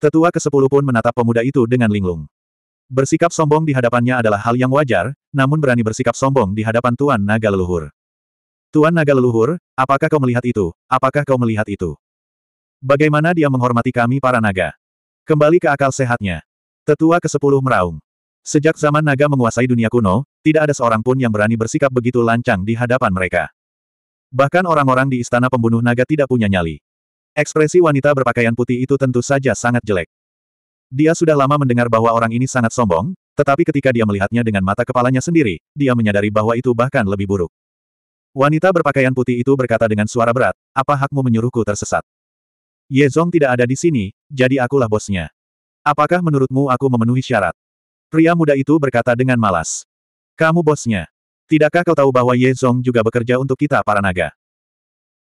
Tetua ke-10 pun menatap pemuda itu dengan linglung. Bersikap sombong di hadapannya adalah hal yang wajar, namun berani bersikap sombong di hadapan Tuan Naga Leluhur. Tuan Naga Leluhur, apakah kau melihat itu? Apakah kau melihat itu? Bagaimana dia menghormati kami para naga? Kembali ke akal sehatnya. Tetua ke-10 meraung. Sejak zaman naga menguasai dunia kuno, tidak ada seorang pun yang berani bersikap begitu lancang di hadapan mereka. Bahkan orang-orang di istana pembunuh naga tidak punya nyali. Ekspresi wanita berpakaian putih itu tentu saja sangat jelek. Dia sudah lama mendengar bahwa orang ini sangat sombong, tetapi ketika dia melihatnya dengan mata kepalanya sendiri, dia menyadari bahwa itu bahkan lebih buruk. Wanita berpakaian putih itu berkata dengan suara berat, apa hakmu menyuruhku tersesat? Ye Zong tidak ada di sini, jadi akulah bosnya. Apakah menurutmu aku memenuhi syarat? Pria muda itu berkata dengan malas. Kamu bosnya. Tidakkah kau tahu bahwa Ye Zong juga bekerja untuk kita para naga?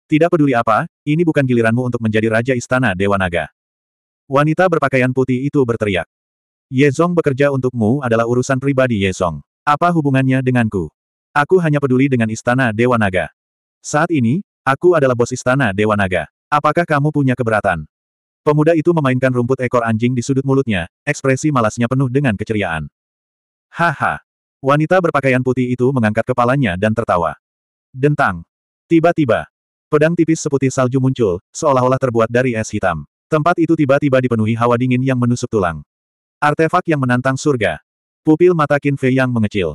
Tidak peduli apa, ini bukan giliranmu untuk menjadi Raja Istana Dewa Naga. Wanita berpakaian putih itu berteriak. Ye Yezong bekerja untukmu adalah urusan pribadi Ye Yezong. Apa hubungannya denganku? Aku hanya peduli dengan Istana Dewa Naga. Saat ini, aku adalah bos Istana Dewa Naga. Apakah kamu punya keberatan? Pemuda itu memainkan rumput ekor anjing di sudut mulutnya, ekspresi malasnya penuh dengan keceriaan. Haha. Wanita berpakaian putih itu mengangkat kepalanya dan tertawa. Dentang. Tiba-tiba, Pedang tipis seputih salju muncul, seolah-olah terbuat dari es hitam. Tempat itu tiba-tiba dipenuhi hawa dingin yang menusuk tulang. Artefak yang menantang surga. Pupil mata Qin Fei yang mengecil.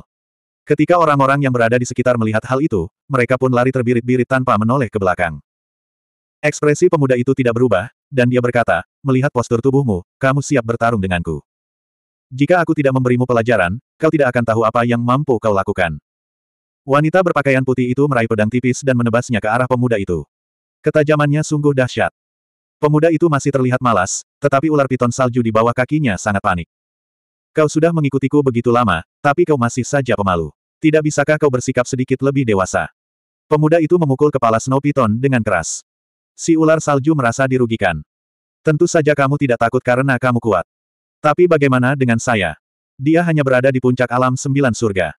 Ketika orang-orang yang berada di sekitar melihat hal itu, mereka pun lari terbirit-birit tanpa menoleh ke belakang. Ekspresi pemuda itu tidak berubah, dan dia berkata, melihat postur tubuhmu, kamu siap bertarung denganku. Jika aku tidak memberimu pelajaran, kau tidak akan tahu apa yang mampu kau lakukan. Wanita berpakaian putih itu meraih pedang tipis dan menebasnya ke arah pemuda itu. Ketajamannya sungguh dahsyat. Pemuda itu masih terlihat malas, tetapi ular piton salju di bawah kakinya sangat panik. Kau sudah mengikutiku begitu lama, tapi kau masih saja pemalu. Tidak bisakah kau bersikap sedikit lebih dewasa? Pemuda itu memukul kepala Snow Piton dengan keras. Si ular salju merasa dirugikan. Tentu saja kamu tidak takut karena kamu kuat. Tapi bagaimana dengan saya? Dia hanya berada di puncak alam sembilan surga.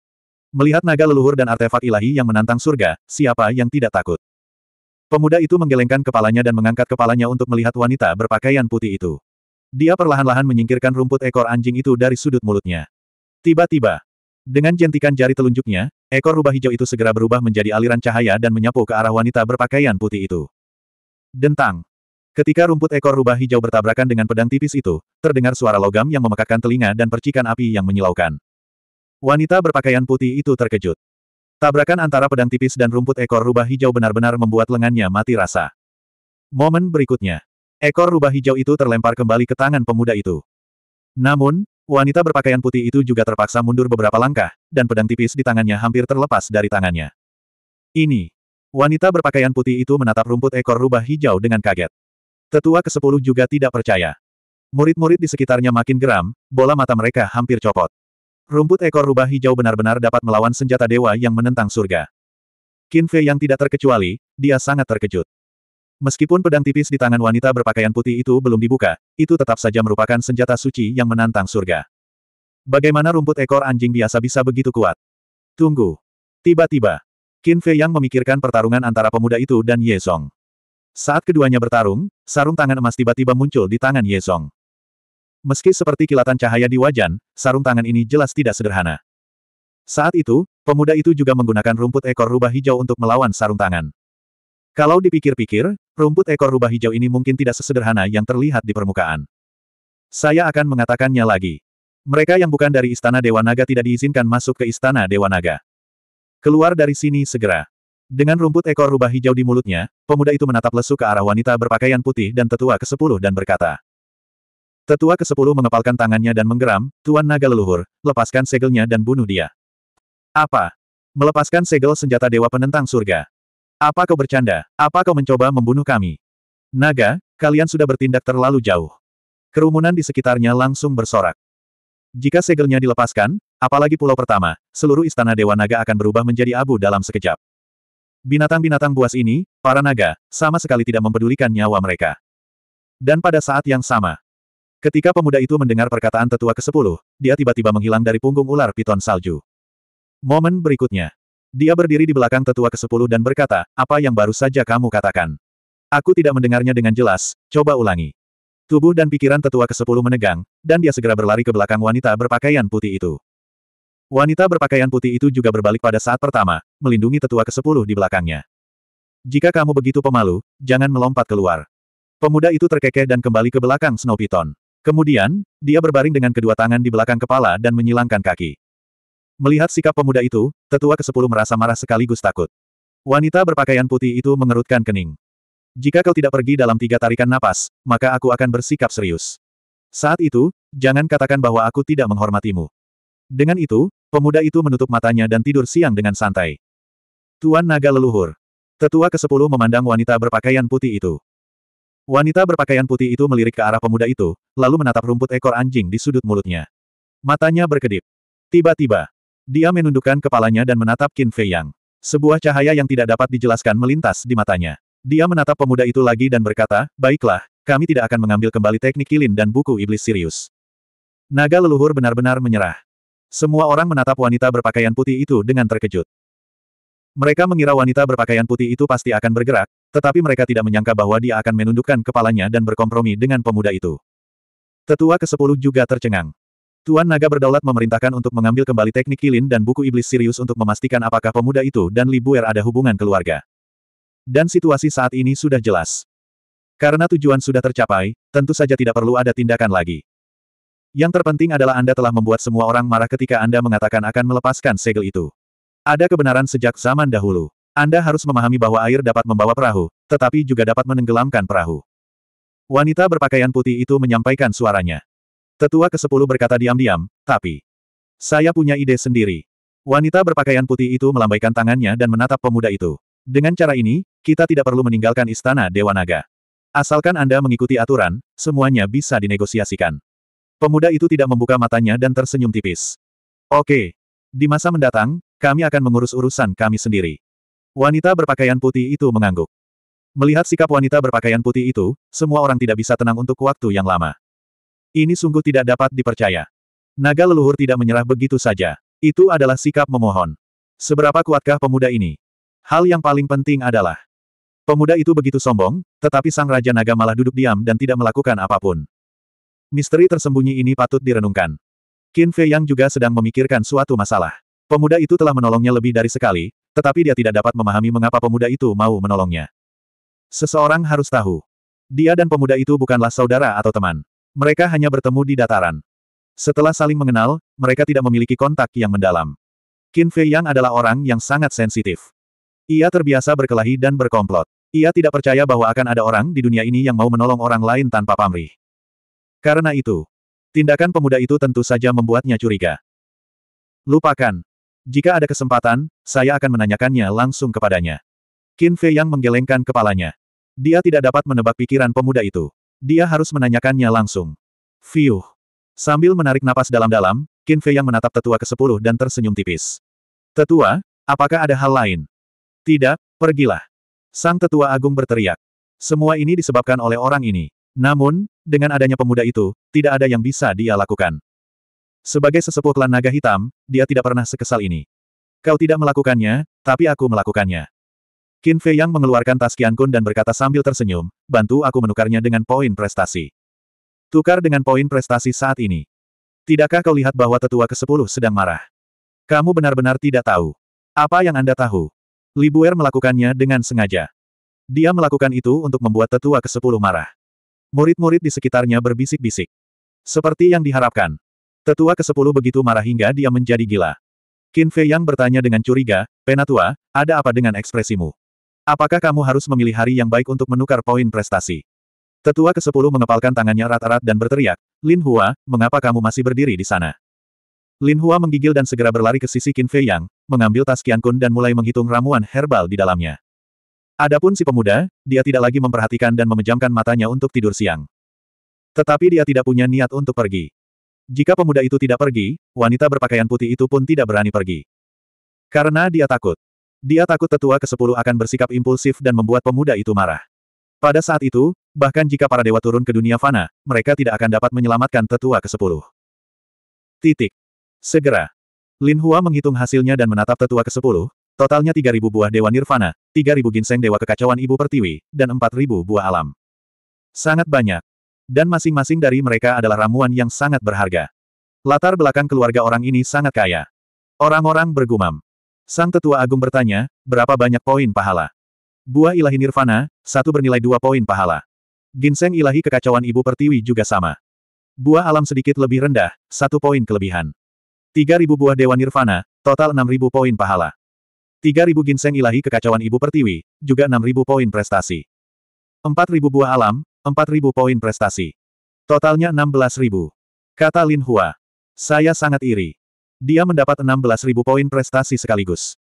Melihat naga leluhur dan artefak ilahi yang menantang surga, siapa yang tidak takut? Pemuda itu menggelengkan kepalanya dan mengangkat kepalanya untuk melihat wanita berpakaian putih itu. Dia perlahan-lahan menyingkirkan rumput ekor anjing itu dari sudut mulutnya. Tiba-tiba, dengan jentikan jari telunjuknya, ekor rubah hijau itu segera berubah menjadi aliran cahaya dan menyapu ke arah wanita berpakaian putih itu. Dentang. Ketika rumput ekor rubah hijau bertabrakan dengan pedang tipis itu, terdengar suara logam yang memekakkan telinga dan percikan api yang menyilaukan. Wanita berpakaian putih itu terkejut. Tabrakan antara pedang tipis dan rumput ekor rubah hijau benar-benar membuat lengannya mati rasa. Momen berikutnya. Ekor rubah hijau itu terlempar kembali ke tangan pemuda itu. Namun, wanita berpakaian putih itu juga terpaksa mundur beberapa langkah, dan pedang tipis di tangannya hampir terlepas dari tangannya. Ini. Wanita berpakaian putih itu menatap rumput ekor rubah hijau dengan kaget. Tetua ke-10 juga tidak percaya. Murid-murid di sekitarnya makin geram, bola mata mereka hampir copot. Rumput ekor rubah hijau benar-benar dapat melawan senjata dewa yang menentang surga. Qin Fei yang tidak terkecuali, dia sangat terkejut. Meskipun pedang tipis di tangan wanita berpakaian putih itu belum dibuka, itu tetap saja merupakan senjata suci yang menantang surga. Bagaimana rumput ekor anjing biasa bisa begitu kuat? Tunggu. Tiba-tiba, Qin Fei yang memikirkan pertarungan antara pemuda itu dan Ye Song. Saat keduanya bertarung, sarung tangan emas tiba-tiba muncul di tangan Ye Song. Meski seperti kilatan cahaya di wajan, sarung tangan ini jelas tidak sederhana. Saat itu, pemuda itu juga menggunakan rumput ekor rubah hijau untuk melawan sarung tangan. Kalau dipikir-pikir, rumput ekor rubah hijau ini mungkin tidak sesederhana yang terlihat di permukaan. Saya akan mengatakannya lagi. Mereka yang bukan dari Istana Dewa Naga tidak diizinkan masuk ke Istana Dewa Naga. Keluar dari sini segera. Dengan rumput ekor rubah hijau di mulutnya, pemuda itu menatap lesu ke arah wanita berpakaian putih dan tetua ke-10 dan berkata, Tetua ke-10 mengepalkan tangannya dan menggeram, Tuan Naga Leluhur, lepaskan segelnya dan bunuh dia. Apa? Melepaskan segel senjata Dewa Penentang Surga. Apa kau bercanda? Apa kau mencoba membunuh kami? Naga, kalian sudah bertindak terlalu jauh. Kerumunan di sekitarnya langsung bersorak. Jika segelnya dilepaskan, apalagi pulau pertama, seluruh istana Dewa Naga akan berubah menjadi abu dalam sekejap. Binatang-binatang buas ini, para naga, sama sekali tidak mempedulikan nyawa mereka. Dan pada saat yang sama, Ketika pemuda itu mendengar perkataan tetua ke-10, dia tiba-tiba menghilang dari punggung ular piton salju. Momen berikutnya. Dia berdiri di belakang tetua ke-10 dan berkata, apa yang baru saja kamu katakan? Aku tidak mendengarnya dengan jelas, coba ulangi. Tubuh dan pikiran tetua ke-10 menegang, dan dia segera berlari ke belakang wanita berpakaian putih itu. Wanita berpakaian putih itu juga berbalik pada saat pertama, melindungi tetua ke-10 di belakangnya. Jika kamu begitu pemalu, jangan melompat keluar. Pemuda itu terkekeh dan kembali ke belakang Snow Piton. Kemudian, dia berbaring dengan kedua tangan di belakang kepala dan menyilangkan kaki. Melihat sikap pemuda itu, tetua ke-10 merasa marah sekaligus takut. Wanita berpakaian putih itu mengerutkan kening. Jika kau tidak pergi dalam tiga tarikan napas, maka aku akan bersikap serius. Saat itu, jangan katakan bahwa aku tidak menghormatimu. Dengan itu, pemuda itu menutup matanya dan tidur siang dengan santai. Tuan Naga Leluhur. Tetua ke-10 memandang wanita berpakaian putih itu. Wanita berpakaian putih itu melirik ke arah pemuda itu, lalu menatap rumput ekor anjing di sudut mulutnya. Matanya berkedip. Tiba-tiba, dia menundukkan kepalanya dan menatap Qin Fei Yang. Sebuah cahaya yang tidak dapat dijelaskan melintas di matanya. Dia menatap pemuda itu lagi dan berkata, Baiklah, kami tidak akan mengambil kembali teknik kilin dan buku iblis Sirius. Naga leluhur benar-benar menyerah. Semua orang menatap wanita berpakaian putih itu dengan terkejut. Mereka mengira wanita berpakaian putih itu pasti akan bergerak, tetapi mereka tidak menyangka bahwa dia akan menundukkan kepalanya dan berkompromi dengan pemuda itu. Tetua ke-10 juga tercengang. Tuan Naga berdaulat memerintahkan untuk mengambil kembali teknik kilin dan buku iblis Sirius untuk memastikan apakah pemuda itu dan Li Buer ada hubungan keluarga. Dan situasi saat ini sudah jelas. Karena tujuan sudah tercapai, tentu saja tidak perlu ada tindakan lagi. Yang terpenting adalah Anda telah membuat semua orang marah ketika Anda mengatakan akan melepaskan segel itu. Ada kebenaran sejak zaman dahulu. Anda harus memahami bahwa air dapat membawa perahu, tetapi juga dapat menenggelamkan perahu. Wanita berpakaian putih itu menyampaikan suaranya. Tetua ke-10 berkata diam-diam, tapi... Saya punya ide sendiri. Wanita berpakaian putih itu melambaikan tangannya dan menatap pemuda itu. Dengan cara ini, kita tidak perlu meninggalkan istana Dewa Naga. Asalkan Anda mengikuti aturan, semuanya bisa dinegosiasikan. Pemuda itu tidak membuka matanya dan tersenyum tipis. Oke. Di masa mendatang, kami akan mengurus urusan kami sendiri. Wanita berpakaian putih itu mengangguk. Melihat sikap wanita berpakaian putih itu, semua orang tidak bisa tenang untuk waktu yang lama. Ini sungguh tidak dapat dipercaya. Naga leluhur tidak menyerah begitu saja. Itu adalah sikap memohon. Seberapa kuatkah pemuda ini? Hal yang paling penting adalah, pemuda itu begitu sombong, tetapi sang Raja Naga malah duduk diam dan tidak melakukan apapun. Misteri tersembunyi ini patut direnungkan. Qin Fei Yang juga sedang memikirkan suatu masalah. Pemuda itu telah menolongnya lebih dari sekali, tetapi dia tidak dapat memahami mengapa pemuda itu mau menolongnya. Seseorang harus tahu. Dia dan pemuda itu bukanlah saudara atau teman. Mereka hanya bertemu di dataran. Setelah saling mengenal, mereka tidak memiliki kontak yang mendalam. Qin Fei Yang adalah orang yang sangat sensitif. Ia terbiasa berkelahi dan berkomplot. Ia tidak percaya bahwa akan ada orang di dunia ini yang mau menolong orang lain tanpa pamrih. Karena itu, tindakan pemuda itu tentu saja membuatnya curiga. Lupakan, jika ada kesempatan, saya akan menanyakannya langsung kepadanya. Qin Fei yang menggelengkan kepalanya. Dia tidak dapat menebak pikiran pemuda itu. Dia harus menanyakannya langsung. Fiuh. Sambil menarik napas dalam-dalam, Qin Fei yang menatap tetua ke-10 dan tersenyum tipis. Tetua, apakah ada hal lain? Tidak, pergilah. Sang tetua agung berteriak. Semua ini disebabkan oleh orang ini. Namun, dengan adanya pemuda itu, tidak ada yang bisa dia lakukan. Sebagai sesepuh klan naga hitam, dia tidak pernah sekesal ini. Kau tidak melakukannya, tapi aku melakukannya. Qin Fei Yang mengeluarkan tas Kun dan berkata sambil tersenyum, bantu aku menukarnya dengan poin prestasi. Tukar dengan poin prestasi saat ini. Tidakkah kau lihat bahwa tetua ke-10 sedang marah? Kamu benar-benar tidak tahu. Apa yang Anda tahu? Libuer melakukannya dengan sengaja. Dia melakukan itu untuk membuat tetua ke-10 marah. Murid-murid di sekitarnya berbisik-bisik. Seperti yang diharapkan, Tetua ke-10 begitu marah hingga dia menjadi gila. Qin Fei Yang bertanya dengan curiga, Penatua, ada apa dengan ekspresimu? Apakah kamu harus memilih hari yang baik untuk menukar poin prestasi? Tetua ke-10 mengepalkan tangannya erat-erat dan berteriak, Lin Hua, mengapa kamu masih berdiri di sana? Lin Hua menggigil dan segera berlari ke sisi Qin Fei Yang, mengambil tas Qian Kun dan mulai menghitung ramuan herbal di dalamnya. Adapun si pemuda, dia tidak lagi memperhatikan dan memejamkan matanya untuk tidur siang. Tetapi dia tidak punya niat untuk pergi. Jika pemuda itu tidak pergi, wanita berpakaian putih itu pun tidak berani pergi. Karena dia takut. Dia takut tetua ke-10 akan bersikap impulsif dan membuat pemuda itu marah. Pada saat itu, bahkan jika para dewa turun ke dunia fana, mereka tidak akan dapat menyelamatkan tetua ke-10. Titik. Segera. Lin Hua menghitung hasilnya dan menatap tetua ke-10, totalnya 3.000 buah dewa nirvana, 3.000 ginseng dewa kekacauan ibu pertiwi, dan 4.000 buah alam. Sangat banyak dan masing-masing dari mereka adalah ramuan yang sangat berharga. Latar belakang keluarga orang ini sangat kaya. Orang-orang bergumam. Sang tetua agung bertanya, berapa banyak poin pahala? Buah ilahi nirvana, satu bernilai dua poin pahala. Ginseng ilahi kekacauan ibu pertiwi juga sama. Buah alam sedikit lebih rendah, satu poin kelebihan. Tiga ribu buah dewa nirvana, total enam ribu poin pahala. Tiga ribu ginseng ilahi kekacauan ibu pertiwi, juga enam ribu poin prestasi. Empat ribu buah alam, 4.000 poin prestasi. Totalnya 16.000. Kata Lin Hua. Saya sangat iri. Dia mendapat 16.000 poin prestasi sekaligus.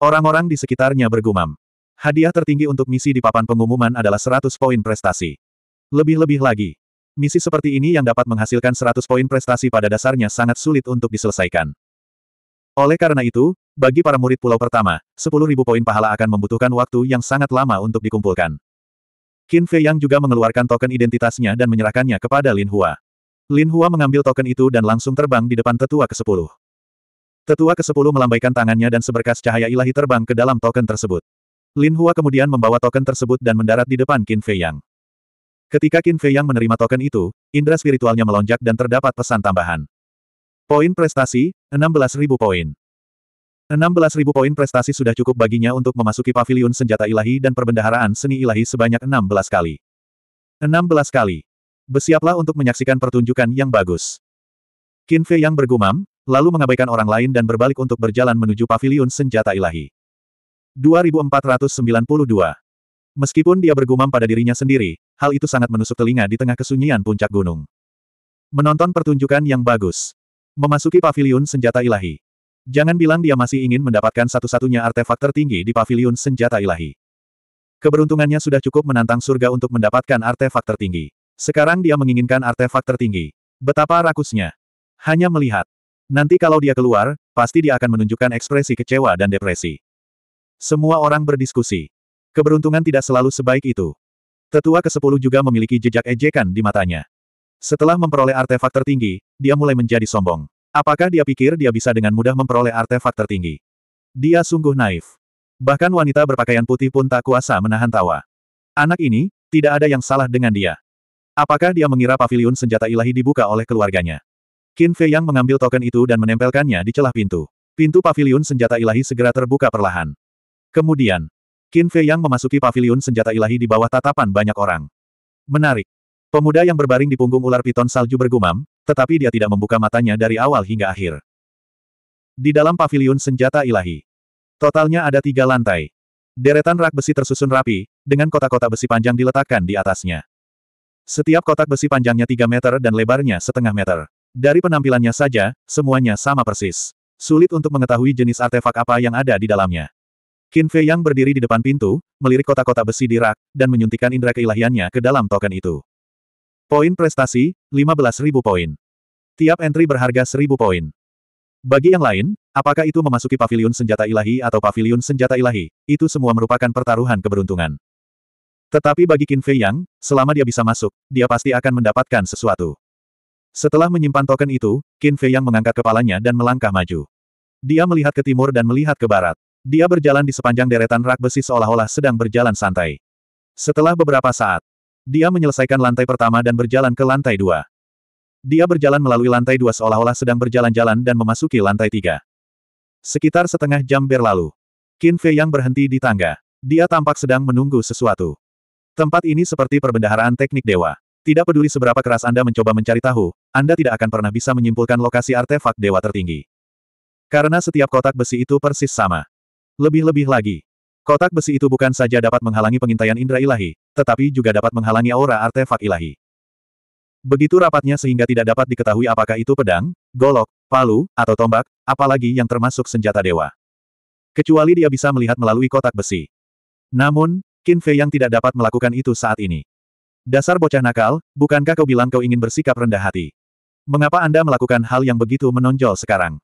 Orang-orang di sekitarnya bergumam. Hadiah tertinggi untuk misi di papan pengumuman adalah 100 poin prestasi. Lebih-lebih lagi. Misi seperti ini yang dapat menghasilkan 100 poin prestasi pada dasarnya sangat sulit untuk diselesaikan. Oleh karena itu, bagi para murid pulau pertama, 10.000 poin pahala akan membutuhkan waktu yang sangat lama untuk dikumpulkan. Qin Fei Yang juga mengeluarkan token identitasnya dan menyerahkannya kepada Lin Hua. Lin Hua mengambil token itu dan langsung terbang di depan tetua ke-10. Tetua ke-10 melambaikan tangannya dan seberkas cahaya ilahi terbang ke dalam token tersebut. Lin Hua kemudian membawa token tersebut dan mendarat di depan Qin Fei Yang. Ketika Qin Fei Yang menerima token itu, indera spiritualnya melonjak dan terdapat pesan tambahan. Poin prestasi, 16.000 poin. 16.000 poin prestasi sudah cukup baginya untuk memasuki paviliun senjata ilahi dan perbendaharaan seni ilahi sebanyak 16 kali. 16 kali. Bersiaplah untuk menyaksikan pertunjukan yang bagus. Kinfe yang bergumam, lalu mengabaikan orang lain dan berbalik untuk berjalan menuju paviliun senjata ilahi. 2492. Meskipun dia bergumam pada dirinya sendiri, hal itu sangat menusuk telinga di tengah kesunyian puncak gunung. Menonton pertunjukan yang bagus. Memasuki paviliun senjata ilahi. Jangan bilang dia masih ingin mendapatkan satu-satunya artefak tertinggi di paviliun senjata ilahi. Keberuntungannya sudah cukup menantang surga untuk mendapatkan artefak tertinggi. Sekarang dia menginginkan artefak tertinggi. Betapa rakusnya. Hanya melihat. Nanti kalau dia keluar, pasti dia akan menunjukkan ekspresi kecewa dan depresi. Semua orang berdiskusi. Keberuntungan tidak selalu sebaik itu. Tetua ke-10 juga memiliki jejak ejekan di matanya. Setelah memperoleh artefak tertinggi, dia mulai menjadi sombong. Apakah dia pikir dia bisa dengan mudah memperoleh artefak tertinggi? Dia sungguh naif. Bahkan wanita berpakaian putih pun tak kuasa menahan tawa. Anak ini, tidak ada yang salah dengan dia. Apakah dia mengira pavilion senjata ilahi dibuka oleh keluarganya? Qin Fei Yang mengambil token itu dan menempelkannya di celah pintu. Pintu pavilion senjata ilahi segera terbuka perlahan. Kemudian, Qin Fei Yang memasuki pavilion senjata ilahi di bawah tatapan banyak orang. Menarik. Pemuda yang berbaring di punggung ular piton salju bergumam, tetapi dia tidak membuka matanya dari awal hingga akhir. Di dalam paviliun senjata ilahi. Totalnya ada tiga lantai. Deretan rak besi tersusun rapi, dengan kotak-kotak besi panjang diletakkan di atasnya. Setiap kotak besi panjangnya 3 meter dan lebarnya setengah meter. Dari penampilannya saja, semuanya sama persis. Sulit untuk mengetahui jenis artefak apa yang ada di dalamnya. Qin Fei yang berdiri di depan pintu, melirik kotak-kotak besi di rak, dan menyuntikkan indera keilahiannya ke dalam token itu. Poin prestasi, 15.000 poin. Tiap entry berharga 1.000 poin. Bagi yang lain, apakah itu memasuki pavilion senjata ilahi atau pavilion senjata ilahi, itu semua merupakan pertaruhan keberuntungan. Tetapi bagi Qin Fei Yang, selama dia bisa masuk, dia pasti akan mendapatkan sesuatu. Setelah menyimpan token itu, Qin Fei Yang mengangkat kepalanya dan melangkah maju. Dia melihat ke timur dan melihat ke barat. Dia berjalan di sepanjang deretan rak besi seolah-olah sedang berjalan santai. Setelah beberapa saat, dia menyelesaikan lantai pertama dan berjalan ke lantai dua. Dia berjalan melalui lantai dua seolah-olah sedang berjalan-jalan dan memasuki lantai tiga. Sekitar setengah jam berlalu. Qin Fei yang berhenti di tangga. Dia tampak sedang menunggu sesuatu. Tempat ini seperti perbendaharaan teknik dewa. Tidak peduli seberapa keras Anda mencoba mencari tahu, Anda tidak akan pernah bisa menyimpulkan lokasi artefak dewa tertinggi. Karena setiap kotak besi itu persis sama. Lebih-lebih lagi, Kotak besi itu bukan saja dapat menghalangi pengintaian indra ilahi, tetapi juga dapat menghalangi aura artefak ilahi. Begitu rapatnya sehingga tidak dapat diketahui apakah itu pedang, golok, palu, atau tombak, apalagi yang termasuk senjata dewa. Kecuali dia bisa melihat melalui kotak besi. Namun, Qin Fei yang tidak dapat melakukan itu saat ini. Dasar bocah nakal, bukankah kau bilang kau ingin bersikap rendah hati? Mengapa Anda melakukan hal yang begitu menonjol sekarang?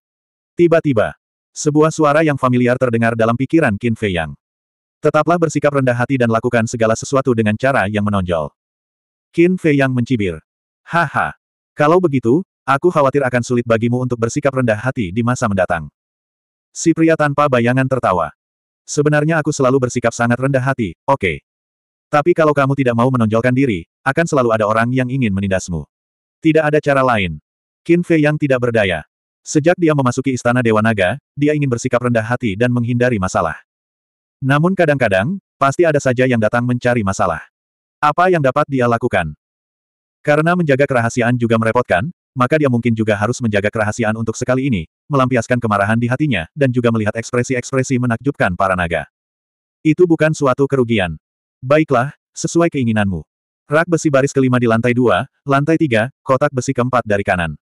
Tiba-tiba, sebuah suara yang familiar terdengar dalam pikiran Qin Fei Yang. Tetaplah bersikap rendah hati dan lakukan segala sesuatu dengan cara yang menonjol. Qin Fei yang mencibir. Haha. Kalau begitu, aku khawatir akan sulit bagimu untuk bersikap rendah hati di masa mendatang. Si pria tanpa bayangan tertawa. Sebenarnya aku selalu bersikap sangat rendah hati, oke. Okay. Tapi kalau kamu tidak mau menonjolkan diri, akan selalu ada orang yang ingin menindasmu. Tidak ada cara lain. Qin Fei yang tidak berdaya. Sejak dia memasuki istana Dewa Naga, dia ingin bersikap rendah hati dan menghindari masalah. Namun kadang-kadang, pasti ada saja yang datang mencari masalah. Apa yang dapat dia lakukan? Karena menjaga kerahasiaan juga merepotkan, maka dia mungkin juga harus menjaga kerahasiaan untuk sekali ini, melampiaskan kemarahan di hatinya, dan juga melihat ekspresi-ekspresi menakjubkan para naga. Itu bukan suatu kerugian. Baiklah, sesuai keinginanmu. Rak besi baris kelima di lantai dua, lantai tiga, kotak besi keempat dari kanan.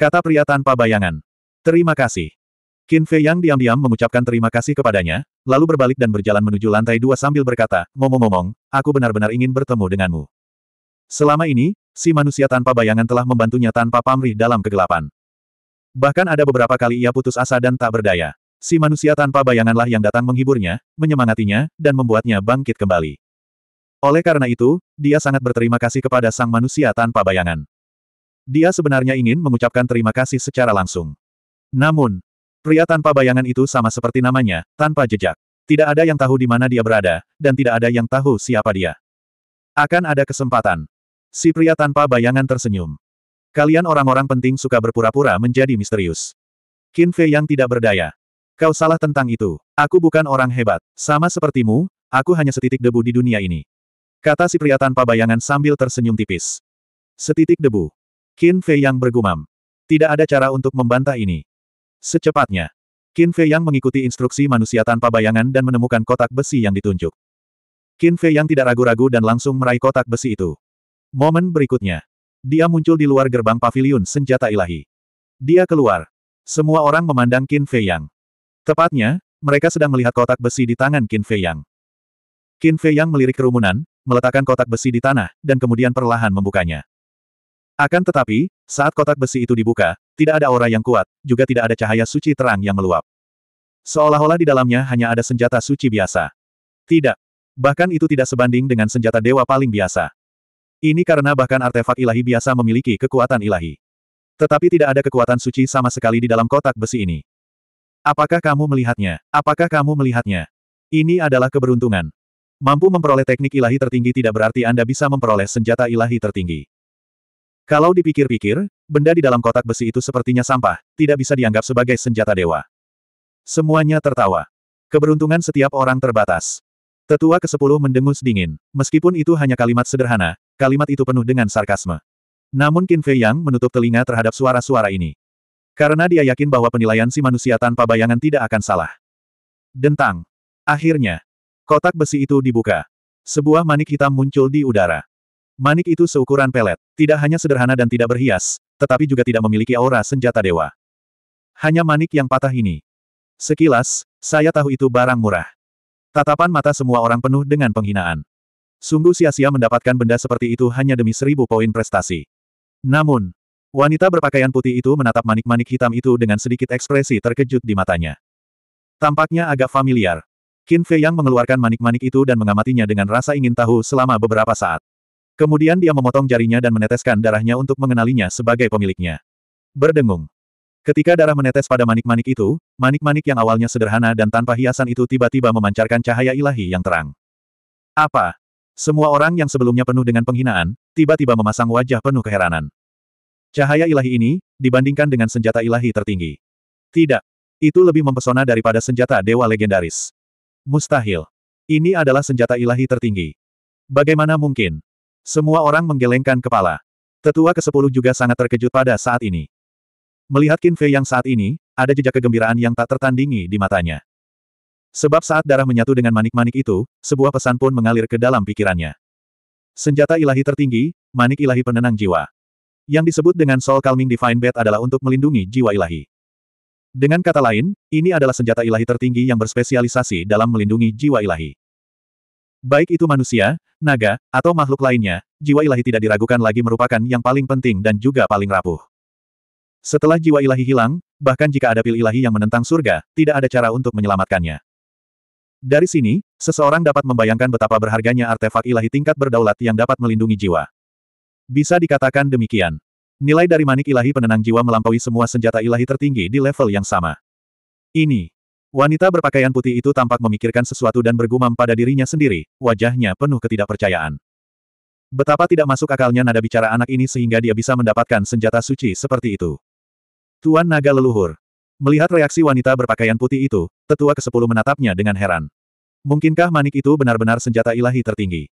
Kata pria tanpa bayangan. Terima kasih. Qin Fei Yang diam-diam mengucapkan terima kasih kepadanya, lalu berbalik dan berjalan menuju lantai dua sambil berkata, ngomong-ngomong, aku benar-benar ingin bertemu denganmu. Selama ini, si manusia tanpa bayangan telah membantunya tanpa pamrih dalam kegelapan. Bahkan ada beberapa kali ia putus asa dan tak berdaya. Si manusia tanpa bayanganlah yang datang menghiburnya, menyemangatinya, dan membuatnya bangkit kembali. Oleh karena itu, dia sangat berterima kasih kepada sang manusia tanpa bayangan. Dia sebenarnya ingin mengucapkan terima kasih secara langsung. Namun, Pria tanpa bayangan itu sama seperti namanya, tanpa jejak. Tidak ada yang tahu di mana dia berada, dan tidak ada yang tahu siapa dia. Akan ada kesempatan. Si pria tanpa bayangan tersenyum. Kalian orang-orang penting suka berpura-pura menjadi misterius. Qin Fei yang tidak berdaya. Kau salah tentang itu. Aku bukan orang hebat. Sama sepertimu, aku hanya setitik debu di dunia ini. Kata si pria tanpa bayangan sambil tersenyum tipis. Setitik debu. Qin Fei yang bergumam. Tidak ada cara untuk membantah ini. Secepatnya. Qin Fei Yang mengikuti instruksi manusia tanpa bayangan dan menemukan kotak besi yang ditunjuk. Qin Fei Yang tidak ragu-ragu dan langsung meraih kotak besi itu. Momen berikutnya. Dia muncul di luar gerbang paviliun senjata ilahi. Dia keluar. Semua orang memandang Qin Fei Yang. Tepatnya, mereka sedang melihat kotak besi di tangan Qin Fei Yang. Qin Fei Yang melirik kerumunan, meletakkan kotak besi di tanah, dan kemudian perlahan membukanya. Akan tetapi, saat kotak besi itu dibuka, tidak ada aura yang kuat, juga tidak ada cahaya suci terang yang meluap. Seolah-olah di dalamnya hanya ada senjata suci biasa. Tidak. Bahkan itu tidak sebanding dengan senjata dewa paling biasa. Ini karena bahkan artefak ilahi biasa memiliki kekuatan ilahi. Tetapi tidak ada kekuatan suci sama sekali di dalam kotak besi ini. Apakah kamu melihatnya? Apakah kamu melihatnya? Ini adalah keberuntungan. Mampu memperoleh teknik ilahi tertinggi tidak berarti Anda bisa memperoleh senjata ilahi tertinggi. Kalau dipikir-pikir, benda di dalam kotak besi itu sepertinya sampah, tidak bisa dianggap sebagai senjata dewa. Semuanya tertawa. Keberuntungan setiap orang terbatas. Tetua ke-10 mendengus dingin. Meskipun itu hanya kalimat sederhana, kalimat itu penuh dengan sarkasme. Namun Qin Fei Yang menutup telinga terhadap suara-suara ini. Karena dia yakin bahwa penilaian si manusia tanpa bayangan tidak akan salah. Dentang. Akhirnya, kotak besi itu dibuka. Sebuah manik hitam muncul di udara. Manik itu seukuran pelet, tidak hanya sederhana dan tidak berhias, tetapi juga tidak memiliki aura senjata dewa. Hanya manik yang patah ini. Sekilas, saya tahu itu barang murah. Tatapan mata semua orang penuh dengan penghinaan. Sungguh sia-sia mendapatkan benda seperti itu hanya demi seribu poin prestasi. Namun, wanita berpakaian putih itu menatap manik-manik hitam itu dengan sedikit ekspresi terkejut di matanya. Tampaknya agak familiar. Qin Fei yang mengeluarkan manik-manik itu dan mengamatinya dengan rasa ingin tahu selama beberapa saat. Kemudian dia memotong jarinya dan meneteskan darahnya untuk mengenalinya sebagai pemiliknya. Berdengung. Ketika darah menetes pada manik-manik itu, manik-manik yang awalnya sederhana dan tanpa hiasan itu tiba-tiba memancarkan cahaya ilahi yang terang. Apa? Semua orang yang sebelumnya penuh dengan penghinaan, tiba-tiba memasang wajah penuh keheranan. Cahaya ilahi ini, dibandingkan dengan senjata ilahi tertinggi. Tidak. Itu lebih mempesona daripada senjata dewa legendaris. Mustahil. Ini adalah senjata ilahi tertinggi. Bagaimana mungkin? Semua orang menggelengkan kepala. Tetua ke-10 juga sangat terkejut pada saat ini. Melihat Qin Fei yang saat ini, ada jejak kegembiraan yang tak tertandingi di matanya. Sebab saat darah menyatu dengan manik-manik itu, sebuah pesan pun mengalir ke dalam pikirannya. Senjata ilahi tertinggi, manik ilahi penenang jiwa. Yang disebut dengan Soul Calming Divine Bed adalah untuk melindungi jiwa ilahi. Dengan kata lain, ini adalah senjata ilahi tertinggi yang berspesialisasi dalam melindungi jiwa ilahi. Baik itu manusia, naga, atau makhluk lainnya, jiwa ilahi tidak diragukan lagi merupakan yang paling penting dan juga paling rapuh. Setelah jiwa ilahi hilang, bahkan jika ada pil ilahi yang menentang surga, tidak ada cara untuk menyelamatkannya. Dari sini, seseorang dapat membayangkan betapa berharganya artefak ilahi tingkat berdaulat yang dapat melindungi jiwa. Bisa dikatakan demikian. Nilai dari manik ilahi penenang jiwa melampaui semua senjata ilahi tertinggi di level yang sama. Ini Wanita berpakaian putih itu tampak memikirkan sesuatu dan bergumam pada dirinya sendiri, wajahnya penuh ketidakpercayaan. Betapa tidak masuk akalnya nada bicara anak ini sehingga dia bisa mendapatkan senjata suci seperti itu. Tuan Naga Leluhur. Melihat reaksi wanita berpakaian putih itu, tetua ke-10 menatapnya dengan heran. Mungkinkah manik itu benar-benar senjata ilahi tertinggi?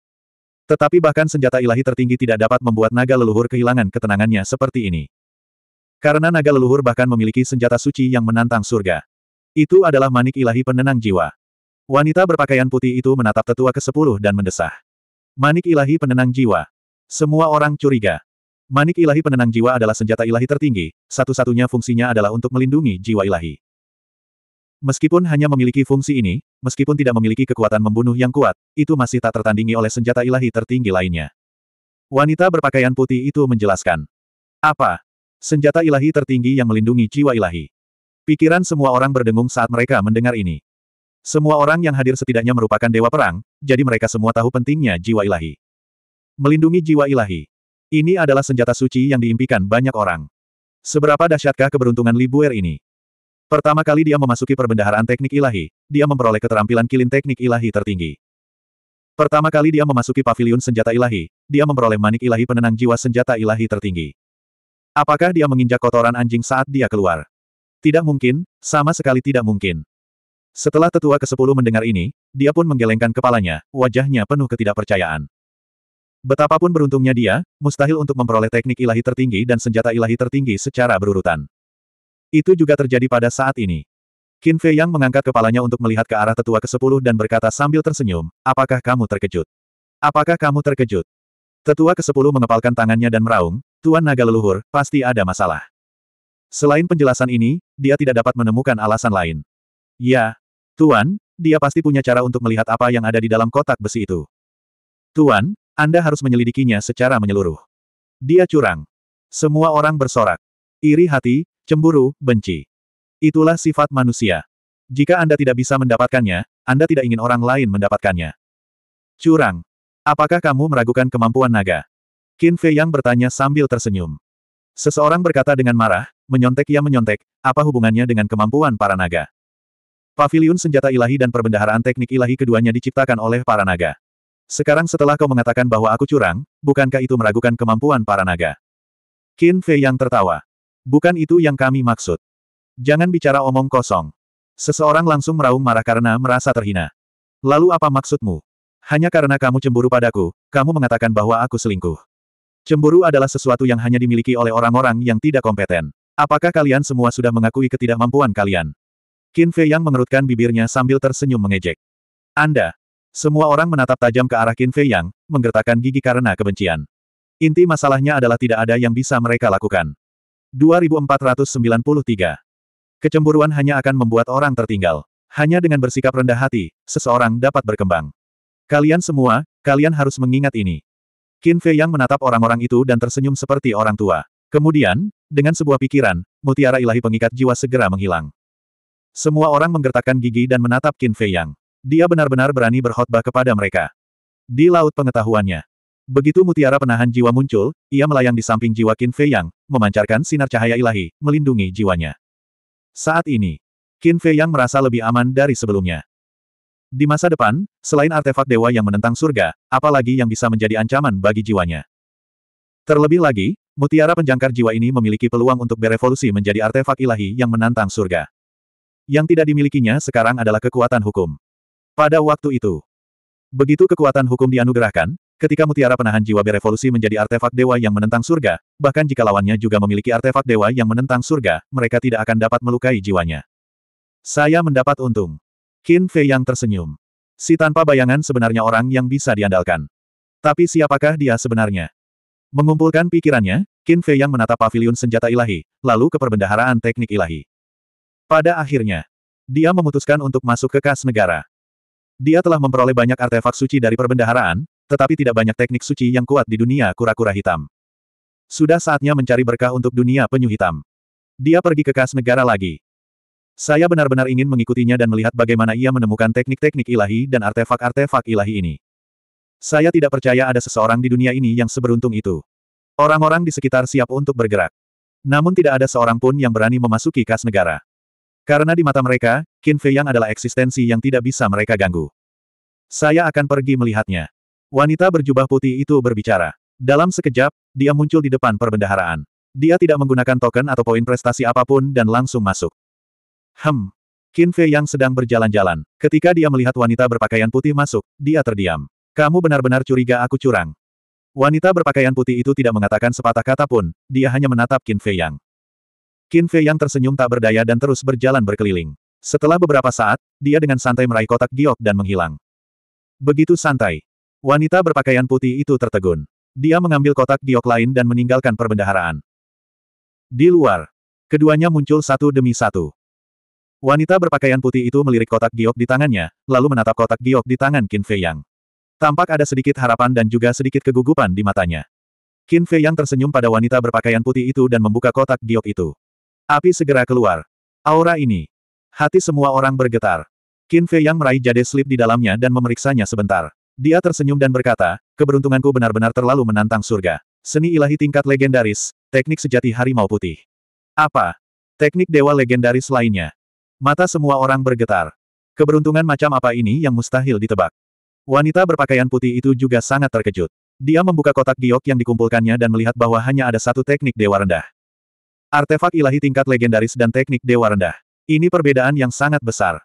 Tetapi bahkan senjata ilahi tertinggi tidak dapat membuat naga leluhur kehilangan ketenangannya seperti ini. Karena naga leluhur bahkan memiliki senjata suci yang menantang surga. Itu adalah manik ilahi penenang jiwa. Wanita berpakaian putih itu menatap tetua ke-10 dan mendesah. Manik ilahi penenang jiwa. Semua orang curiga. Manik ilahi penenang jiwa adalah senjata ilahi tertinggi, satu-satunya fungsinya adalah untuk melindungi jiwa ilahi. Meskipun hanya memiliki fungsi ini, meskipun tidak memiliki kekuatan membunuh yang kuat, itu masih tak tertandingi oleh senjata ilahi tertinggi lainnya. Wanita berpakaian putih itu menjelaskan. Apa? Senjata ilahi tertinggi yang melindungi jiwa ilahi. Pikiran semua orang berdengung saat mereka mendengar ini. Semua orang yang hadir setidaknya merupakan dewa perang, jadi mereka semua tahu pentingnya jiwa ilahi. Melindungi jiwa ilahi. Ini adalah senjata suci yang diimpikan banyak orang. Seberapa dahsyatkah keberuntungan Libuer ini? Pertama kali dia memasuki perbendaharaan teknik ilahi, dia memperoleh keterampilan kilin teknik ilahi tertinggi. Pertama kali dia memasuki pavilion senjata ilahi, dia memperoleh manik ilahi penenang jiwa senjata ilahi tertinggi. Apakah dia menginjak kotoran anjing saat dia keluar? Tidak mungkin, sama sekali tidak mungkin. Setelah tetua ke-10 mendengar ini, dia pun menggelengkan kepalanya, wajahnya penuh ketidakpercayaan. Betapapun beruntungnya dia, mustahil untuk memperoleh teknik ilahi tertinggi dan senjata ilahi tertinggi secara berurutan. Itu juga terjadi pada saat ini. Qin Fei Yang mengangkat kepalanya untuk melihat ke arah tetua ke-10 dan berkata sambil tersenyum, apakah kamu terkejut? Apakah kamu terkejut? Tetua ke-10 mengepalkan tangannya dan meraung, Tuan Naga Leluhur, pasti ada masalah. Selain penjelasan ini, dia tidak dapat menemukan alasan lain. Ya, Tuan, dia pasti punya cara untuk melihat apa yang ada di dalam kotak besi itu. Tuan, Anda harus menyelidikinya secara menyeluruh. Dia curang. Semua orang bersorak. Iri hati, cemburu, benci. Itulah sifat manusia. Jika Anda tidak bisa mendapatkannya, Anda tidak ingin orang lain mendapatkannya. Curang. Apakah kamu meragukan kemampuan naga? Qin Fei yang bertanya sambil tersenyum. Seseorang berkata dengan marah, menyontek ia menyontek, apa hubungannya dengan kemampuan para naga? Pavilion senjata ilahi dan perbendaharaan teknik ilahi keduanya diciptakan oleh para naga. Sekarang setelah kau mengatakan bahwa aku curang, bukankah itu meragukan kemampuan para naga? Qin Fei yang tertawa. Bukan itu yang kami maksud. Jangan bicara omong kosong. Seseorang langsung meraung marah karena merasa terhina. Lalu apa maksudmu? Hanya karena kamu cemburu padaku, kamu mengatakan bahwa aku selingkuh. Cemburu adalah sesuatu yang hanya dimiliki oleh orang-orang yang tidak kompeten. Apakah kalian semua sudah mengakui ketidakmampuan kalian? Qin Fei Yang mengerutkan bibirnya sambil tersenyum mengejek. Anda. Semua orang menatap tajam ke arah Qin Fei Yang, menggertakkan gigi karena kebencian. Inti masalahnya adalah tidak ada yang bisa mereka lakukan. 2493. Kecemburuan hanya akan membuat orang tertinggal. Hanya dengan bersikap rendah hati, seseorang dapat berkembang. Kalian semua, kalian harus mengingat ini. Qin Fei Yang menatap orang-orang itu dan tersenyum seperti orang tua. Kemudian, dengan sebuah pikiran, mutiara ilahi pengikat jiwa segera menghilang. Semua orang menggertakkan gigi dan menatap Qin Fei Yang. Dia benar-benar berani berkhotbah kepada mereka. Di laut pengetahuannya. Begitu mutiara penahan jiwa muncul, ia melayang di samping jiwa Qin Fei Yang, memancarkan sinar cahaya ilahi, melindungi jiwanya. Saat ini, Qin Fei Yang merasa lebih aman dari sebelumnya. Di masa depan, selain artefak dewa yang menentang surga, apalagi yang bisa menjadi ancaman bagi jiwanya. Terlebih lagi, Mutiara penjangkar jiwa ini memiliki peluang untuk berevolusi menjadi artefak ilahi yang menantang surga. Yang tidak dimilikinya sekarang adalah kekuatan hukum. Pada waktu itu, begitu kekuatan hukum dianugerahkan, ketika mutiara penahan jiwa berevolusi menjadi artefak dewa yang menentang surga, bahkan jika lawannya juga memiliki artefak dewa yang menentang surga, mereka tidak akan dapat melukai jiwanya. Saya mendapat untung. Qin Fei yang tersenyum. Si tanpa bayangan sebenarnya orang yang bisa diandalkan. Tapi siapakah dia sebenarnya? Mengumpulkan pikirannya, Qin Fei yang menatap pavilion senjata ilahi, lalu ke perbendaharaan teknik ilahi. Pada akhirnya, dia memutuskan untuk masuk ke kas negara. Dia telah memperoleh banyak artefak suci dari perbendaharaan, tetapi tidak banyak teknik suci yang kuat di dunia kura-kura hitam. Sudah saatnya mencari berkah untuk dunia penyu hitam. Dia pergi ke kas negara lagi. Saya benar-benar ingin mengikutinya dan melihat bagaimana ia menemukan teknik-teknik ilahi dan artefak-artefak ilahi ini. Saya tidak percaya ada seseorang di dunia ini yang seberuntung itu. Orang-orang di sekitar siap untuk bergerak. Namun tidak ada seorang pun yang berani memasuki kas negara. Karena di mata mereka, Qin Fei Yang adalah eksistensi yang tidak bisa mereka ganggu. Saya akan pergi melihatnya. Wanita berjubah putih itu berbicara. Dalam sekejap, dia muncul di depan perbendaharaan. Dia tidak menggunakan token atau poin prestasi apapun dan langsung masuk. Hem. Qin Fei Yang sedang berjalan-jalan. Ketika dia melihat wanita berpakaian putih masuk, dia terdiam. Kamu benar-benar curiga aku curang. Wanita berpakaian putih itu tidak mengatakan sepatah kata pun, dia hanya menatap Qin Fei Yang. Qin Fei Yang tersenyum tak berdaya dan terus berjalan berkeliling. Setelah beberapa saat, dia dengan santai meraih kotak giok dan menghilang. Begitu santai. Wanita berpakaian putih itu tertegun. Dia mengambil kotak giok lain dan meninggalkan perbendaharaan. Di luar, keduanya muncul satu demi satu. Wanita berpakaian putih itu melirik kotak giok di tangannya, lalu menatap kotak giok di tangan Qin Fei Yang. Tampak ada sedikit harapan dan juga sedikit kegugupan di matanya. Qin Fei yang tersenyum pada wanita berpakaian putih itu dan membuka kotak giok itu. Api segera keluar. Aura ini. Hati semua orang bergetar. Qin Fei yang meraih jade slip di dalamnya dan memeriksanya sebentar. Dia tersenyum dan berkata, keberuntunganku benar-benar terlalu menantang surga. Seni ilahi tingkat legendaris, teknik sejati harimau putih. Apa? Teknik dewa legendaris lainnya. Mata semua orang bergetar. Keberuntungan macam apa ini yang mustahil ditebak. Wanita berpakaian putih itu juga sangat terkejut. Dia membuka kotak giok yang dikumpulkannya dan melihat bahwa hanya ada satu teknik dewa rendah. Artefak ilahi tingkat legendaris dan teknik dewa rendah. Ini perbedaan yang sangat besar.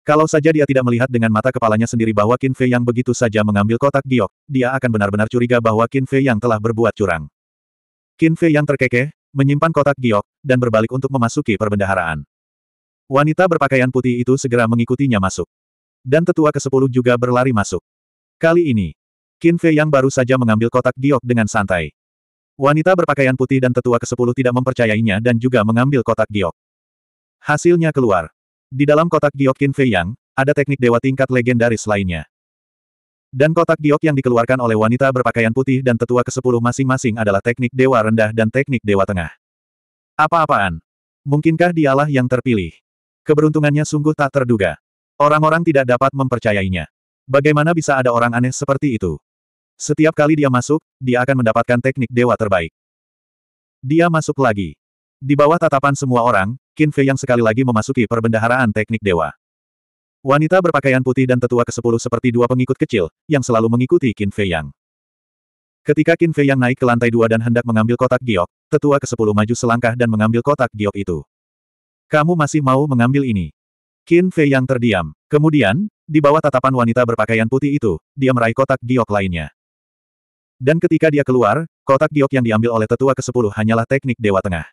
Kalau saja dia tidak melihat dengan mata kepalanya sendiri bahwa Qin Fei yang begitu saja mengambil kotak giok, dia akan benar-benar curiga bahwa Qin Fei yang telah berbuat curang. Qin Fei yang terkekeh, menyimpan kotak giok, dan berbalik untuk memasuki perbendaharaan. Wanita berpakaian putih itu segera mengikutinya masuk. Dan tetua ke-10 juga berlari masuk. Kali ini, Qin Fei yang baru saja mengambil kotak giok dengan santai. Wanita berpakaian putih dan tetua ke-10 tidak mempercayainya dan juga mengambil kotak giok. Hasilnya keluar. Di dalam kotak giok Qin Fei Yang, ada teknik dewa tingkat legendaris lainnya. Dan kotak giok yang dikeluarkan oleh wanita berpakaian putih dan tetua ke-10 masing-masing adalah teknik dewa rendah dan teknik dewa tengah. Apa-apaan? Mungkinkah dialah yang terpilih? Keberuntungannya sungguh tak terduga. Orang-orang tidak dapat mempercayainya. Bagaimana bisa ada orang aneh seperti itu? Setiap kali dia masuk, dia akan mendapatkan teknik dewa terbaik. Dia masuk lagi. Di bawah tatapan semua orang, Qin Fei yang sekali lagi memasuki perbendaharaan teknik dewa. Wanita berpakaian putih dan tetua ke-10 seperti dua pengikut kecil, yang selalu mengikuti Qin Fei yang. Ketika Qin Fei yang naik ke lantai dua dan hendak mengambil kotak giok, tetua ke-10 maju selangkah dan mengambil kotak giok itu. Kamu masih mau mengambil ini? Qin Fei yang terdiam. Kemudian, di bawah tatapan wanita berpakaian putih itu, dia meraih kotak giok lainnya. Dan ketika dia keluar, kotak giok yang diambil oleh tetua ke-10 hanyalah teknik Dewa Tengah.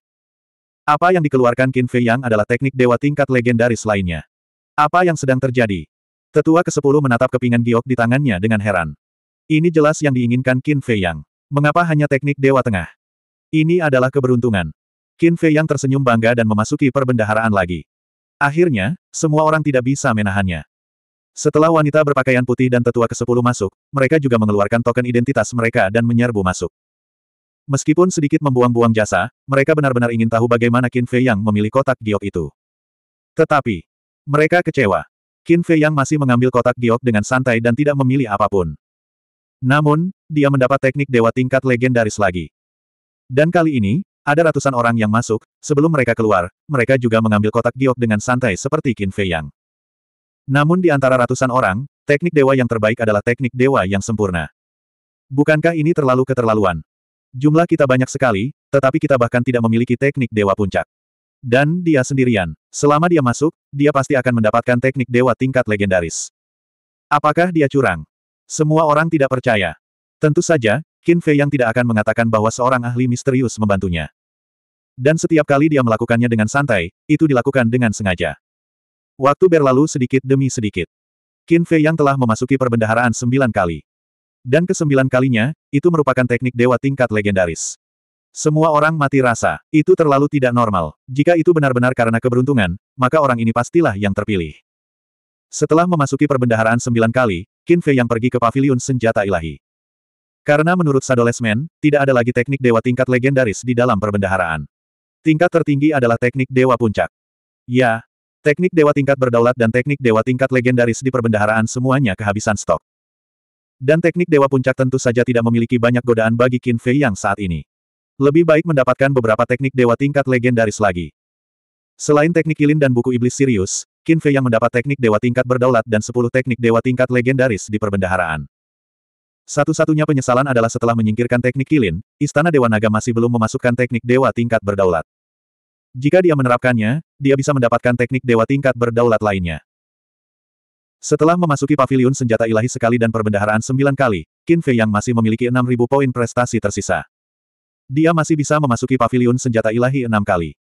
Apa yang dikeluarkan Qin Fei Yang adalah teknik dewa tingkat legendaris lainnya. Apa yang sedang terjadi? Tetua ke-10 menatap kepingan giok di tangannya dengan heran. Ini jelas yang diinginkan Qin Fei Yang. Mengapa hanya teknik dewa tengah? Ini adalah keberuntungan. Qin Fei Yang tersenyum bangga dan memasuki perbendaharaan lagi. Akhirnya, semua orang tidak bisa menahannya. Setelah wanita berpakaian putih dan tetua ke-10 masuk, mereka juga mengeluarkan token identitas mereka dan menyerbu masuk. Meskipun sedikit membuang-buang jasa, mereka benar-benar ingin tahu bagaimana Qin Fei Yang memilih kotak giok itu. Tetapi, mereka kecewa. Qin Fei Yang masih mengambil kotak giok dengan santai dan tidak memilih apapun. Namun, dia mendapat teknik dewa tingkat legendaris lagi. Dan kali ini, ada ratusan orang yang masuk, sebelum mereka keluar, mereka juga mengambil kotak giok dengan santai seperti Qin Fei Yang. Namun di antara ratusan orang, teknik dewa yang terbaik adalah teknik dewa yang sempurna. Bukankah ini terlalu keterlaluan? Jumlah kita banyak sekali, tetapi kita bahkan tidak memiliki teknik dewa puncak. Dan dia sendirian. Selama dia masuk, dia pasti akan mendapatkan teknik dewa tingkat legendaris. Apakah dia curang? Semua orang tidak percaya. Tentu saja, Qin Fei yang tidak akan mengatakan bahwa seorang ahli misterius membantunya. Dan setiap kali dia melakukannya dengan santai, itu dilakukan dengan sengaja. Waktu berlalu sedikit demi sedikit. Qin Fei yang telah memasuki perbendaharaan sembilan kali. Dan kesembilan kalinya, itu merupakan teknik dewa tingkat legendaris. Semua orang mati rasa, itu terlalu tidak normal. Jika itu benar-benar karena keberuntungan, maka orang ini pastilah yang terpilih. Setelah memasuki perbendaharaan sembilan kali, Qin Fei yang pergi ke paviliun senjata ilahi. Karena menurut Sadolesman, tidak ada lagi teknik dewa tingkat legendaris di dalam perbendaharaan. Tingkat tertinggi adalah teknik dewa puncak. Ya, teknik dewa tingkat berdaulat dan teknik dewa tingkat legendaris di perbendaharaan semuanya kehabisan stok. Dan teknik dewa puncak tentu saja tidak memiliki banyak godaan bagi Qin Fei yang saat ini. Lebih baik mendapatkan beberapa teknik dewa tingkat legendaris lagi. Selain teknik ilin dan buku iblis Sirius, Qin Fei yang mendapat teknik dewa tingkat berdaulat dan 10 teknik dewa tingkat legendaris di perbendaharaan. Satu-satunya penyesalan adalah setelah menyingkirkan teknik kilin, Istana Dewa Naga masih belum memasukkan teknik dewa tingkat berdaulat. Jika dia menerapkannya, dia bisa mendapatkan teknik dewa tingkat berdaulat lainnya. Setelah memasuki paviliun senjata ilahi sekali dan perbendaharaan sembilan kali, Qin Fei yang masih memiliki enam ribu poin prestasi tersisa. Dia masih bisa memasuki paviliun senjata ilahi enam kali.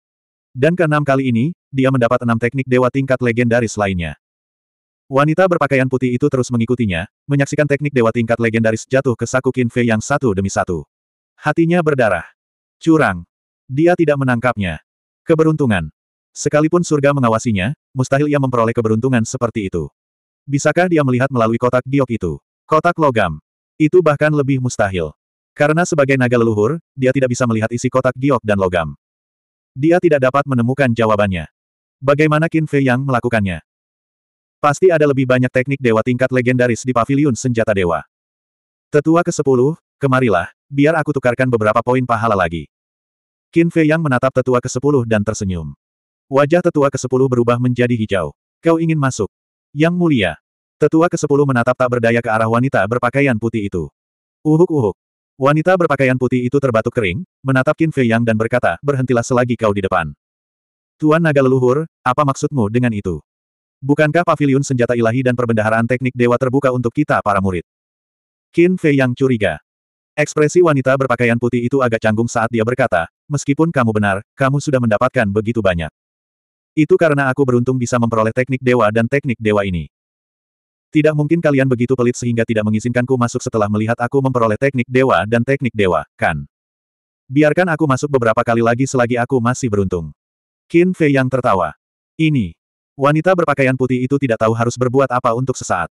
Dan keenam kali ini, dia mendapat enam teknik dewa tingkat legendaris lainnya. Wanita berpakaian putih itu terus mengikutinya, menyaksikan teknik dewa tingkat legendaris jatuh ke saku Qin Fei yang satu demi satu. Hatinya berdarah. Curang. Dia tidak menangkapnya. Keberuntungan. Sekalipun surga mengawasinya, mustahil ia memperoleh keberuntungan seperti itu. Bisakah dia melihat melalui kotak giok itu? Kotak logam. Itu bahkan lebih mustahil. Karena sebagai naga leluhur, dia tidak bisa melihat isi kotak giok dan logam. Dia tidak dapat menemukan jawabannya. Bagaimana Qin Fei Yang melakukannya? Pasti ada lebih banyak teknik dewa tingkat legendaris di pavilion senjata dewa. Tetua ke-10, kemarilah, biar aku tukarkan beberapa poin pahala lagi. Qin Fei Yang menatap tetua ke-10 dan tersenyum. Wajah tetua ke-10 berubah menjadi hijau. Kau ingin masuk? Yang mulia. Tetua ke-10 menatap tak berdaya ke arah wanita berpakaian putih itu. Uhuk-uhuk. Wanita berpakaian putih itu terbatuk kering, menatap Qin Fei Yang dan berkata, berhentilah selagi kau di depan. Tuan naga leluhur, apa maksudmu dengan itu? Bukankah pavilion senjata ilahi dan perbendaharaan teknik dewa terbuka untuk kita para murid? Qin Fei yang curiga. Ekspresi wanita berpakaian putih itu agak canggung saat dia berkata, meskipun kamu benar, kamu sudah mendapatkan begitu banyak. Itu karena aku beruntung bisa memperoleh teknik dewa dan teknik dewa ini. Tidak mungkin kalian begitu pelit sehingga tidak mengizinkanku masuk setelah melihat aku memperoleh teknik dewa dan teknik dewa, kan? Biarkan aku masuk beberapa kali lagi selagi aku masih beruntung. Qin Fei yang tertawa. Ini, Wanita berpakaian putih itu tidak tahu harus berbuat apa untuk sesaat.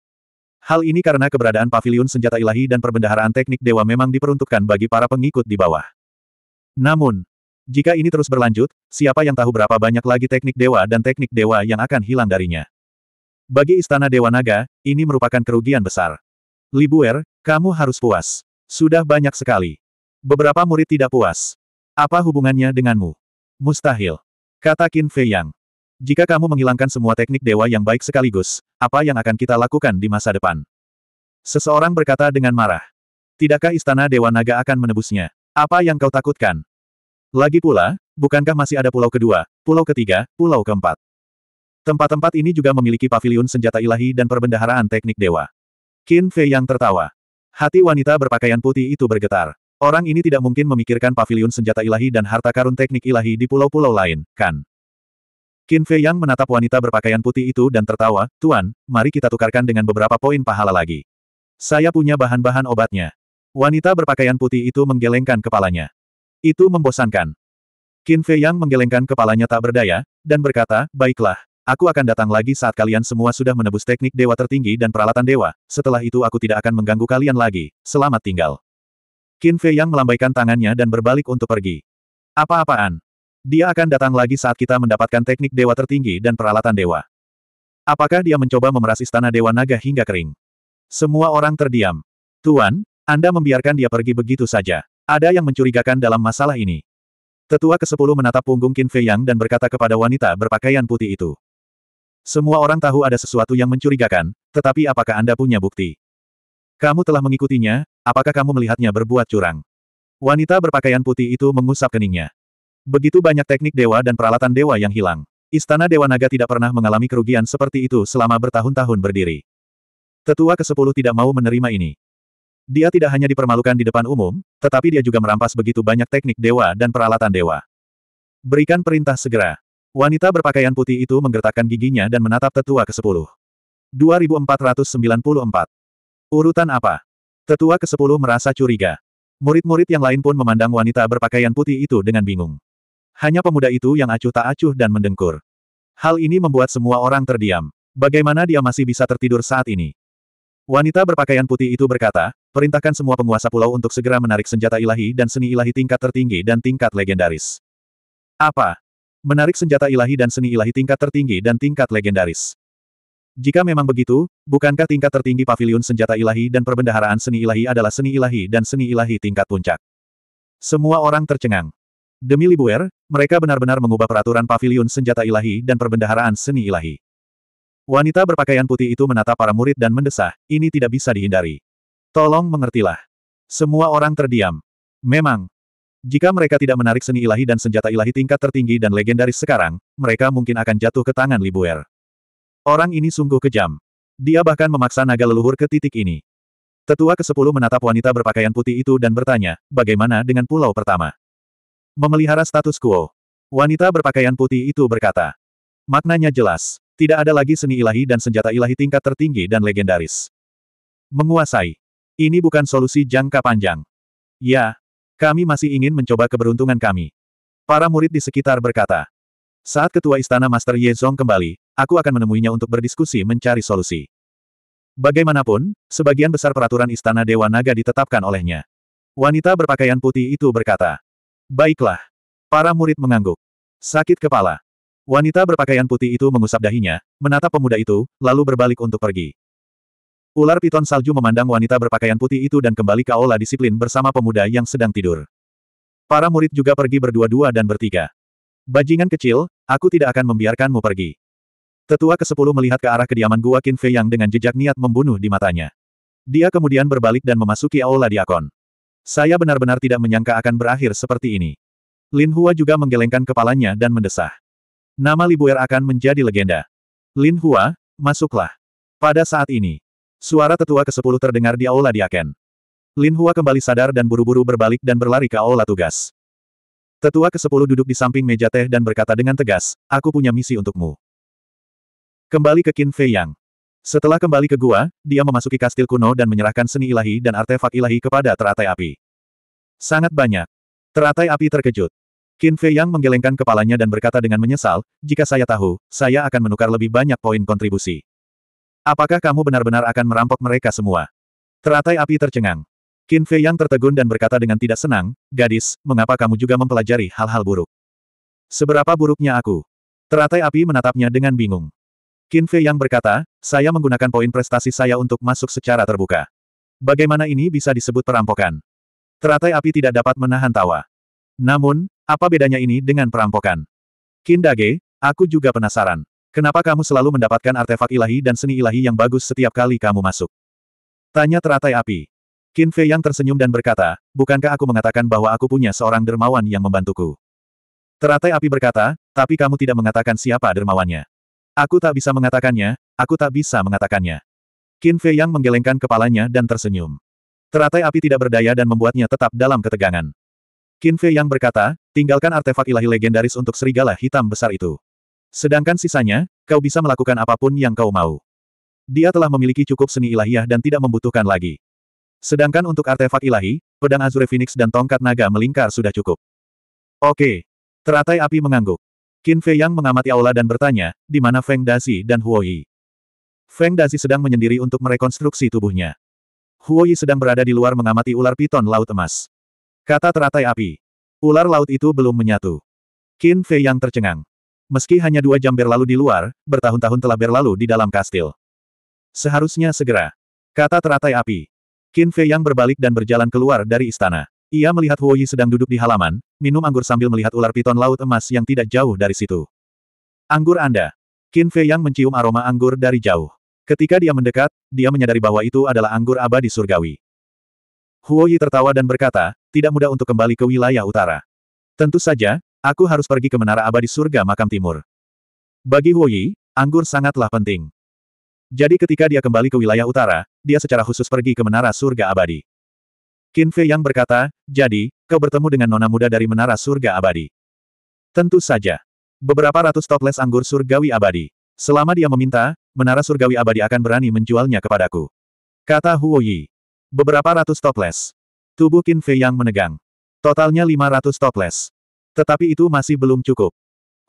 Hal ini karena keberadaan pavilion senjata ilahi dan perbendaharaan teknik dewa memang diperuntukkan bagi para pengikut di bawah. Namun, jika ini terus berlanjut, siapa yang tahu berapa banyak lagi teknik dewa dan teknik dewa yang akan hilang darinya. Bagi Istana Dewa Naga, ini merupakan kerugian besar. Libuer, kamu harus puas. Sudah banyak sekali. Beberapa murid tidak puas. Apa hubungannya denganmu? Mustahil. Kata Qin Fei Yang. Jika kamu menghilangkan semua teknik dewa yang baik sekaligus, apa yang akan kita lakukan di masa depan? Seseorang berkata dengan marah. Tidakkah istana Dewa Naga akan menebusnya? Apa yang kau takutkan? Lagi pula, bukankah masih ada pulau kedua, pulau ketiga, pulau keempat? Tempat-tempat ini juga memiliki paviliun senjata ilahi dan perbendaharaan teknik dewa. Qin Fei yang tertawa. Hati wanita berpakaian putih itu bergetar. Orang ini tidak mungkin memikirkan paviliun senjata ilahi dan harta karun teknik ilahi di pulau-pulau lain, kan? Qin Fei Yang menatap wanita berpakaian putih itu dan tertawa, Tuan, mari kita tukarkan dengan beberapa poin pahala lagi. Saya punya bahan-bahan obatnya. Wanita berpakaian putih itu menggelengkan kepalanya. Itu membosankan. Qin Fei Yang menggelengkan kepalanya tak berdaya, dan berkata, baiklah, aku akan datang lagi saat kalian semua sudah menebus teknik dewa tertinggi dan peralatan dewa, setelah itu aku tidak akan mengganggu kalian lagi, selamat tinggal. Qin Fei Yang melambaikan tangannya dan berbalik untuk pergi. Apa-apaan? Dia akan datang lagi saat kita mendapatkan teknik dewa tertinggi dan peralatan dewa. Apakah dia mencoba memeras istana dewa naga hingga kering? Semua orang terdiam. Tuan, Anda membiarkan dia pergi begitu saja. Ada yang mencurigakan dalam masalah ini. Tetua ke-10 menatap punggung Qin Fei Yang dan berkata kepada wanita berpakaian putih itu. Semua orang tahu ada sesuatu yang mencurigakan, tetapi apakah Anda punya bukti? Kamu telah mengikutinya, apakah kamu melihatnya berbuat curang? Wanita berpakaian putih itu mengusap keningnya. Begitu banyak teknik dewa dan peralatan dewa yang hilang. Istana Dewa Naga tidak pernah mengalami kerugian seperti itu selama bertahun-tahun berdiri. Tetua ke-10 tidak mau menerima ini. Dia tidak hanya dipermalukan di depan umum, tetapi dia juga merampas begitu banyak teknik dewa dan peralatan dewa. Berikan perintah segera. Wanita berpakaian putih itu menggertakkan giginya dan menatap tetua ke-10. 2494. Urutan apa? Tetua ke-10 merasa curiga. Murid-murid yang lain pun memandang wanita berpakaian putih itu dengan bingung. Hanya pemuda itu yang acuh tak acuh dan mendengkur. Hal ini membuat semua orang terdiam. Bagaimana dia masih bisa tertidur saat ini? Wanita berpakaian putih itu berkata, perintahkan semua penguasa pulau untuk segera menarik senjata ilahi dan seni ilahi tingkat tertinggi dan tingkat legendaris. Apa? Menarik senjata ilahi dan seni ilahi tingkat tertinggi dan tingkat legendaris. Jika memang begitu, bukankah tingkat tertinggi pavilion senjata ilahi dan perbendaharaan seni ilahi adalah seni ilahi dan seni ilahi tingkat puncak? Semua orang tercengang. Demi Libuer, mereka benar-benar mengubah peraturan pavilion senjata ilahi dan perbendaharaan seni ilahi. Wanita berpakaian putih itu menatap para murid dan mendesah, ini tidak bisa dihindari. Tolong mengertilah. Semua orang terdiam. Memang, jika mereka tidak menarik seni ilahi dan senjata ilahi tingkat tertinggi dan legendaris sekarang, mereka mungkin akan jatuh ke tangan Libuer. Orang ini sungguh kejam. Dia bahkan memaksa naga leluhur ke titik ini. Tetua ke-10 menatap wanita berpakaian putih itu dan bertanya, bagaimana dengan pulau pertama? Memelihara status quo. Wanita berpakaian putih itu berkata. Maknanya jelas. Tidak ada lagi seni ilahi dan senjata ilahi tingkat tertinggi dan legendaris. Menguasai. Ini bukan solusi jangka panjang. Ya, kami masih ingin mencoba keberuntungan kami. Para murid di sekitar berkata. Saat ketua istana Master Ye Zong kembali, aku akan menemuinya untuk berdiskusi mencari solusi. Bagaimanapun, sebagian besar peraturan istana Dewa Naga ditetapkan olehnya. Wanita berpakaian putih itu berkata. Baiklah. Para murid mengangguk. Sakit kepala. Wanita berpakaian putih itu mengusap dahinya, menatap pemuda itu, lalu berbalik untuk pergi. Ular piton salju memandang wanita berpakaian putih itu dan kembali ke aula disiplin bersama pemuda yang sedang tidur. Para murid juga pergi berdua-dua dan bertiga. Bajingan kecil, aku tidak akan membiarkanmu pergi. Tetua ke-10 melihat ke arah kediaman Gua Qin Fei yang dengan jejak niat membunuh di matanya. Dia kemudian berbalik dan memasuki aula diakon. Saya benar-benar tidak menyangka akan berakhir seperti ini. Lin Hua juga menggelengkan kepalanya dan mendesah. Nama Libuer akan menjadi legenda. Lin Hua, masuklah. Pada saat ini, suara tetua ke-10 terdengar di aula Diaken. Lin Hua kembali sadar dan buru-buru berbalik dan berlari ke aula tugas. Tetua ke-10 duduk di samping meja teh dan berkata dengan tegas, aku punya misi untukmu. Kembali ke Qin Fei Yang. Setelah kembali ke gua, dia memasuki kastil kuno dan menyerahkan seni ilahi dan artefak ilahi kepada teratai api. Sangat banyak. Teratai api terkejut. Qin Fei Yang menggelengkan kepalanya dan berkata dengan menyesal, jika saya tahu, saya akan menukar lebih banyak poin kontribusi. Apakah kamu benar-benar akan merampok mereka semua? Teratai api tercengang. Qin Fei Yang tertegun dan berkata dengan tidak senang, gadis, mengapa kamu juga mempelajari hal-hal buruk? Seberapa buruknya aku? Teratai api menatapnya dengan bingung. Qin Fei yang berkata, saya menggunakan poin prestasi saya untuk masuk secara terbuka. Bagaimana ini bisa disebut perampokan? Teratai api tidak dapat menahan tawa. Namun, apa bedanya ini dengan perampokan? Dage, aku juga penasaran. Kenapa kamu selalu mendapatkan artefak ilahi dan seni ilahi yang bagus setiap kali kamu masuk? Tanya teratai api. Qin Fei yang tersenyum dan berkata, bukankah aku mengatakan bahwa aku punya seorang dermawan yang membantuku? Teratai api berkata, tapi kamu tidak mengatakan siapa dermawannya. Aku tak bisa mengatakannya, aku tak bisa mengatakannya. Qin Fei Yang menggelengkan kepalanya dan tersenyum. Teratai api tidak berdaya dan membuatnya tetap dalam ketegangan. Qin Fei Yang berkata, tinggalkan artefak ilahi legendaris untuk serigala hitam besar itu. Sedangkan sisanya, kau bisa melakukan apapun yang kau mau. Dia telah memiliki cukup seni ilahiyah dan tidak membutuhkan lagi. Sedangkan untuk artefak ilahi, pedang Azure Phoenix dan tongkat naga melingkar sudah cukup. Oke. Teratai api mengangguk. Qin Fei Yang mengamati aula dan bertanya, di mana Feng Dazi dan Huo Yi? Feng Dazi sedang menyendiri untuk merekonstruksi tubuhnya. Huo Yi sedang berada di luar mengamati ular piton laut emas. Kata teratai api. Ular laut itu belum menyatu. Qin Fei Yang tercengang. Meski hanya dua jam berlalu di luar, bertahun-tahun telah berlalu di dalam kastil. Seharusnya segera. Kata teratai api. Qin Fei Yang berbalik dan berjalan keluar dari istana. Ia melihat Huoyi sedang duduk di halaman, minum anggur sambil melihat ular piton laut emas yang tidak jauh dari situ. Anggur Anda. Qin Fei Yang mencium aroma anggur dari jauh. Ketika dia mendekat, dia menyadari bahwa itu adalah anggur abadi surgawi. Huoyi tertawa dan berkata, tidak mudah untuk kembali ke wilayah utara. Tentu saja, aku harus pergi ke menara abadi surga makam timur. Bagi Huoyi, anggur sangatlah penting. Jadi ketika dia kembali ke wilayah utara, dia secara khusus pergi ke menara surga abadi. Qin Fei yang berkata, jadi, kau bertemu dengan nona muda dari menara surga abadi. Tentu saja. Beberapa ratus toples anggur surgawi abadi. Selama dia meminta, menara surgawi abadi akan berani menjualnya kepadaku. Kata Huo Yi. Beberapa ratus toples. Tubuh Qin Fei yang menegang. Totalnya 500 toples. Tetapi itu masih belum cukup.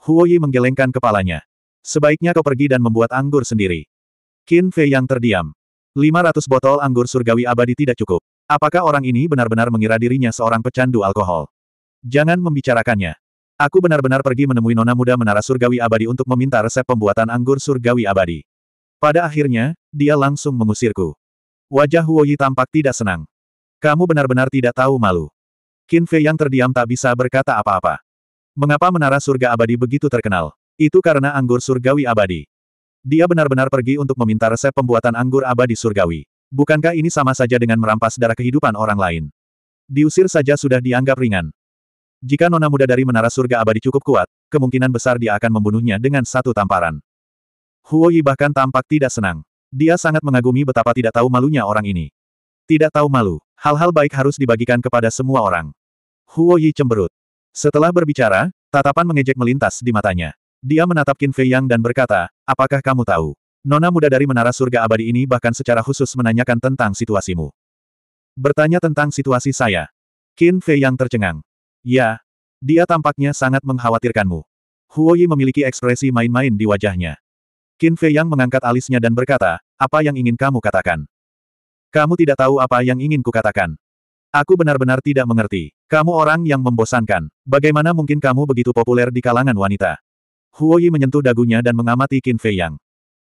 Huo Yi menggelengkan kepalanya. Sebaiknya kau pergi dan membuat anggur sendiri. Qin Fei yang terdiam. 500 botol anggur surgawi abadi tidak cukup. Apakah orang ini benar-benar mengira dirinya seorang pecandu alkohol? Jangan membicarakannya. Aku benar-benar pergi menemui nona muda menara surgawi abadi untuk meminta resep pembuatan anggur surgawi abadi. Pada akhirnya, dia langsung mengusirku. Wajah Huoyi tampak tidak senang. Kamu benar-benar tidak tahu malu. Qin Fei yang terdiam tak bisa berkata apa-apa. Mengapa menara surga abadi begitu terkenal? Itu karena anggur surgawi abadi. Dia benar-benar pergi untuk meminta resep pembuatan anggur abadi surgawi. Bukankah ini sama saja dengan merampas darah kehidupan orang lain? Diusir saja sudah dianggap ringan. Jika nona muda dari menara surga abadi cukup kuat, kemungkinan besar dia akan membunuhnya dengan satu tamparan. Huo Yi bahkan tampak tidak senang. Dia sangat mengagumi betapa tidak tahu malunya orang ini. Tidak tahu malu, hal-hal baik harus dibagikan kepada semua orang. Huo Yi cemberut. Setelah berbicara, tatapan mengejek melintas di matanya. Dia menatap Qin Fei Yang dan berkata, apakah kamu tahu? Nona muda dari Menara Surga Abadi ini bahkan secara khusus menanyakan tentang situasimu. Bertanya tentang situasi saya. Qin Fei yang tercengang. Ya, dia tampaknya sangat mengkhawatirkanmu. Huoyi memiliki ekspresi main-main di wajahnya. Qin Fei yang mengangkat alisnya dan berkata, apa yang ingin kamu katakan? Kamu tidak tahu apa yang ingin ku katakan. Aku benar-benar tidak mengerti. Kamu orang yang membosankan. Bagaimana mungkin kamu begitu populer di kalangan wanita? Huoyi menyentuh dagunya dan mengamati Qin Fei Yang.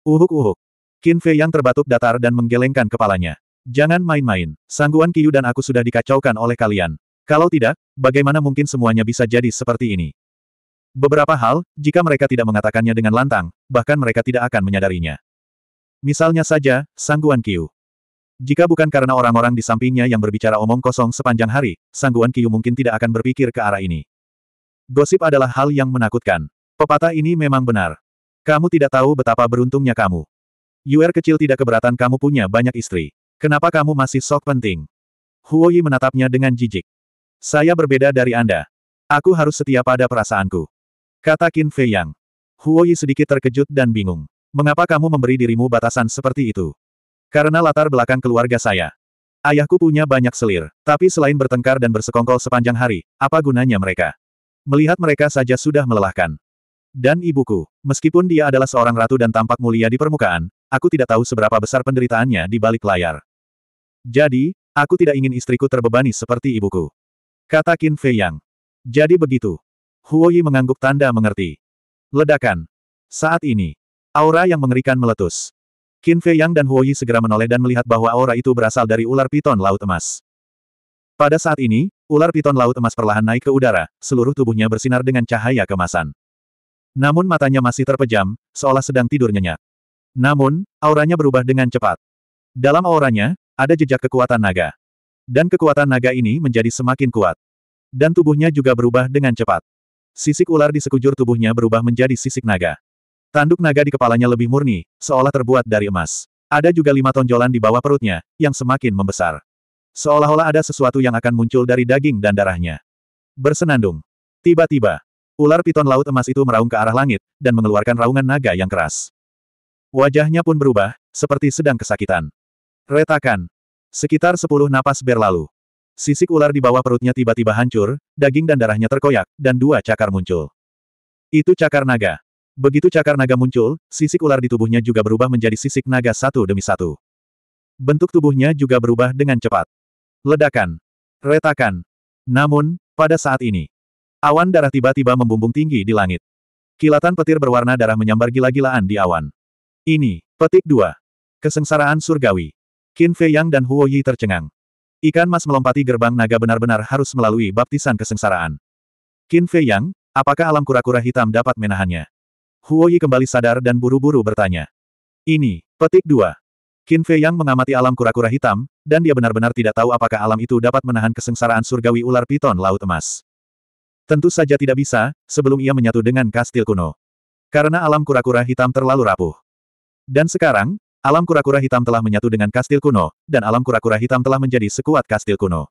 Uhuk-uhuk. Qin Fei yang terbatuk datar dan menggelengkan kepalanya. Jangan main-main, sangguan Kiyu dan aku sudah dikacaukan oleh kalian. Kalau tidak, bagaimana mungkin semuanya bisa jadi seperti ini? Beberapa hal, jika mereka tidak mengatakannya dengan lantang, bahkan mereka tidak akan menyadarinya. Misalnya saja, sangguan Kiyu. Jika bukan karena orang-orang di sampingnya yang berbicara omong kosong sepanjang hari, sangguan Kiyu mungkin tidak akan berpikir ke arah ini. Gosip adalah hal yang menakutkan. Pepatah ini memang benar. Kamu tidak tahu betapa beruntungnya kamu. Yuer kecil tidak keberatan kamu punya banyak istri. Kenapa kamu masih sok penting? Huoyi menatapnya dengan jijik. Saya berbeda dari Anda. Aku harus setia pada perasaanku. Kata Qin Fei Yang. Huoyi sedikit terkejut dan bingung. Mengapa kamu memberi dirimu batasan seperti itu? Karena latar belakang keluarga saya. Ayahku punya banyak selir, tapi selain bertengkar dan bersekongkol sepanjang hari, apa gunanya mereka? Melihat mereka saja sudah melelahkan. Dan ibuku, meskipun dia adalah seorang ratu dan tampak mulia di permukaan, aku tidak tahu seberapa besar penderitaannya di balik layar. Jadi, aku tidak ingin istriku terbebani seperti ibuku. Kata Qin Fei Yang. Jadi begitu. Huoyi mengangguk tanda mengerti. Ledakan. Saat ini, aura yang mengerikan meletus. Qin Fei Yang dan Huoyi segera menoleh dan melihat bahwa aura itu berasal dari ular piton laut emas. Pada saat ini, ular piton laut emas perlahan naik ke udara, seluruh tubuhnya bersinar dengan cahaya kemasan. Namun matanya masih terpejam, seolah sedang tidur nyenyak. Namun, auranya berubah dengan cepat. Dalam auranya, ada jejak kekuatan naga. Dan kekuatan naga ini menjadi semakin kuat. Dan tubuhnya juga berubah dengan cepat. Sisik ular di sekujur tubuhnya berubah menjadi sisik naga. Tanduk naga di kepalanya lebih murni, seolah terbuat dari emas. Ada juga lima tonjolan di bawah perutnya, yang semakin membesar. Seolah-olah ada sesuatu yang akan muncul dari daging dan darahnya. Bersenandung. Tiba-tiba, Ular piton laut emas itu meraung ke arah langit, dan mengeluarkan raungan naga yang keras. Wajahnya pun berubah, seperti sedang kesakitan. Retakan. Sekitar sepuluh napas berlalu. Sisik ular di bawah perutnya tiba-tiba hancur, daging dan darahnya terkoyak, dan dua cakar muncul. Itu cakar naga. Begitu cakar naga muncul, sisik ular di tubuhnya juga berubah menjadi sisik naga satu demi satu. Bentuk tubuhnya juga berubah dengan cepat. Ledakan. Retakan. Namun, pada saat ini, Awan darah tiba-tiba membumbung tinggi di langit. Kilatan petir berwarna darah menyambar gila-gilaan di awan. Ini, petik 2. Kesengsaraan surgawi. Qin Fei Yang dan Huo Yi tercengang. Ikan mas melompati gerbang naga benar-benar harus melalui baptisan kesengsaraan. Qin Fei Yang, apakah alam kura-kura hitam dapat menahannya? Huo Yi kembali sadar dan buru-buru bertanya. Ini, petik 2. Qin Fei Yang mengamati alam kura-kura hitam, dan dia benar-benar tidak tahu apakah alam itu dapat menahan kesengsaraan surgawi ular piton laut emas. Tentu saja tidak bisa, sebelum ia menyatu dengan kastil kuno. Karena alam kura-kura hitam terlalu rapuh. Dan sekarang, alam kura-kura hitam telah menyatu dengan kastil kuno, dan alam kura-kura hitam telah menjadi sekuat kastil kuno.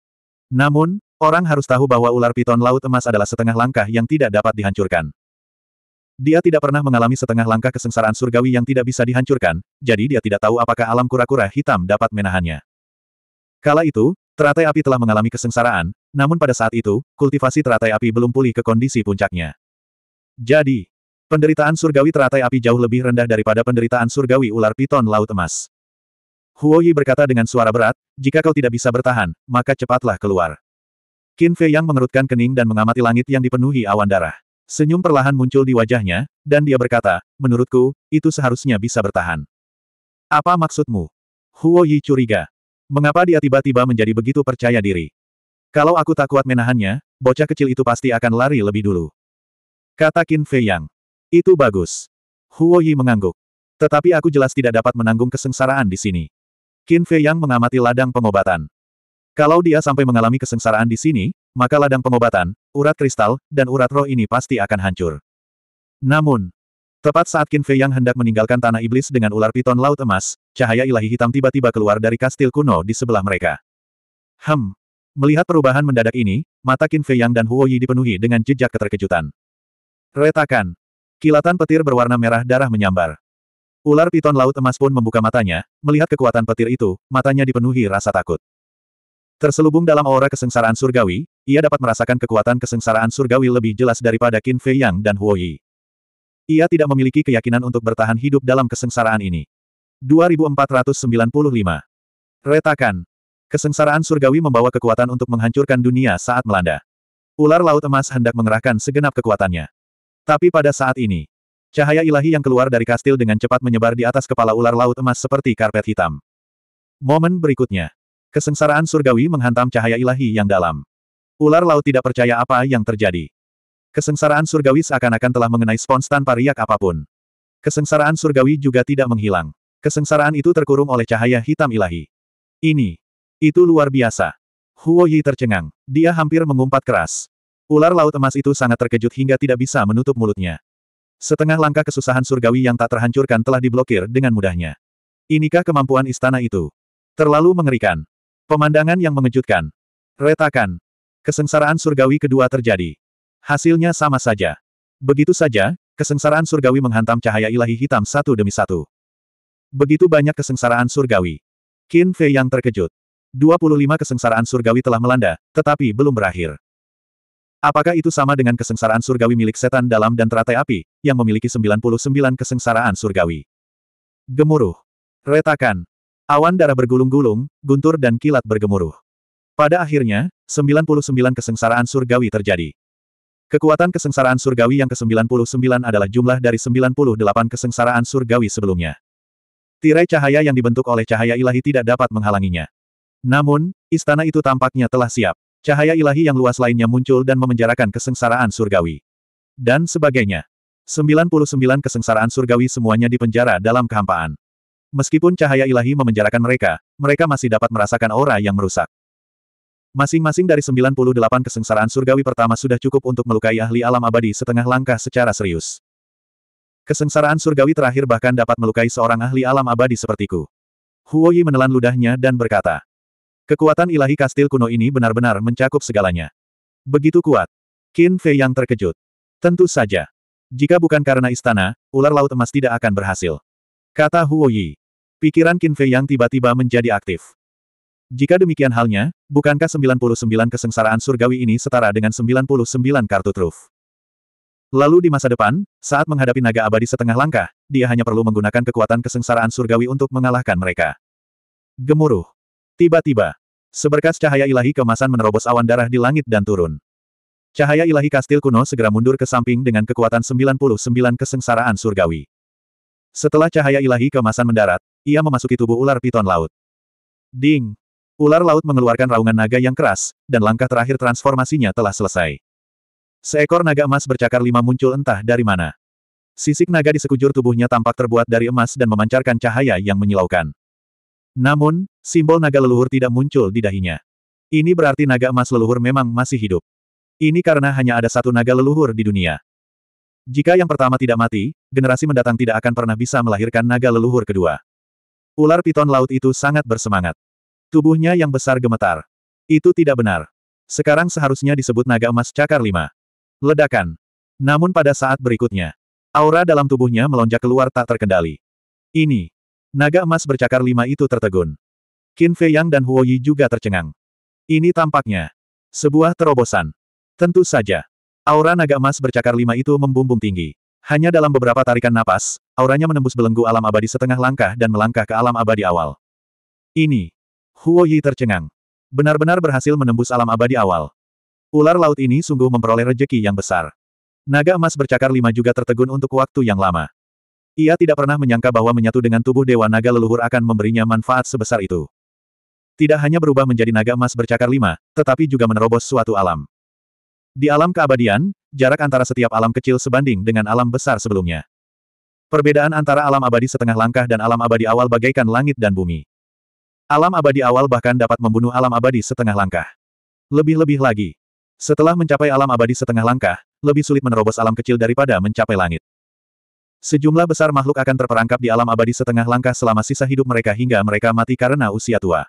Namun, orang harus tahu bahwa ular piton laut emas adalah setengah langkah yang tidak dapat dihancurkan. Dia tidak pernah mengalami setengah langkah kesengsaraan surgawi yang tidak bisa dihancurkan, jadi dia tidak tahu apakah alam kura-kura hitam dapat menahannya. Kala itu, Teratai api telah mengalami kesengsaraan, namun pada saat itu, kultivasi teratai api belum pulih ke kondisi puncaknya. Jadi, penderitaan surgawi teratai api jauh lebih rendah daripada penderitaan surgawi ular piton laut emas. Huo Yi berkata dengan suara berat, jika kau tidak bisa bertahan, maka cepatlah keluar. Qin Fei yang mengerutkan kening dan mengamati langit yang dipenuhi awan darah. Senyum perlahan muncul di wajahnya, dan dia berkata, menurutku, itu seharusnya bisa bertahan. Apa maksudmu? Huo Yi curiga. Mengapa dia tiba-tiba menjadi begitu percaya diri? Kalau aku tak kuat menahannya, bocah kecil itu pasti akan lari lebih dulu. Kata Qin Fei Yang. Itu bagus. Huo Yi mengangguk. Tetapi aku jelas tidak dapat menanggung kesengsaraan di sini. Qin Fei Yang mengamati ladang pengobatan. Kalau dia sampai mengalami kesengsaraan di sini, maka ladang pengobatan, urat kristal, dan urat roh ini pasti akan hancur. Namun, Tepat saat Qin Fei yang hendak meninggalkan tanah iblis dengan ular piton laut emas, cahaya ilahi hitam tiba-tiba keluar dari kastil kuno di sebelah mereka. Hem. Melihat perubahan mendadak ini, mata Qin Fei yang dan Huo Yi dipenuhi dengan jejak keterkejutan. Retakan. Kilatan petir berwarna merah darah menyambar. Ular piton laut emas pun membuka matanya, melihat kekuatan petir itu, matanya dipenuhi rasa takut. Terselubung dalam aura kesengsaraan surgawi, ia dapat merasakan kekuatan kesengsaraan surgawi lebih jelas daripada Qin Fei Yang dan Huo Yi. Ia tidak memiliki keyakinan untuk bertahan hidup dalam kesengsaraan ini. 2495. Retakan. Kesengsaraan surgawi membawa kekuatan untuk menghancurkan dunia saat melanda. Ular Laut Emas hendak mengerahkan segenap kekuatannya. Tapi pada saat ini, cahaya ilahi yang keluar dari kastil dengan cepat menyebar di atas kepala ular Laut Emas seperti karpet hitam. Momen berikutnya, kesengsaraan surgawi menghantam cahaya ilahi yang dalam. Ular Laut tidak percaya apa yang terjadi. Kesengsaraan surgawi seakan-akan telah mengenai spons tanpa riak apapun. Kesengsaraan surgawi juga tidak menghilang. Kesengsaraan itu terkurung oleh cahaya hitam ilahi. Ini. Itu luar biasa. Huo Yi tercengang. Dia hampir mengumpat keras. Ular laut emas itu sangat terkejut hingga tidak bisa menutup mulutnya. Setengah langkah kesusahan surgawi yang tak terhancurkan telah diblokir dengan mudahnya. Inikah kemampuan istana itu? Terlalu mengerikan. Pemandangan yang mengejutkan. Retakan. Kesengsaraan surgawi kedua terjadi. Hasilnya sama saja. Begitu saja, kesengsaraan surgawi menghantam cahaya ilahi hitam satu demi satu. Begitu banyak kesengsaraan surgawi. Qin Fei yang terkejut. 25 kesengsaraan surgawi telah melanda, tetapi belum berakhir. Apakah itu sama dengan kesengsaraan surgawi milik setan dalam dan teratai api, yang memiliki 99 kesengsaraan surgawi? Gemuruh. Retakan. Awan darah bergulung-gulung, guntur dan kilat bergemuruh. Pada akhirnya, 99 kesengsaraan surgawi terjadi. Kekuatan kesengsaraan surgawi yang ke-99 adalah jumlah dari 98 kesengsaraan surgawi sebelumnya. Tirai cahaya yang dibentuk oleh cahaya ilahi tidak dapat menghalanginya. Namun, istana itu tampaknya telah siap. Cahaya ilahi yang luas lainnya muncul dan memenjarakan kesengsaraan surgawi. Dan sebagainya. 99 kesengsaraan surgawi semuanya dipenjara dalam kehampaan. Meskipun cahaya ilahi memenjarakan mereka, mereka masih dapat merasakan aura yang merusak. Masing-masing dari 98 kesengsaraan surgawi pertama sudah cukup untuk melukai ahli alam abadi setengah langkah secara serius. Kesengsaraan surgawi terakhir bahkan dapat melukai seorang ahli alam abadi sepertiku. Huoyi menelan ludahnya dan berkata, Kekuatan ilahi kastil kuno ini benar-benar mencakup segalanya. Begitu kuat. Qin Fei yang terkejut. Tentu saja. Jika bukan karena istana, ular laut emas tidak akan berhasil. Kata Huo Yi. Pikiran Qin Fei yang tiba-tiba menjadi aktif. Jika demikian halnya, bukankah 99 kesengsaraan surgawi ini setara dengan 99 kartu truf? Lalu di masa depan, saat menghadapi naga abadi setengah langkah, dia hanya perlu menggunakan kekuatan kesengsaraan surgawi untuk mengalahkan mereka. Gemuruh. Tiba-tiba, seberkas cahaya ilahi kemasan menerobos awan darah di langit dan turun. Cahaya ilahi kastil kuno segera mundur ke samping dengan kekuatan 99 kesengsaraan surgawi. Setelah cahaya ilahi kemasan mendarat, ia memasuki tubuh ular piton laut. Ding! Ular laut mengeluarkan raungan naga yang keras, dan langkah terakhir transformasinya telah selesai. Seekor naga emas bercakar lima muncul entah dari mana. Sisik naga di sekujur tubuhnya tampak terbuat dari emas dan memancarkan cahaya yang menyilaukan. Namun, simbol naga leluhur tidak muncul di dahinya. Ini berarti naga emas leluhur memang masih hidup. Ini karena hanya ada satu naga leluhur di dunia. Jika yang pertama tidak mati, generasi mendatang tidak akan pernah bisa melahirkan naga leluhur kedua. Ular piton laut itu sangat bersemangat. Tubuhnya yang besar gemetar. Itu tidak benar. Sekarang seharusnya disebut naga emas cakar lima. Ledakan. Namun pada saat berikutnya, aura dalam tubuhnya melonjak keluar tak terkendali. Ini. Naga emas bercakar lima itu tertegun. Qin Fei Yang dan Huo Yi juga tercengang. Ini tampaknya. Sebuah terobosan. Tentu saja. Aura naga emas bercakar lima itu membumbung tinggi. Hanya dalam beberapa tarikan napas, auranya menembus belenggu alam abadi setengah langkah dan melangkah ke alam abadi awal. Ini. Huo Yi tercengang. Benar-benar berhasil menembus alam abadi awal. Ular laut ini sungguh memperoleh rejeki yang besar. Naga emas bercakar lima juga tertegun untuk waktu yang lama. Ia tidak pernah menyangka bahwa menyatu dengan tubuh Dewa Naga Leluhur akan memberinya manfaat sebesar itu. Tidak hanya berubah menjadi naga emas bercakar lima, tetapi juga menerobos suatu alam. Di alam keabadian, jarak antara setiap alam kecil sebanding dengan alam besar sebelumnya. Perbedaan antara alam abadi setengah langkah dan alam abadi awal bagaikan langit dan bumi. Alam abadi awal bahkan dapat membunuh alam abadi setengah langkah. Lebih-lebih lagi. Setelah mencapai alam abadi setengah langkah, lebih sulit menerobos alam kecil daripada mencapai langit. Sejumlah besar makhluk akan terperangkap di alam abadi setengah langkah selama sisa hidup mereka hingga mereka mati karena usia tua.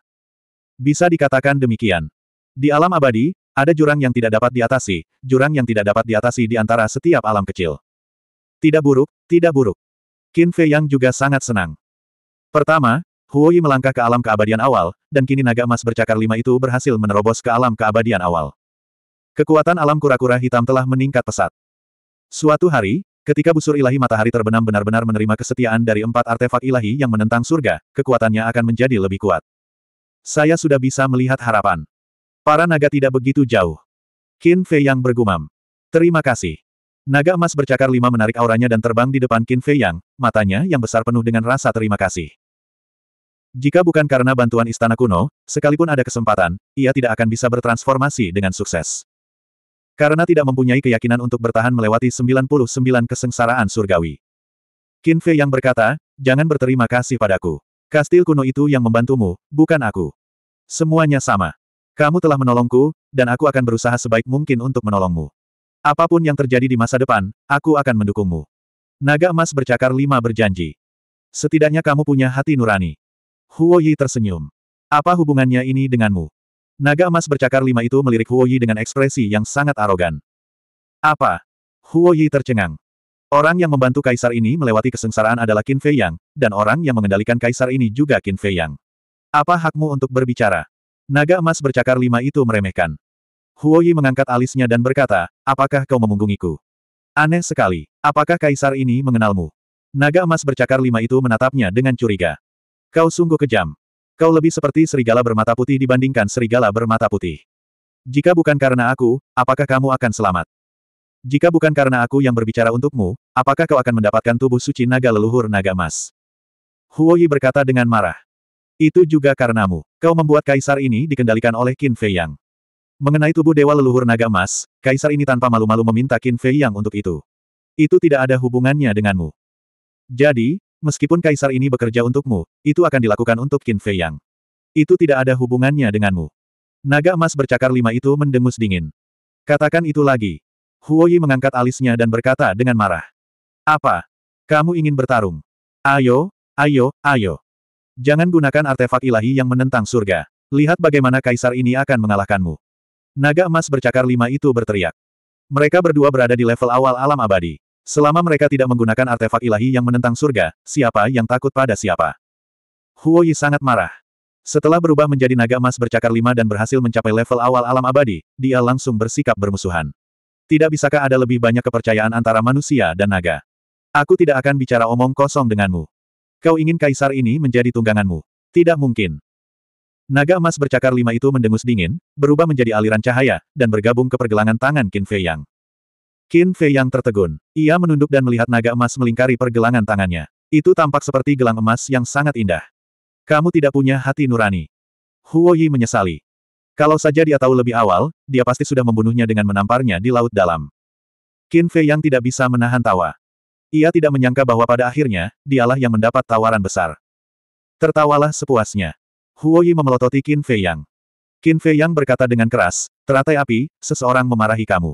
Bisa dikatakan demikian. Di alam abadi, ada jurang yang tidak dapat diatasi, jurang yang tidak dapat diatasi di antara setiap alam kecil. Tidak buruk, tidak buruk. Qin Fei Yang juga sangat senang. Pertama, Huoyi melangkah ke alam keabadian awal, dan kini naga emas bercakar lima itu berhasil menerobos ke alam keabadian awal. Kekuatan alam kura-kura hitam telah meningkat pesat. Suatu hari, ketika busur ilahi matahari terbenam benar-benar menerima kesetiaan dari empat artefak ilahi yang menentang surga, kekuatannya akan menjadi lebih kuat. Saya sudah bisa melihat harapan. Para naga tidak begitu jauh. Qin Fei yang bergumam. Terima kasih. Naga emas bercakar lima menarik auranya dan terbang di depan Qin Fei Yang, matanya yang besar penuh dengan rasa terima kasih. Jika bukan karena bantuan istana kuno, sekalipun ada kesempatan, ia tidak akan bisa bertransformasi dengan sukses. Karena tidak mempunyai keyakinan untuk bertahan melewati 99 kesengsaraan surgawi. Qin Fei yang berkata, jangan berterima kasih padaku. Kastil kuno itu yang membantumu, bukan aku. Semuanya sama. Kamu telah menolongku, dan aku akan berusaha sebaik mungkin untuk menolongmu. Apapun yang terjadi di masa depan, aku akan mendukungmu. Naga emas bercakar lima berjanji. Setidaknya kamu punya hati nurani. Huo Yi tersenyum. Apa hubungannya ini denganmu? Naga emas bercakar lima itu melirik Huo Yi dengan ekspresi yang sangat arogan. Apa? Huo Yi tercengang. Orang yang membantu kaisar ini melewati kesengsaraan adalah Qin Fei Yang, dan orang yang mengendalikan kaisar ini juga Qin Fei Yang. Apa hakmu untuk berbicara? Naga emas bercakar lima itu meremehkan. Huo Yi mengangkat alisnya dan berkata, apakah kau memunggungiku? Aneh sekali, apakah kaisar ini mengenalmu? Naga emas bercakar lima itu menatapnya dengan curiga. Kau sungguh kejam. Kau lebih seperti serigala bermata putih dibandingkan serigala bermata putih. Jika bukan karena aku, apakah kamu akan selamat? Jika bukan karena aku yang berbicara untukmu, apakah kau akan mendapatkan tubuh suci naga leluhur naga emas? Huoyi berkata dengan marah. Itu juga karenamu. Kau membuat kaisar ini dikendalikan oleh Qin Fei Yang. Mengenai tubuh dewa leluhur naga emas, kaisar ini tanpa malu-malu meminta Qin Fei Yang untuk itu. Itu tidak ada hubungannya denganmu. Jadi, Meskipun kaisar ini bekerja untukmu, itu akan dilakukan untuk Qin Fei Yang. Itu tidak ada hubungannya denganmu. Naga emas bercakar lima itu mendengus dingin. Katakan itu lagi. Huoyi mengangkat alisnya dan berkata dengan marah. Apa? Kamu ingin bertarung? Ayo, ayo, ayo. Jangan gunakan artefak ilahi yang menentang surga. Lihat bagaimana kaisar ini akan mengalahkanmu. Naga emas bercakar lima itu berteriak. Mereka berdua berada di level awal alam abadi. Selama mereka tidak menggunakan artefak ilahi yang menentang surga, siapa yang takut pada siapa? Huo Yi sangat marah. Setelah berubah menjadi naga emas bercakar lima dan berhasil mencapai level awal alam abadi, dia langsung bersikap bermusuhan. Tidak bisakah ada lebih banyak kepercayaan antara manusia dan naga? Aku tidak akan bicara omong kosong denganmu. Kau ingin kaisar ini menjadi tungganganmu? Tidak mungkin. Naga emas bercakar lima itu mendengus dingin, berubah menjadi aliran cahaya, dan bergabung ke pergelangan tangan Qin Fei Yang. Qin Fei yang tertegun. Ia menunduk dan melihat naga emas melingkari pergelangan tangannya. Itu tampak seperti gelang emas yang sangat indah. Kamu tidak punya hati nurani. Huo Yi menyesali. Kalau saja dia tahu lebih awal, dia pasti sudah membunuhnya dengan menamparnya di laut dalam. Qin Fei yang tidak bisa menahan tawa. Ia tidak menyangka bahwa pada akhirnya, dialah yang mendapat tawaran besar. Tertawalah sepuasnya. Huo Yi memelototi Qin Fei Yang. Qin Fei Yang berkata dengan keras, teratai api, seseorang memarahi kamu.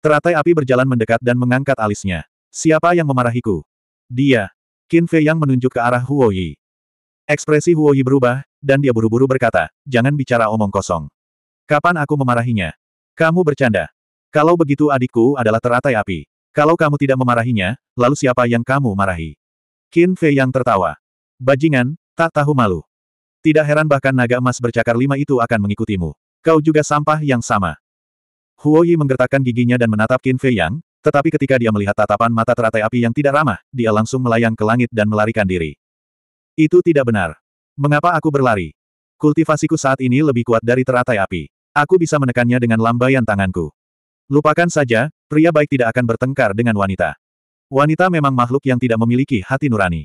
Teratai api berjalan mendekat dan mengangkat alisnya. Siapa yang memarahiku? Dia. Qin Fei yang menunjuk ke arah Huo Yi. Ekspresi Huo Yi berubah, dan dia buru-buru berkata, jangan bicara omong kosong. Kapan aku memarahinya? Kamu bercanda. Kalau begitu adikku adalah teratai api. Kalau kamu tidak memarahinya, lalu siapa yang kamu marahi? Qin Fei yang tertawa. Bajingan, tak tahu malu. Tidak heran bahkan naga emas bercakar lima itu akan mengikutimu. Kau juga sampah yang sama. Huo Yi menggertakkan giginya dan menatap Qin Fei Yang, tetapi ketika dia melihat tatapan mata teratai api yang tidak ramah, dia langsung melayang ke langit dan melarikan diri. Itu tidak benar. Mengapa aku berlari? Kultivasiku saat ini lebih kuat dari teratai api. Aku bisa menekannya dengan lambaian tanganku. Lupakan saja, pria baik tidak akan bertengkar dengan wanita. Wanita memang makhluk yang tidak memiliki hati nurani.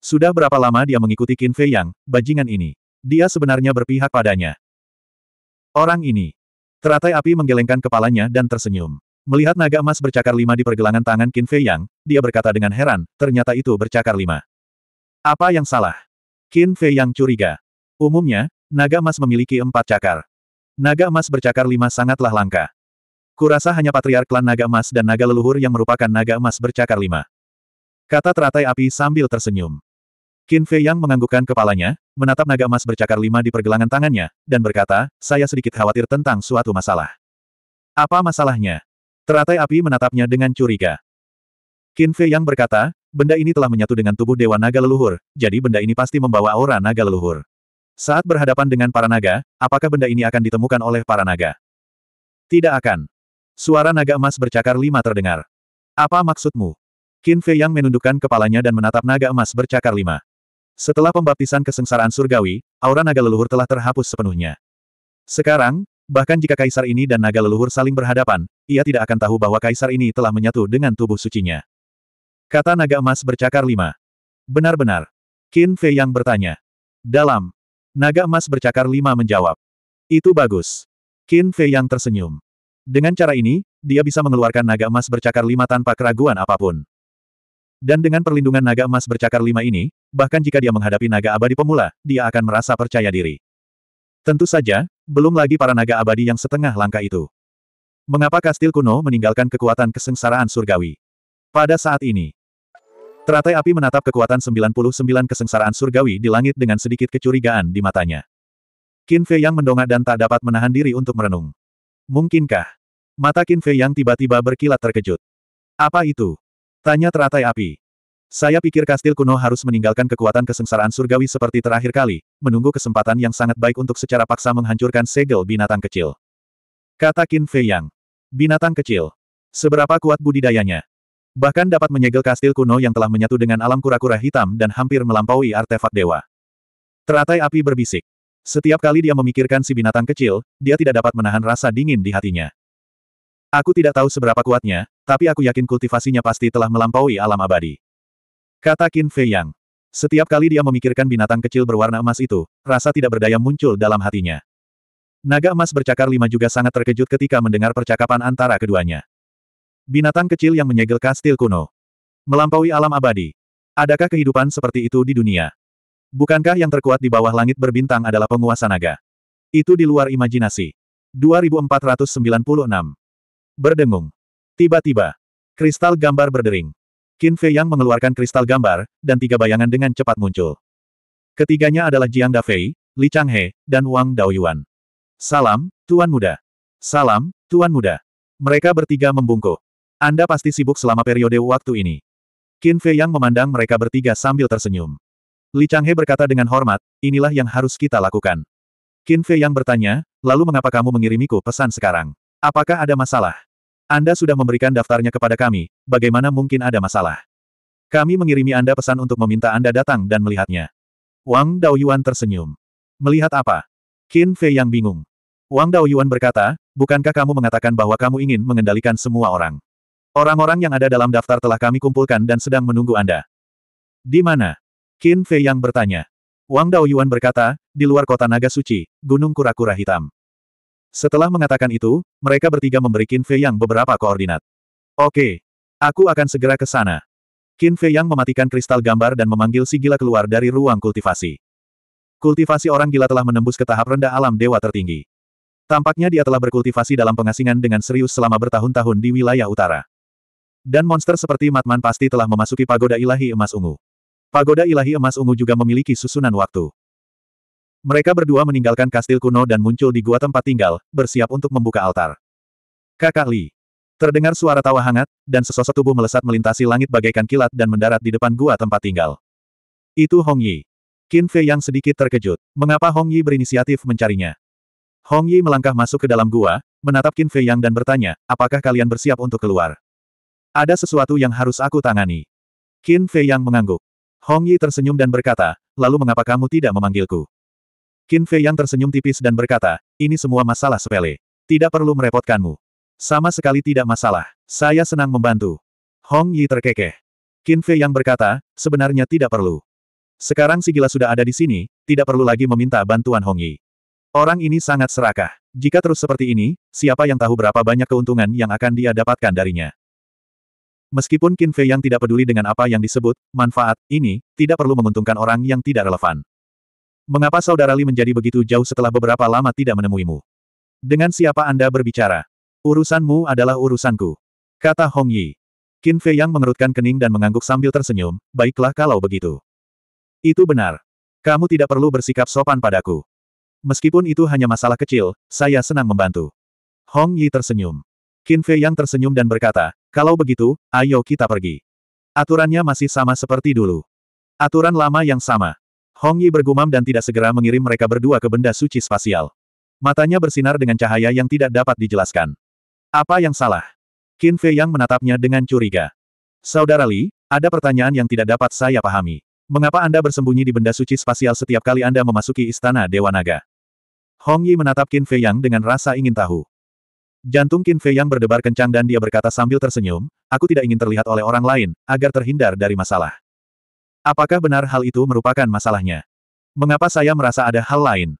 Sudah berapa lama dia mengikuti Qin Fei Yang, bajingan ini. Dia sebenarnya berpihak padanya. Orang ini. Teratai api menggelengkan kepalanya dan tersenyum. Melihat naga emas bercakar lima di pergelangan tangan Qin Fei Yang, dia berkata dengan heran, ternyata itu bercakar lima. Apa yang salah? Qin Fei Yang curiga. Umumnya, naga emas memiliki empat cakar. Naga emas bercakar lima sangatlah langka. Kurasa hanya patriark klan naga emas dan naga leluhur yang merupakan naga emas bercakar lima. Kata teratai api sambil tersenyum. Qin Fei Yang menganggukkan kepalanya, menatap naga emas bercakar lima di pergelangan tangannya, dan berkata, saya sedikit khawatir tentang suatu masalah. Apa masalahnya? Teratai api menatapnya dengan curiga. Qin Fei Yang berkata, benda ini telah menyatu dengan tubuh Dewa Naga Leluhur, jadi benda ini pasti membawa aura Naga Leluhur. Saat berhadapan dengan para naga, apakah benda ini akan ditemukan oleh para naga? Tidak akan. Suara naga emas bercakar lima terdengar. Apa maksudmu? Qin Fei Yang menundukkan kepalanya dan menatap naga emas bercakar lima. Setelah pembaptisan kesengsaraan surgawi, aura naga leluhur telah terhapus sepenuhnya. Sekarang, bahkan jika kaisar ini dan naga leluhur saling berhadapan, ia tidak akan tahu bahwa kaisar ini telah menyatu dengan tubuh sucinya. Kata naga emas bercakar lima. Benar-benar. Qin Fei yang bertanya. Dalam. Naga emas bercakar lima menjawab. Itu bagus. Qin Fei yang tersenyum. Dengan cara ini, dia bisa mengeluarkan naga emas bercakar lima tanpa keraguan apapun. Dan dengan perlindungan naga emas bercakar lima ini, bahkan jika dia menghadapi naga abadi pemula, dia akan merasa percaya diri. Tentu saja, belum lagi para naga abadi yang setengah langkah itu. Mengapa kastil kuno meninggalkan kekuatan kesengsaraan surgawi? Pada saat ini, teratai api menatap kekuatan 99 kesengsaraan surgawi di langit dengan sedikit kecurigaan di matanya. Qin Fei yang mendongak dan tak dapat menahan diri untuk merenung. Mungkinkah? Mata Qin Fei yang tiba-tiba berkilat terkejut. Apa itu? Tanya teratai api. Saya pikir kastil kuno harus meninggalkan kekuatan kesengsaraan surgawi seperti terakhir kali, menunggu kesempatan yang sangat baik untuk secara paksa menghancurkan segel binatang kecil. Kata Qin Fei Yang. Binatang kecil. Seberapa kuat budidayanya? Bahkan dapat menyegel kastil kuno yang telah menyatu dengan alam kura-kura hitam dan hampir melampaui artefak dewa. Teratai api berbisik. Setiap kali dia memikirkan si binatang kecil, dia tidak dapat menahan rasa dingin di hatinya. Aku tidak tahu seberapa kuatnya, tapi aku yakin kultivasinya pasti telah melampaui alam abadi. Kata Qin Fei Yang. Setiap kali dia memikirkan binatang kecil berwarna emas itu, rasa tidak berdaya muncul dalam hatinya. Naga emas bercakar lima juga sangat terkejut ketika mendengar percakapan antara keduanya. Binatang kecil yang menyegel kastil kuno. Melampaui alam abadi. Adakah kehidupan seperti itu di dunia? Bukankah yang terkuat di bawah langit berbintang adalah penguasa naga? Itu di luar imajinasi. 2496 Berdengung. Tiba-tiba, kristal gambar berdering. Qin Fei Yang mengeluarkan kristal gambar, dan tiga bayangan dengan cepat muncul. Ketiganya adalah Jiang Dafei, Li Changhe, dan Wang Dao Yuan. Salam, Tuan Muda. Salam, Tuan Muda. Mereka bertiga membungkuk. Anda pasti sibuk selama periode waktu ini. Qin Fei Yang memandang mereka bertiga sambil tersenyum. Li Changhe berkata dengan hormat, inilah yang harus kita lakukan. Qin Fei Yang bertanya, lalu mengapa kamu mengirimiku pesan sekarang? Apakah ada masalah? Anda sudah memberikan daftarnya kepada kami, bagaimana mungkin ada masalah? Kami mengirimi Anda pesan untuk meminta Anda datang dan melihatnya. Wang Daoyuan tersenyum. Melihat apa? Qin Fei yang bingung. Wang Daoyuan berkata, bukankah kamu mengatakan bahwa kamu ingin mengendalikan semua orang? Orang-orang yang ada dalam daftar telah kami kumpulkan dan sedang menunggu Anda. Di mana? Qin Fei yang bertanya. Wang Daoyuan berkata, di luar kota naga suci, Gunung Kura-Kura Hitam. Setelah mengatakan itu, mereka bertiga memberi Qin Fei Yang beberapa koordinat. Oke. Aku akan segera ke sana. Qin Fei Yang mematikan kristal gambar dan memanggil si gila keluar dari ruang kultivasi. Kultivasi orang gila telah menembus ke tahap rendah alam dewa tertinggi. Tampaknya dia telah berkultivasi dalam pengasingan dengan serius selama bertahun-tahun di wilayah utara. Dan monster seperti Matman pasti telah memasuki pagoda ilahi emas ungu. Pagoda ilahi emas ungu juga memiliki susunan waktu. Mereka berdua meninggalkan kastil kuno dan muncul di gua tempat tinggal, bersiap untuk membuka altar. Kakak Li. Terdengar suara tawa hangat, dan sesosok tubuh melesat melintasi langit bagaikan kilat dan mendarat di depan gua tempat tinggal. Itu Hong Yi. Qin Fei yang sedikit terkejut. Mengapa Hong Yi berinisiatif mencarinya? Hong Yi melangkah masuk ke dalam gua, menatap Qin Fei yang dan bertanya, apakah kalian bersiap untuk keluar? Ada sesuatu yang harus aku tangani. Qin Fei yang mengangguk. Hong Yi tersenyum dan berkata, lalu mengapa kamu tidak memanggilku? Qin Fei yang tersenyum tipis dan berkata, ini semua masalah sepele. Tidak perlu merepotkanmu. Sama sekali tidak masalah. Saya senang membantu. Hong Yi terkekeh. Qin Fei yang berkata, sebenarnya tidak perlu. Sekarang si gila sudah ada di sini, tidak perlu lagi meminta bantuan Hong Yi. Orang ini sangat serakah. Jika terus seperti ini, siapa yang tahu berapa banyak keuntungan yang akan dia dapatkan darinya. Meskipun Qin Fei yang tidak peduli dengan apa yang disebut, manfaat, ini, tidak perlu menguntungkan orang yang tidak relevan. Mengapa saudara Li menjadi begitu jauh setelah beberapa lama tidak menemuimu? Dengan siapa Anda berbicara? Urusanmu adalah urusanku. Kata Hong Yi. Qin Fei yang mengerutkan kening dan mengangguk sambil tersenyum, baiklah kalau begitu. Itu benar. Kamu tidak perlu bersikap sopan padaku. Meskipun itu hanya masalah kecil, saya senang membantu. Hong Yi tersenyum. Qin Fei yang tersenyum dan berkata, kalau begitu, ayo kita pergi. Aturannya masih sama seperti dulu. Aturan lama yang sama. Hong Yi bergumam dan tidak segera mengirim mereka berdua ke benda suci spasial. Matanya bersinar dengan cahaya yang tidak dapat dijelaskan. Apa yang salah? Qin Fei yang menatapnya dengan curiga. Saudara Li, ada pertanyaan yang tidak dapat saya pahami. Mengapa Anda bersembunyi di benda suci spasial setiap kali Anda memasuki istana Dewa Naga? Hong Yi menatap Qin Fei Yang dengan rasa ingin tahu. Jantung Qin Fei Yang berdebar kencang dan dia berkata sambil tersenyum, aku tidak ingin terlihat oleh orang lain, agar terhindar dari masalah. Apakah benar hal itu merupakan masalahnya? Mengapa saya merasa ada hal lain?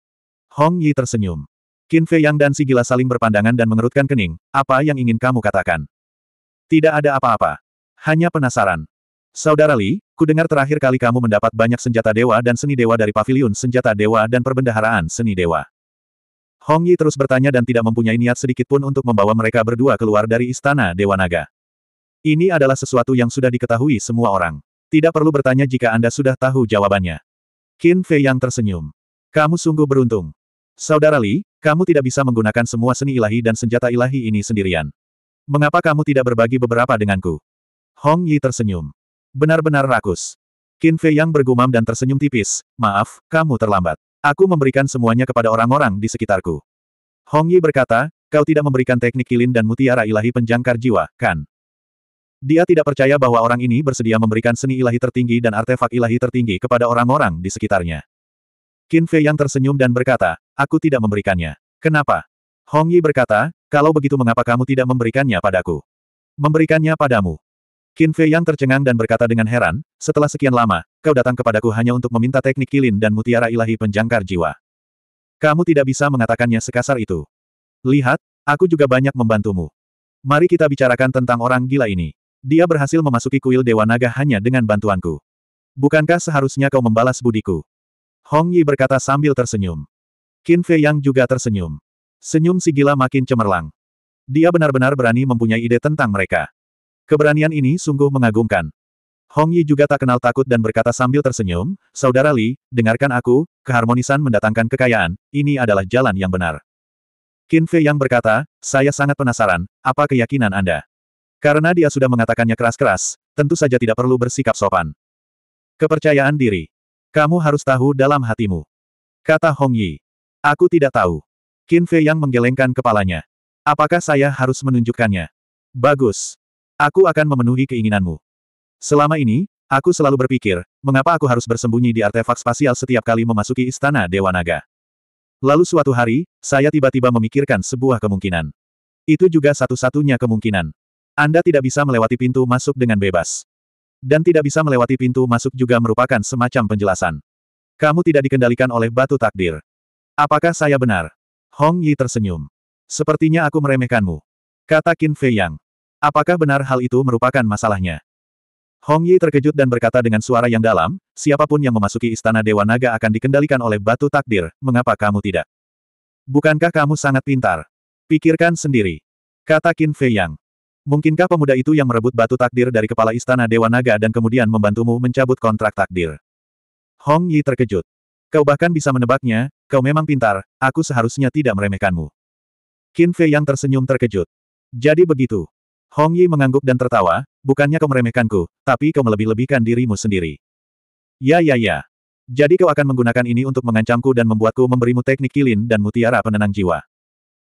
Hong Yi tersenyum. Qin Fei Yang dan si gila saling berpandangan dan mengerutkan kening, apa yang ingin kamu katakan? Tidak ada apa-apa. Hanya penasaran. Saudara Li, ku dengar terakhir kali kamu mendapat banyak senjata dewa dan seni dewa dari pavilion senjata dewa dan perbendaharaan seni dewa. Hong Yi terus bertanya dan tidak mempunyai niat sedikit pun untuk membawa mereka berdua keluar dari istana Dewa Naga. Ini adalah sesuatu yang sudah diketahui semua orang. Tidak perlu bertanya jika Anda sudah tahu jawabannya. Qin Fei yang tersenyum. Kamu sungguh beruntung. Saudara Li, kamu tidak bisa menggunakan semua seni ilahi dan senjata ilahi ini sendirian. Mengapa kamu tidak berbagi beberapa denganku? Hong Yi tersenyum. Benar-benar rakus. Qin Fei yang bergumam dan tersenyum tipis, maaf, kamu terlambat. Aku memberikan semuanya kepada orang-orang di sekitarku. Hong Yi berkata, kau tidak memberikan teknik kilin dan mutiara ilahi penjangkar jiwa, kan? Dia tidak percaya bahwa orang ini bersedia memberikan seni ilahi tertinggi dan artefak ilahi tertinggi kepada orang-orang di sekitarnya. Qin Fei yang tersenyum dan berkata, aku tidak memberikannya. Kenapa? Hong Yi berkata, kalau begitu mengapa kamu tidak memberikannya padaku? Memberikannya padamu. Qin Fei yang tercengang dan berkata dengan heran, setelah sekian lama, kau datang kepadaku hanya untuk meminta teknik kilin dan mutiara ilahi penjangkar jiwa. Kamu tidak bisa mengatakannya sekasar itu. Lihat, aku juga banyak membantumu. Mari kita bicarakan tentang orang gila ini. Dia berhasil memasuki kuil Dewa Naga hanya dengan bantuanku. Bukankah seharusnya kau membalas budiku? Hong Yi berkata sambil tersenyum. Qin Fei Yang juga tersenyum. Senyum si gila makin cemerlang. Dia benar-benar berani mempunyai ide tentang mereka. Keberanian ini sungguh mengagumkan. Hong Yi juga tak kenal takut dan berkata sambil tersenyum, Saudara Li, dengarkan aku, keharmonisan mendatangkan kekayaan, ini adalah jalan yang benar. Qin Fei Yang berkata, saya sangat penasaran, apa keyakinan Anda? Karena dia sudah mengatakannya keras-keras, tentu saja tidak perlu bersikap sopan. Kepercayaan diri. Kamu harus tahu dalam hatimu. Kata Hong Yi. Aku tidak tahu. Qin Fei yang menggelengkan kepalanya. Apakah saya harus menunjukkannya? Bagus. Aku akan memenuhi keinginanmu. Selama ini, aku selalu berpikir, mengapa aku harus bersembunyi di artefak spasial setiap kali memasuki istana Dewa Naga. Lalu suatu hari, saya tiba-tiba memikirkan sebuah kemungkinan. Itu juga satu-satunya kemungkinan. Anda tidak bisa melewati pintu masuk dengan bebas. Dan tidak bisa melewati pintu masuk juga merupakan semacam penjelasan. Kamu tidak dikendalikan oleh batu takdir. Apakah saya benar? Hong Yi tersenyum. Sepertinya aku meremehkanmu. Kata Qin Fei Yang. Apakah benar hal itu merupakan masalahnya? Hong Yi terkejut dan berkata dengan suara yang dalam, siapapun yang memasuki istana Dewa Naga akan dikendalikan oleh batu takdir, mengapa kamu tidak? Bukankah kamu sangat pintar? Pikirkan sendiri. Kata Qin Fei Yang. Mungkinkah pemuda itu yang merebut batu takdir dari kepala istana Dewa Naga dan kemudian membantumu mencabut kontrak takdir? Hong Yi terkejut. Kau bahkan bisa menebaknya, kau memang pintar, aku seharusnya tidak meremehkanmu. Qin Fei yang tersenyum terkejut. Jadi begitu. Hong Yi mengangguk dan tertawa, bukannya kau meremehkanku, tapi kau melebih-lebihkan dirimu sendiri. Ya ya ya. Jadi kau akan menggunakan ini untuk mengancamku dan membuatku memberimu teknik kilin dan mutiara penenang jiwa.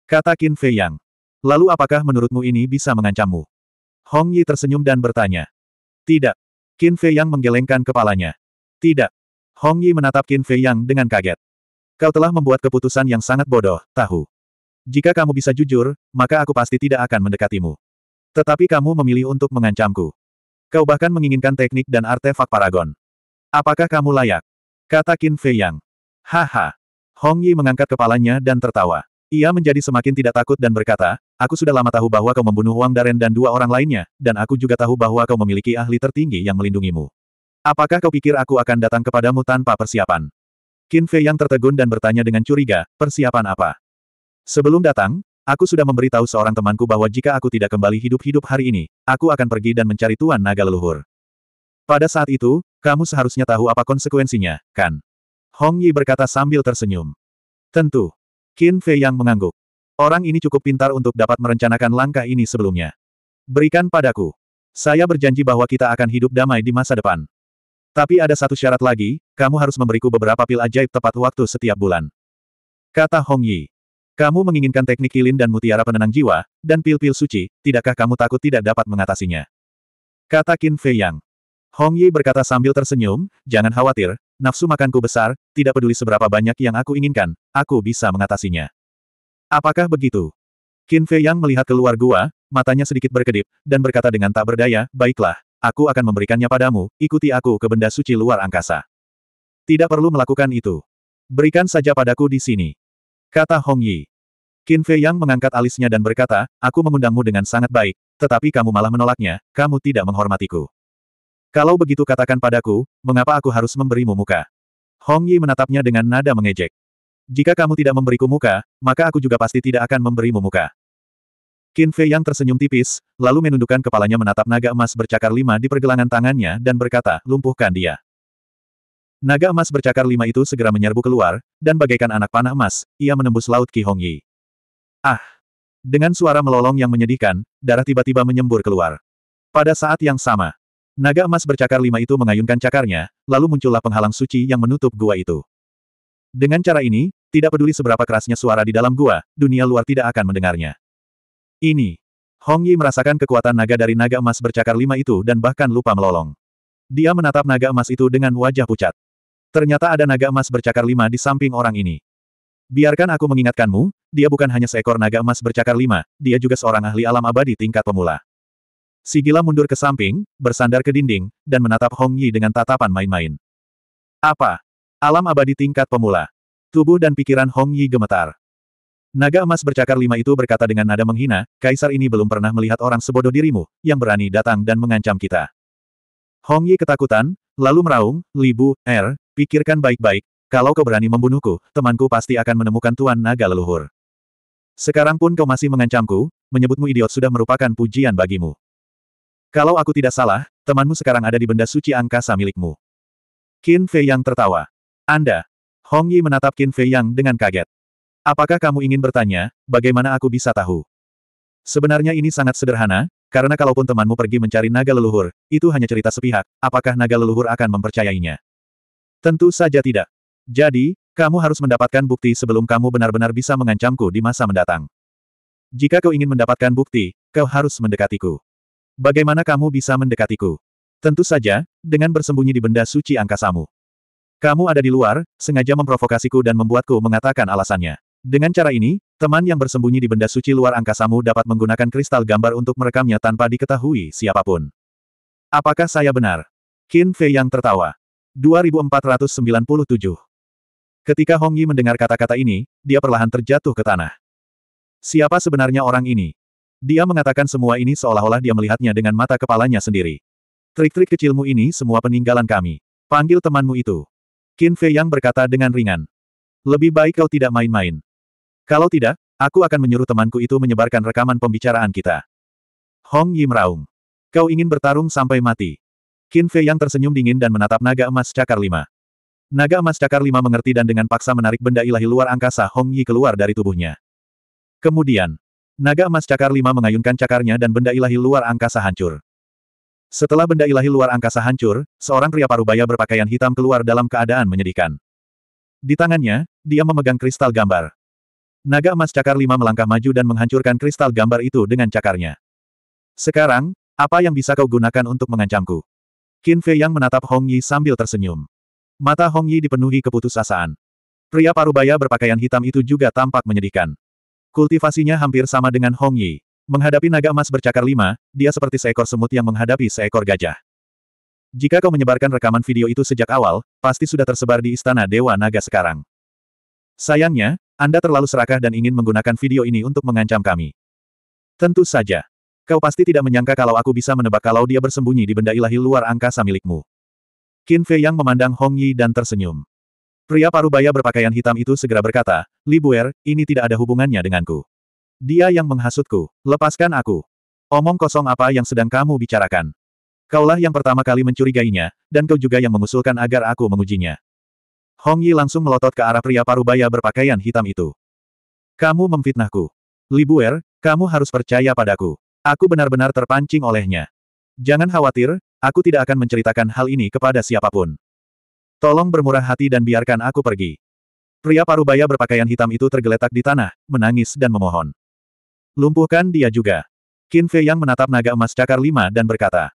Kata Qin Fei Yang. Lalu apakah menurutmu ini bisa mengancammu? Hong Yi tersenyum dan bertanya. Tidak. Qin Fei Yang menggelengkan kepalanya. Tidak. Hong Yi menatap Qin Fei Yang dengan kaget. Kau telah membuat keputusan yang sangat bodoh, tahu. Jika kamu bisa jujur, maka aku pasti tidak akan mendekatimu. Tetapi kamu memilih untuk mengancamku. Kau bahkan menginginkan teknik dan artefak paragon. Apakah kamu layak? Kata Qin Fei Yang. Haha. Hong Yi mengangkat kepalanya dan tertawa. Ia menjadi semakin tidak takut dan berkata, aku sudah lama tahu bahwa kau membunuh Wang Daren dan dua orang lainnya, dan aku juga tahu bahwa kau memiliki ahli tertinggi yang melindungimu. Apakah kau pikir aku akan datang kepadamu tanpa persiapan? Qin Fei yang tertegun dan bertanya dengan curiga, persiapan apa? Sebelum datang, aku sudah memberitahu seorang temanku bahwa jika aku tidak kembali hidup-hidup hari ini, aku akan pergi dan mencari Tuan Naga Leluhur. Pada saat itu, kamu seharusnya tahu apa konsekuensinya, kan? Hong Yi berkata sambil tersenyum. Tentu. Qin Fei yang mengangguk. Orang ini cukup pintar untuk dapat merencanakan langkah ini sebelumnya. Berikan padaku. Saya berjanji bahwa kita akan hidup damai di masa depan. Tapi ada satu syarat lagi, kamu harus memberiku beberapa pil ajaib tepat waktu setiap bulan. Kata Hong Yi. Kamu menginginkan teknik kilin dan mutiara penenang jiwa, dan pil-pil suci, tidakkah kamu takut tidak dapat mengatasinya? Kata Qin Fei Yang. Hong Yi berkata sambil tersenyum, jangan khawatir, Nafsu makanku besar, tidak peduli seberapa banyak yang aku inginkan, aku bisa mengatasinya. Apakah begitu? Qin Fei Yang melihat keluar gua, matanya sedikit berkedip, dan berkata dengan tak berdaya, baiklah, aku akan memberikannya padamu, ikuti aku ke benda suci luar angkasa. Tidak perlu melakukan itu. Berikan saja padaku di sini. Kata Hong Yi. Qin Fei Yang mengangkat alisnya dan berkata, aku mengundangmu dengan sangat baik, tetapi kamu malah menolaknya, kamu tidak menghormatiku. Kalau begitu katakan padaku, mengapa aku harus memberimu muka? Hong Yi menatapnya dengan nada mengejek. Jika kamu tidak memberiku muka, maka aku juga pasti tidak akan memberimu muka. Qin Fei yang tersenyum tipis, lalu menundukkan kepalanya menatap naga emas bercakar lima di pergelangan tangannya dan berkata, lumpuhkan dia. Naga emas bercakar lima itu segera menyerbu keluar, dan bagaikan anak panah emas, ia menembus laut Qi Hong Yi. Ah! Dengan suara melolong yang menyedihkan, darah tiba-tiba menyembur keluar. Pada saat yang sama, Naga emas bercakar lima itu mengayunkan cakarnya, lalu muncullah penghalang suci yang menutup gua itu. Dengan cara ini, tidak peduli seberapa kerasnya suara di dalam gua, dunia luar tidak akan mendengarnya. Ini. Hong Yi merasakan kekuatan naga dari naga emas bercakar lima itu dan bahkan lupa melolong. Dia menatap naga emas itu dengan wajah pucat. Ternyata ada naga emas bercakar lima di samping orang ini. Biarkan aku mengingatkanmu, dia bukan hanya seekor naga emas bercakar lima, dia juga seorang ahli alam abadi tingkat pemula. Sigila mundur ke samping, bersandar ke dinding, dan menatap Hong Yi dengan tatapan main-main. Apa? Alam abadi tingkat pemula. Tubuh dan pikiran Hong Yi gemetar. Naga emas bercakar lima itu berkata dengan nada menghina, kaisar ini belum pernah melihat orang sebodoh dirimu, yang berani datang dan mengancam kita. Hong Yi ketakutan, lalu meraung, libu, er, pikirkan baik-baik, kalau kau berani membunuhku, temanku pasti akan menemukan tuan naga leluhur. Sekarang pun kau masih mengancamku, menyebutmu idiot sudah merupakan pujian bagimu. Kalau aku tidak salah, temanmu sekarang ada di benda suci angkasa milikmu. Qin Fei Yang tertawa. Anda. Hong Yi menatap Qin Fei Yang dengan kaget. Apakah kamu ingin bertanya, bagaimana aku bisa tahu? Sebenarnya ini sangat sederhana, karena kalaupun temanmu pergi mencari naga leluhur, itu hanya cerita sepihak, apakah naga leluhur akan mempercayainya? Tentu saja tidak. Jadi, kamu harus mendapatkan bukti sebelum kamu benar-benar bisa mengancamku di masa mendatang. Jika kau ingin mendapatkan bukti, kau harus mendekatiku. Bagaimana kamu bisa mendekatiku? Tentu saja, dengan bersembunyi di benda suci angkasamu. Kamu ada di luar, sengaja memprovokasiku dan membuatku mengatakan alasannya. Dengan cara ini, teman yang bersembunyi di benda suci luar angkasamu dapat menggunakan kristal gambar untuk merekamnya tanpa diketahui siapapun. Apakah saya benar? Qin Fei yang tertawa. 2497 Ketika Hong Yi mendengar kata-kata ini, dia perlahan terjatuh ke tanah. Siapa sebenarnya orang ini? Dia mengatakan semua ini seolah-olah dia melihatnya dengan mata kepalanya sendiri. Trik-trik kecilmu ini semua peninggalan kami. Panggil temanmu itu. Qin Fei Yang berkata dengan ringan. Lebih baik kau tidak main-main. Kalau tidak, aku akan menyuruh temanku itu menyebarkan rekaman pembicaraan kita. Hong Yi meraung. Kau ingin bertarung sampai mati. Qin Fei Yang tersenyum dingin dan menatap naga emas cakar lima. Naga emas cakar lima mengerti dan dengan paksa menarik benda ilahi luar angkasa Hong Yi keluar dari tubuhnya. Kemudian, Naga emas cakar lima mengayunkan cakarnya dan benda ilahi luar angkasa hancur. Setelah benda ilahi luar angkasa hancur, seorang pria parubaya berpakaian hitam keluar dalam keadaan menyedihkan. Di tangannya, dia memegang kristal gambar. Naga emas cakar lima melangkah maju dan menghancurkan kristal gambar itu dengan cakarnya. Sekarang, apa yang bisa kau gunakan untuk mengancamku? Qin Fei yang menatap Hong Yi sambil tersenyum. Mata Hong Yi dipenuhi keputusasaan. Pria parubaya berpakaian hitam itu juga tampak menyedihkan. Kultivasinya hampir sama dengan Hong Yi. Menghadapi naga emas bercakar lima, dia seperti seekor semut yang menghadapi seekor gajah. Jika kau menyebarkan rekaman video itu sejak awal, pasti sudah tersebar di Istana Dewa Naga sekarang. Sayangnya, Anda terlalu serakah dan ingin menggunakan video ini untuk mengancam kami. Tentu saja. Kau pasti tidak menyangka kalau aku bisa menebak kalau dia bersembunyi di benda ilahi luar angkasa milikmu. Qin Fei yang memandang Hong Yi dan tersenyum. Pria parubaya berpakaian hitam itu segera berkata, Libuer, ini tidak ada hubungannya denganku. Dia yang menghasutku. Lepaskan aku. Omong kosong apa yang sedang kamu bicarakan. Kaulah yang pertama kali mencurigainya, dan kau juga yang mengusulkan agar aku mengujinya. Hong Yi langsung melotot ke arah pria parubaya berpakaian hitam itu. Kamu memfitnahku. Libuer, kamu harus percaya padaku. Aku benar-benar terpancing olehnya. Jangan khawatir, aku tidak akan menceritakan hal ini kepada siapapun. Tolong bermurah hati dan biarkan aku pergi. Pria parubaya berpakaian hitam itu tergeletak di tanah, menangis dan memohon. Lumpuhkan dia juga. Qin Fei yang menatap naga emas cakar lima dan berkata.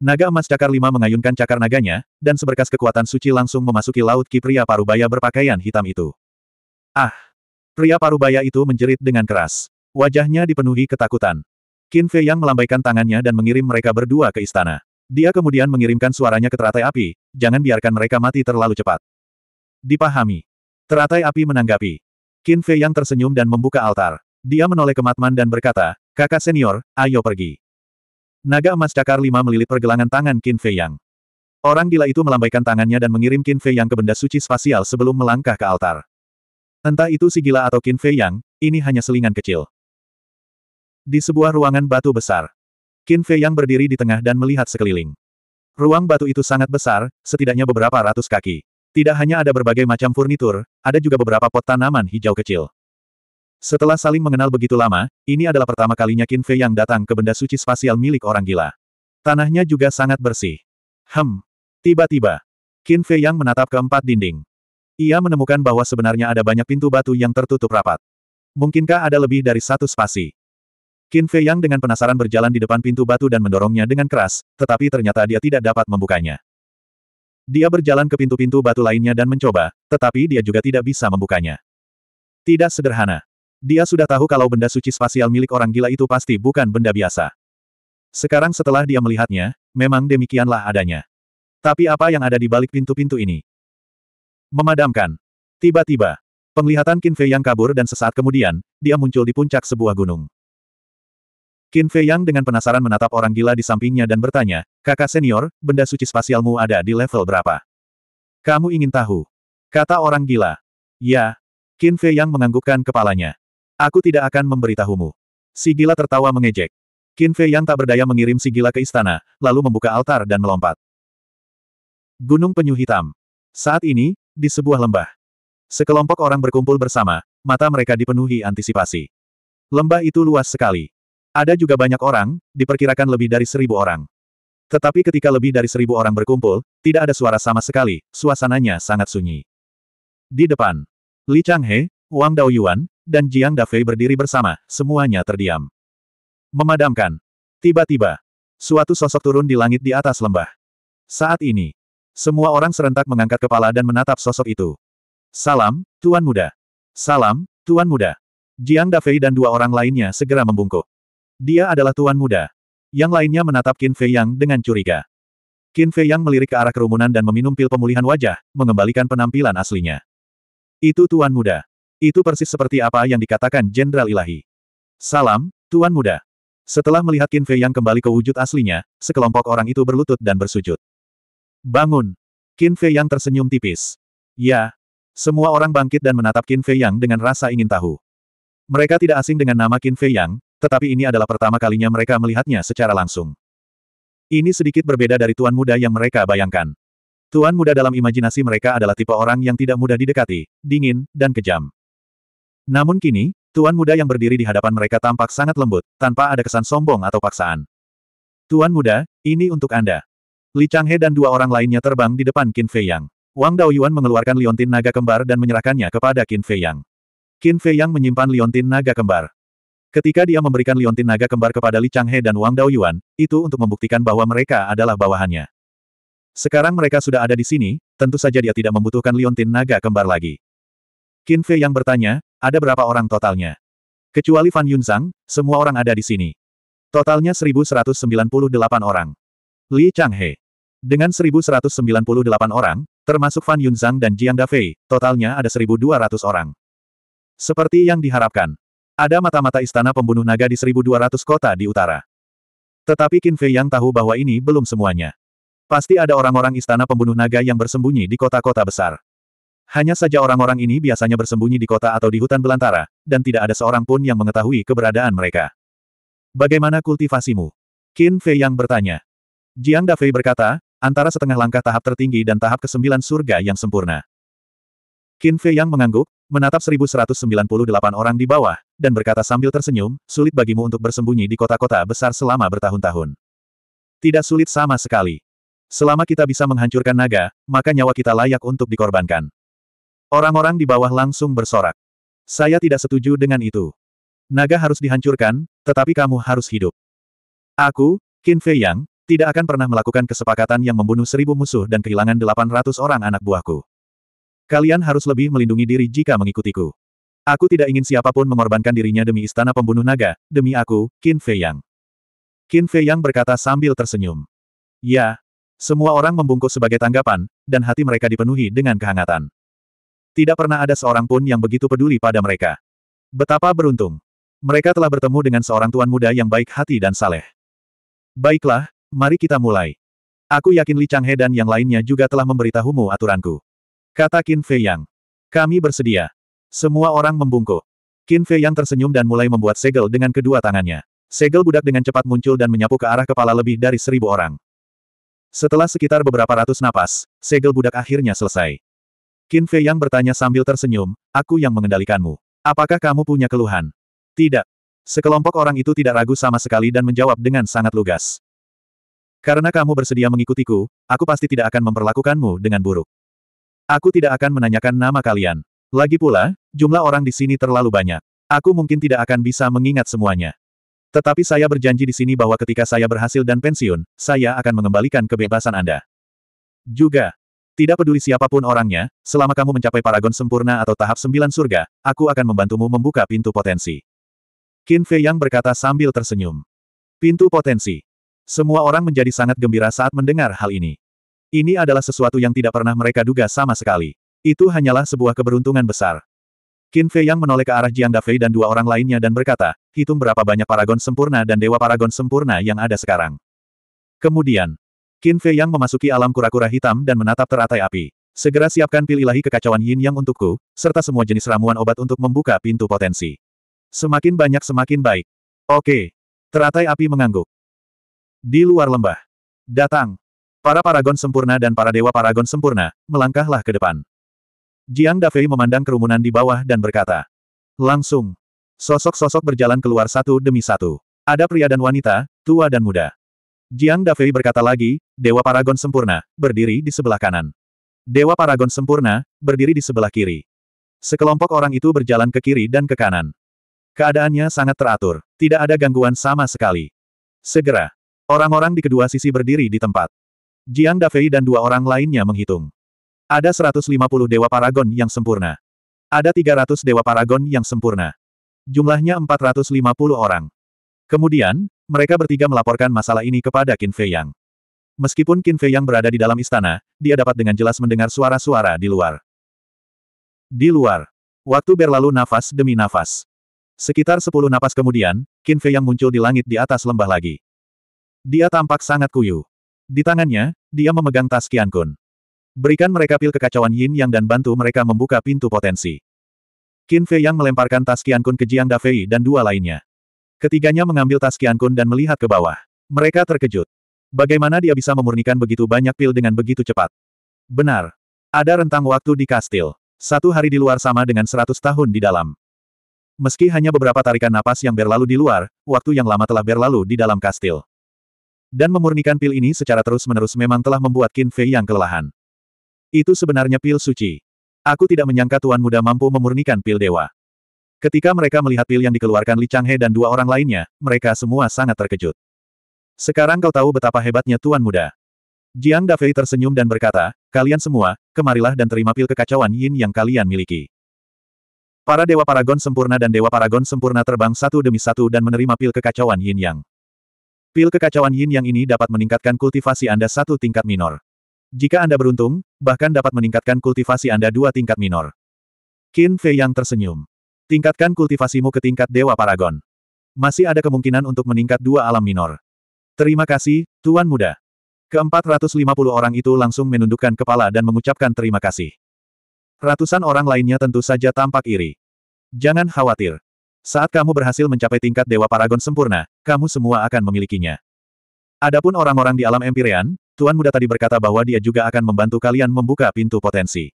Naga emas cakar lima mengayunkan cakar naganya, dan seberkas kekuatan suci langsung memasuki laut ki pria parubaya berpakaian hitam itu. Ah! Pria parubaya itu menjerit dengan keras. Wajahnya dipenuhi ketakutan. Qin Fei yang melambaikan tangannya dan mengirim mereka berdua ke istana. Dia kemudian mengirimkan suaranya ke teratai api, jangan biarkan mereka mati terlalu cepat. Dipahami. Teratai api menanggapi. Qin Fei yang tersenyum dan membuka altar. Dia menoleh ke Matman dan berkata, kakak senior, ayo pergi. Naga emas cakar lima melilit pergelangan tangan Qin Fei Yang. Orang gila itu melambaikan tangannya dan mengirim Qin Fei Yang ke benda suci spasial sebelum melangkah ke altar. Entah itu si gila atau Qin Fei Yang, ini hanya selingan kecil. Di sebuah ruangan batu besar, Qin Fei Yang berdiri di tengah dan melihat sekeliling. Ruang batu itu sangat besar, setidaknya beberapa ratus kaki. Tidak hanya ada berbagai macam furnitur, ada juga beberapa pot tanaman hijau kecil. Setelah saling mengenal begitu lama, ini adalah pertama kalinya Qin Fei yang datang ke benda suci spasial milik orang gila. Tanahnya juga sangat bersih. Hem. Tiba-tiba, Qin Fei yang menatap keempat dinding. Ia menemukan bahwa sebenarnya ada banyak pintu batu yang tertutup rapat. Mungkinkah ada lebih dari satu spasi? Qin Fei Yang dengan penasaran berjalan di depan pintu batu dan mendorongnya dengan keras, tetapi ternyata dia tidak dapat membukanya. Dia berjalan ke pintu-pintu batu lainnya dan mencoba, tetapi dia juga tidak bisa membukanya. Tidak sederhana. Dia sudah tahu kalau benda suci spasial milik orang gila itu pasti bukan benda biasa. Sekarang setelah dia melihatnya, memang demikianlah adanya. Tapi apa yang ada di balik pintu-pintu ini? Memadamkan. Tiba-tiba, penglihatan Qin Fei yang kabur dan sesaat kemudian, dia muncul di puncak sebuah gunung. Qin Fei Yang dengan penasaran menatap orang gila di sampingnya dan bertanya, kakak senior, benda suci spasialmu ada di level berapa? Kamu ingin tahu? Kata orang gila. Ya. Qin Fei Yang menganggukkan kepalanya. Aku tidak akan memberitahumu. Si gila tertawa mengejek. Qin Fei Yang tak berdaya mengirim si gila ke istana, lalu membuka altar dan melompat. Gunung Penyu Hitam. Saat ini, di sebuah lembah. Sekelompok orang berkumpul bersama, mata mereka dipenuhi antisipasi. Lembah itu luas sekali. Ada juga banyak orang, diperkirakan lebih dari seribu orang. Tetapi ketika lebih dari seribu orang berkumpul, tidak ada suara sama sekali, suasananya sangat sunyi. Di depan, Li Changhe, Wang Daoyuan, dan Jiang Dafei berdiri bersama, semuanya terdiam. Memadamkan. Tiba-tiba, suatu sosok turun di langit di atas lembah. Saat ini, semua orang serentak mengangkat kepala dan menatap sosok itu. Salam, Tuan Muda. Salam, Tuan Muda. Jiang Dafei dan dua orang lainnya segera membungkuk. Dia adalah tuan muda. Yang lainnya menatap Qin Fei Yang dengan curiga. Qin Fei Yang melirik ke arah kerumunan dan meminum pil pemulihan wajah, mengembalikan penampilan aslinya. Itu tuan muda. Itu persis seperti apa yang dikatakan Jenderal Ilahi. Salam, tuan muda. Setelah melihat Qin Fei Yang kembali ke wujud aslinya, sekelompok orang itu berlutut dan bersujud. Bangun! Qin Fei Yang tersenyum tipis. Ya. Semua orang bangkit dan menatap Qin Fei Yang dengan rasa ingin tahu. Mereka tidak asing dengan nama Qin Fei Yang, tetapi ini adalah pertama kalinya mereka melihatnya secara langsung. Ini sedikit berbeda dari tuan muda yang mereka bayangkan. Tuan muda dalam imajinasi mereka adalah tipe orang yang tidak mudah didekati, dingin, dan kejam. Namun kini, tuan muda yang berdiri di hadapan mereka tampak sangat lembut, tanpa ada kesan sombong atau paksaan. Tuan muda, ini untuk Anda. Li Changhe dan dua orang lainnya terbang di depan Qin Fei Yang. Wang Daoyuan mengeluarkan liontin naga kembar dan menyerahkannya kepada Qin Fei Yang. Qin Fei Yang menyimpan liontin naga kembar. Ketika dia memberikan liontin naga kembar kepada Li Changhe dan Wang Daoyuan, itu untuk membuktikan bahwa mereka adalah bawahannya. Sekarang mereka sudah ada di sini, tentu saja dia tidak membutuhkan liontin naga kembar lagi. Qin Fei yang bertanya, ada berapa orang totalnya? Kecuali Fan Yunzang, semua orang ada di sini. Totalnya 1198 orang. Li Changhe. Dengan 1198 orang, termasuk Fan Yunzang dan Jiang Dafei, totalnya ada 1200 orang. Seperti yang diharapkan, ada mata-mata istana pembunuh naga di 1200 kota di utara. Tetapi Qin Fei yang tahu bahwa ini belum semuanya. Pasti ada orang-orang istana pembunuh naga yang bersembunyi di kota-kota besar. Hanya saja orang-orang ini biasanya bersembunyi di kota atau di hutan belantara, dan tidak ada seorang pun yang mengetahui keberadaan mereka. Bagaimana kultivasimu? Qin Fei yang bertanya. Jiang Dafei berkata, antara setengah langkah tahap tertinggi dan tahap kesembilan surga yang sempurna. Qin Fei yang mengangguk, menatap 1198 orang di bawah, dan berkata sambil tersenyum, sulit bagimu untuk bersembunyi di kota-kota besar selama bertahun-tahun. Tidak sulit sama sekali. Selama kita bisa menghancurkan naga, maka nyawa kita layak untuk dikorbankan. Orang-orang di bawah langsung bersorak. Saya tidak setuju dengan itu. Naga harus dihancurkan, tetapi kamu harus hidup. Aku, Qin Fei Yang, tidak akan pernah melakukan kesepakatan yang membunuh seribu musuh dan kehilangan delapan ratus orang anak buahku. Kalian harus lebih melindungi diri jika mengikutiku. Aku tidak ingin siapapun mengorbankan dirinya demi istana pembunuh naga, demi aku, Qin Fei Yang. Qin Fei Yang berkata sambil tersenyum. Ya, semua orang membungkuk sebagai tanggapan, dan hati mereka dipenuhi dengan kehangatan. Tidak pernah ada seorang pun yang begitu peduli pada mereka. Betapa beruntung. Mereka telah bertemu dengan seorang tuan muda yang baik hati dan saleh. Baiklah, mari kita mulai. Aku yakin Li Chang He dan yang lainnya juga telah memberitahumu aturanku. Kata Qin Fei Yang. Kami bersedia, semua orang membungkuk. Qin Fei yang tersenyum dan mulai membuat segel dengan kedua tangannya. Segel budak dengan cepat muncul dan menyapu ke arah kepala lebih dari seribu orang. Setelah sekitar beberapa ratus napas, segel budak akhirnya selesai. Qin Fei yang bertanya sambil tersenyum, aku yang mengendalikanmu. Apakah kamu punya keluhan? Tidak. Sekelompok orang itu tidak ragu sama sekali dan menjawab dengan sangat lugas. Karena kamu bersedia mengikutiku, aku pasti tidak akan memperlakukanmu dengan buruk. Aku tidak akan menanyakan nama kalian. Lagi pula, jumlah orang di sini terlalu banyak. Aku mungkin tidak akan bisa mengingat semuanya. Tetapi saya berjanji di sini bahwa ketika saya berhasil dan pensiun, saya akan mengembalikan kebebasan Anda. Juga, tidak peduli siapapun orangnya, selama kamu mencapai paragon sempurna atau tahap sembilan surga, aku akan membantumu membuka pintu potensi. Qin Fei Yang berkata sambil tersenyum. Pintu potensi. Semua orang menjadi sangat gembira saat mendengar hal ini. Ini adalah sesuatu yang tidak pernah mereka duga sama sekali. Itu hanyalah sebuah keberuntungan besar. Qin Fei Yang menoleh ke arah Jiang Dafei dan dua orang lainnya dan berkata, hitung berapa banyak paragon sempurna dan dewa paragon sempurna yang ada sekarang. Kemudian, Qin Fei Yang memasuki alam kura-kura hitam dan menatap teratai api. Segera siapkan pil ilahi kekacauan yin yang untukku, serta semua jenis ramuan obat untuk membuka pintu potensi. Semakin banyak semakin baik. Oke. Teratai api mengangguk. Di luar lembah. Datang. Para paragon sempurna dan para dewa paragon sempurna, melangkahlah ke depan. Jiang Dafei memandang kerumunan di bawah dan berkata. Langsung. Sosok-sosok berjalan keluar satu demi satu. Ada pria dan wanita, tua dan muda. Jiang Dafei berkata lagi, Dewa Paragon Sempurna, berdiri di sebelah kanan. Dewa Paragon Sempurna, berdiri di sebelah kiri. Sekelompok orang itu berjalan ke kiri dan ke kanan. Keadaannya sangat teratur, tidak ada gangguan sama sekali. Segera, orang-orang di kedua sisi berdiri di tempat. Jiang Dafei dan dua orang lainnya menghitung. Ada 150 dewa paragon yang sempurna. Ada 300 dewa paragon yang sempurna. Jumlahnya 450 orang. Kemudian, mereka bertiga melaporkan masalah ini kepada Qin Fei Yang. Meskipun Qin Fei Yang berada di dalam istana, dia dapat dengan jelas mendengar suara-suara di luar. Di luar. Waktu berlalu nafas demi nafas. Sekitar sepuluh napas kemudian, Qin Fei Yang muncul di langit di atas lembah lagi. Dia tampak sangat kuyu. Di tangannya, dia memegang tas Qian Kun. Berikan mereka pil kekacauan Yin Yang dan bantu mereka membuka pintu potensi. Qin Fei Yang melemparkan tas Qian Kun ke Jiang Dafei dan dua lainnya. Ketiganya mengambil tas Qian Kun dan melihat ke bawah. Mereka terkejut. Bagaimana dia bisa memurnikan begitu banyak pil dengan begitu cepat? Benar. Ada rentang waktu di kastil. Satu hari di luar sama dengan seratus tahun di dalam. Meski hanya beberapa tarikan napas yang berlalu di luar, waktu yang lama telah berlalu di dalam kastil. Dan memurnikan pil ini secara terus-menerus memang telah membuat Qin Fei yang kelelahan. Itu sebenarnya pil suci. Aku tidak menyangka Tuan Muda mampu memurnikan pil dewa. Ketika mereka melihat pil yang dikeluarkan Li Changhe dan dua orang lainnya, mereka semua sangat terkejut. Sekarang kau tahu betapa hebatnya Tuan Muda. Jiang Dafei tersenyum dan berkata, kalian semua, kemarilah dan terima pil kekacauan yin yang kalian miliki. Para Dewa Paragon sempurna dan Dewa Paragon sempurna terbang satu demi satu dan menerima pil kekacauan yin yang. Pil kekacauan yin yang ini dapat meningkatkan kultivasi Anda satu tingkat minor. Jika Anda beruntung, bahkan dapat meningkatkan kultivasi Anda dua tingkat minor. Qin Fei yang tersenyum. Tingkatkan kultivasimu ke tingkat Dewa Paragon. Masih ada kemungkinan untuk meningkat dua alam minor. Terima kasih, Tuan Muda. Ke-450 orang itu langsung menundukkan kepala dan mengucapkan terima kasih. Ratusan orang lainnya tentu saja tampak iri. Jangan khawatir. Saat kamu berhasil mencapai tingkat Dewa Paragon sempurna, kamu semua akan memilikinya. Adapun orang-orang di alam Empyrean, Tuan muda tadi berkata bahwa dia juga akan membantu kalian membuka pintu potensi.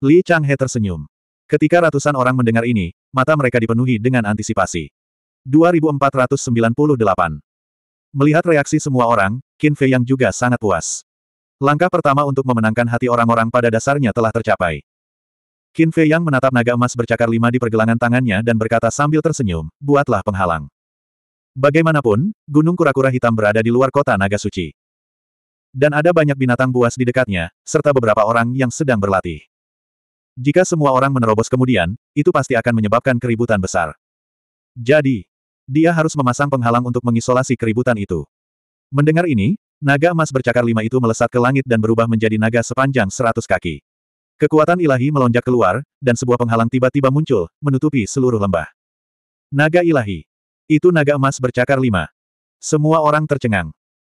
Li Changhe tersenyum. Ketika ratusan orang mendengar ini, mata mereka dipenuhi dengan antisipasi. 2498. Melihat reaksi semua orang, Qin Fei yang juga sangat puas. Langkah pertama untuk memenangkan hati orang-orang pada dasarnya telah tercapai. Qin Fei yang menatap naga emas bercakar lima di pergelangan tangannya dan berkata sambil tersenyum, buatlah penghalang. Bagaimanapun, Gunung Kura-Kura Hitam berada di luar kota Naga Suci. Dan ada banyak binatang buas di dekatnya, serta beberapa orang yang sedang berlatih. Jika semua orang menerobos kemudian, itu pasti akan menyebabkan keributan besar. Jadi, dia harus memasang penghalang untuk mengisolasi keributan itu. Mendengar ini, naga emas bercakar lima itu melesat ke langit dan berubah menjadi naga sepanjang seratus kaki. Kekuatan ilahi melonjak keluar, dan sebuah penghalang tiba-tiba muncul, menutupi seluruh lembah. Naga ilahi. Itu naga emas bercakar lima. Semua orang tercengang.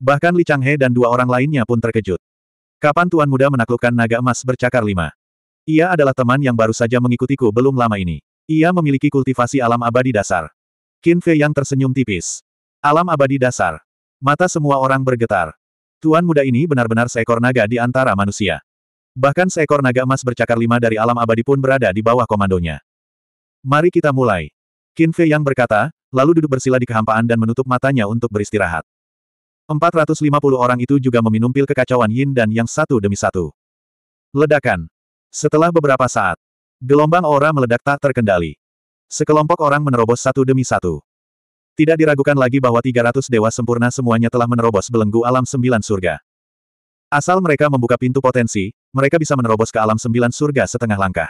Bahkan Li Changhe dan dua orang lainnya pun terkejut. Kapan Tuan Muda menaklukkan naga emas bercakar lima? Ia adalah teman yang baru saja mengikutiku belum lama ini. Ia memiliki kultivasi alam abadi dasar. Qin Fei yang tersenyum tipis. Alam abadi dasar. Mata semua orang bergetar. Tuan muda ini benar-benar seekor naga di antara manusia. Bahkan seekor naga emas bercakar lima dari alam abadi pun berada di bawah komandonya. Mari kita mulai. Qin Fei yang berkata, lalu duduk bersila di kehampaan dan menutup matanya untuk beristirahat. 450 orang itu juga meminum pil kekacauan yin dan yang satu demi satu. Ledakan. Setelah beberapa saat, gelombang aura meledak tak terkendali. Sekelompok orang menerobos satu demi satu. Tidak diragukan lagi bahwa 300 dewa sempurna semuanya telah menerobos belenggu alam sembilan surga. Asal mereka membuka pintu potensi, mereka bisa menerobos ke alam sembilan surga setengah langkah.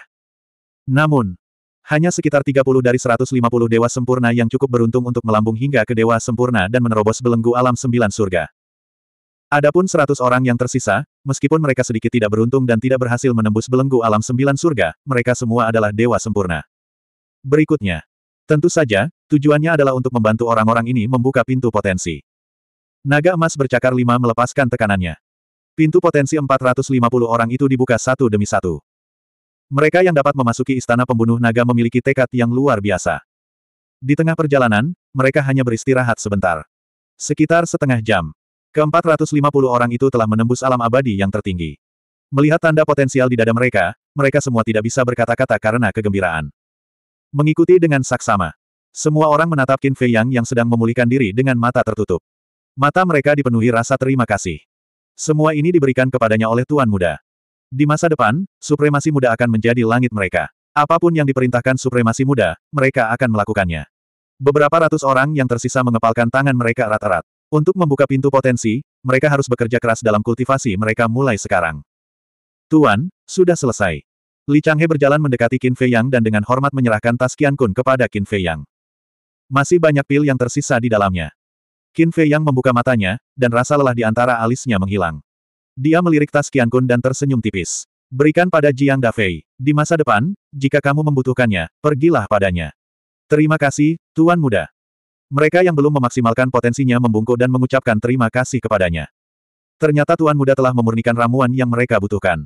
Namun, hanya sekitar 30 dari 150 dewa sempurna yang cukup beruntung untuk melambung hingga ke dewa sempurna dan menerobos belenggu alam sembilan surga. Adapun 100 orang yang tersisa, meskipun mereka sedikit tidak beruntung dan tidak berhasil menembus belenggu alam sembilan surga, mereka semua adalah dewa sempurna. Berikutnya. Tentu saja, tujuannya adalah untuk membantu orang-orang ini membuka pintu potensi. Naga emas bercakar lima melepaskan tekanannya. Pintu potensi 450 orang itu dibuka satu demi satu. Mereka yang dapat memasuki istana pembunuh naga memiliki tekad yang luar biasa. Di tengah perjalanan, mereka hanya beristirahat sebentar. Sekitar setengah jam. Ke-450 orang itu telah menembus alam abadi yang tertinggi. Melihat tanda potensial di dada mereka, mereka semua tidak bisa berkata-kata karena kegembiraan. Mengikuti dengan saksama. Semua orang menatap Qin Fei Yang yang sedang memulihkan diri dengan mata tertutup. Mata mereka dipenuhi rasa terima kasih. Semua ini diberikan kepadanya oleh Tuan Muda. Di masa depan, supremasi muda akan menjadi langit mereka. Apapun yang diperintahkan supremasi muda, mereka akan melakukannya. Beberapa ratus orang yang tersisa mengepalkan tangan mereka erat-erat. Untuk membuka pintu potensi, mereka harus bekerja keras dalam kultivasi mereka mulai sekarang. Tuan, sudah selesai. Li Changhe berjalan mendekati Qin Fei Yang dan dengan hormat menyerahkan tas Qian Kun kepada Qin Fei Yang. Masih banyak pil yang tersisa di dalamnya. Qin Fei Yang membuka matanya, dan rasa lelah di antara alisnya menghilang. Dia melirik tas Kun dan tersenyum tipis. Berikan pada Jiang Dafei. Di masa depan, jika kamu membutuhkannya, pergilah padanya. Terima kasih, Tuan Muda. Mereka yang belum memaksimalkan potensinya membungkuk dan mengucapkan terima kasih kepadanya. Ternyata Tuan Muda telah memurnikan ramuan yang mereka butuhkan.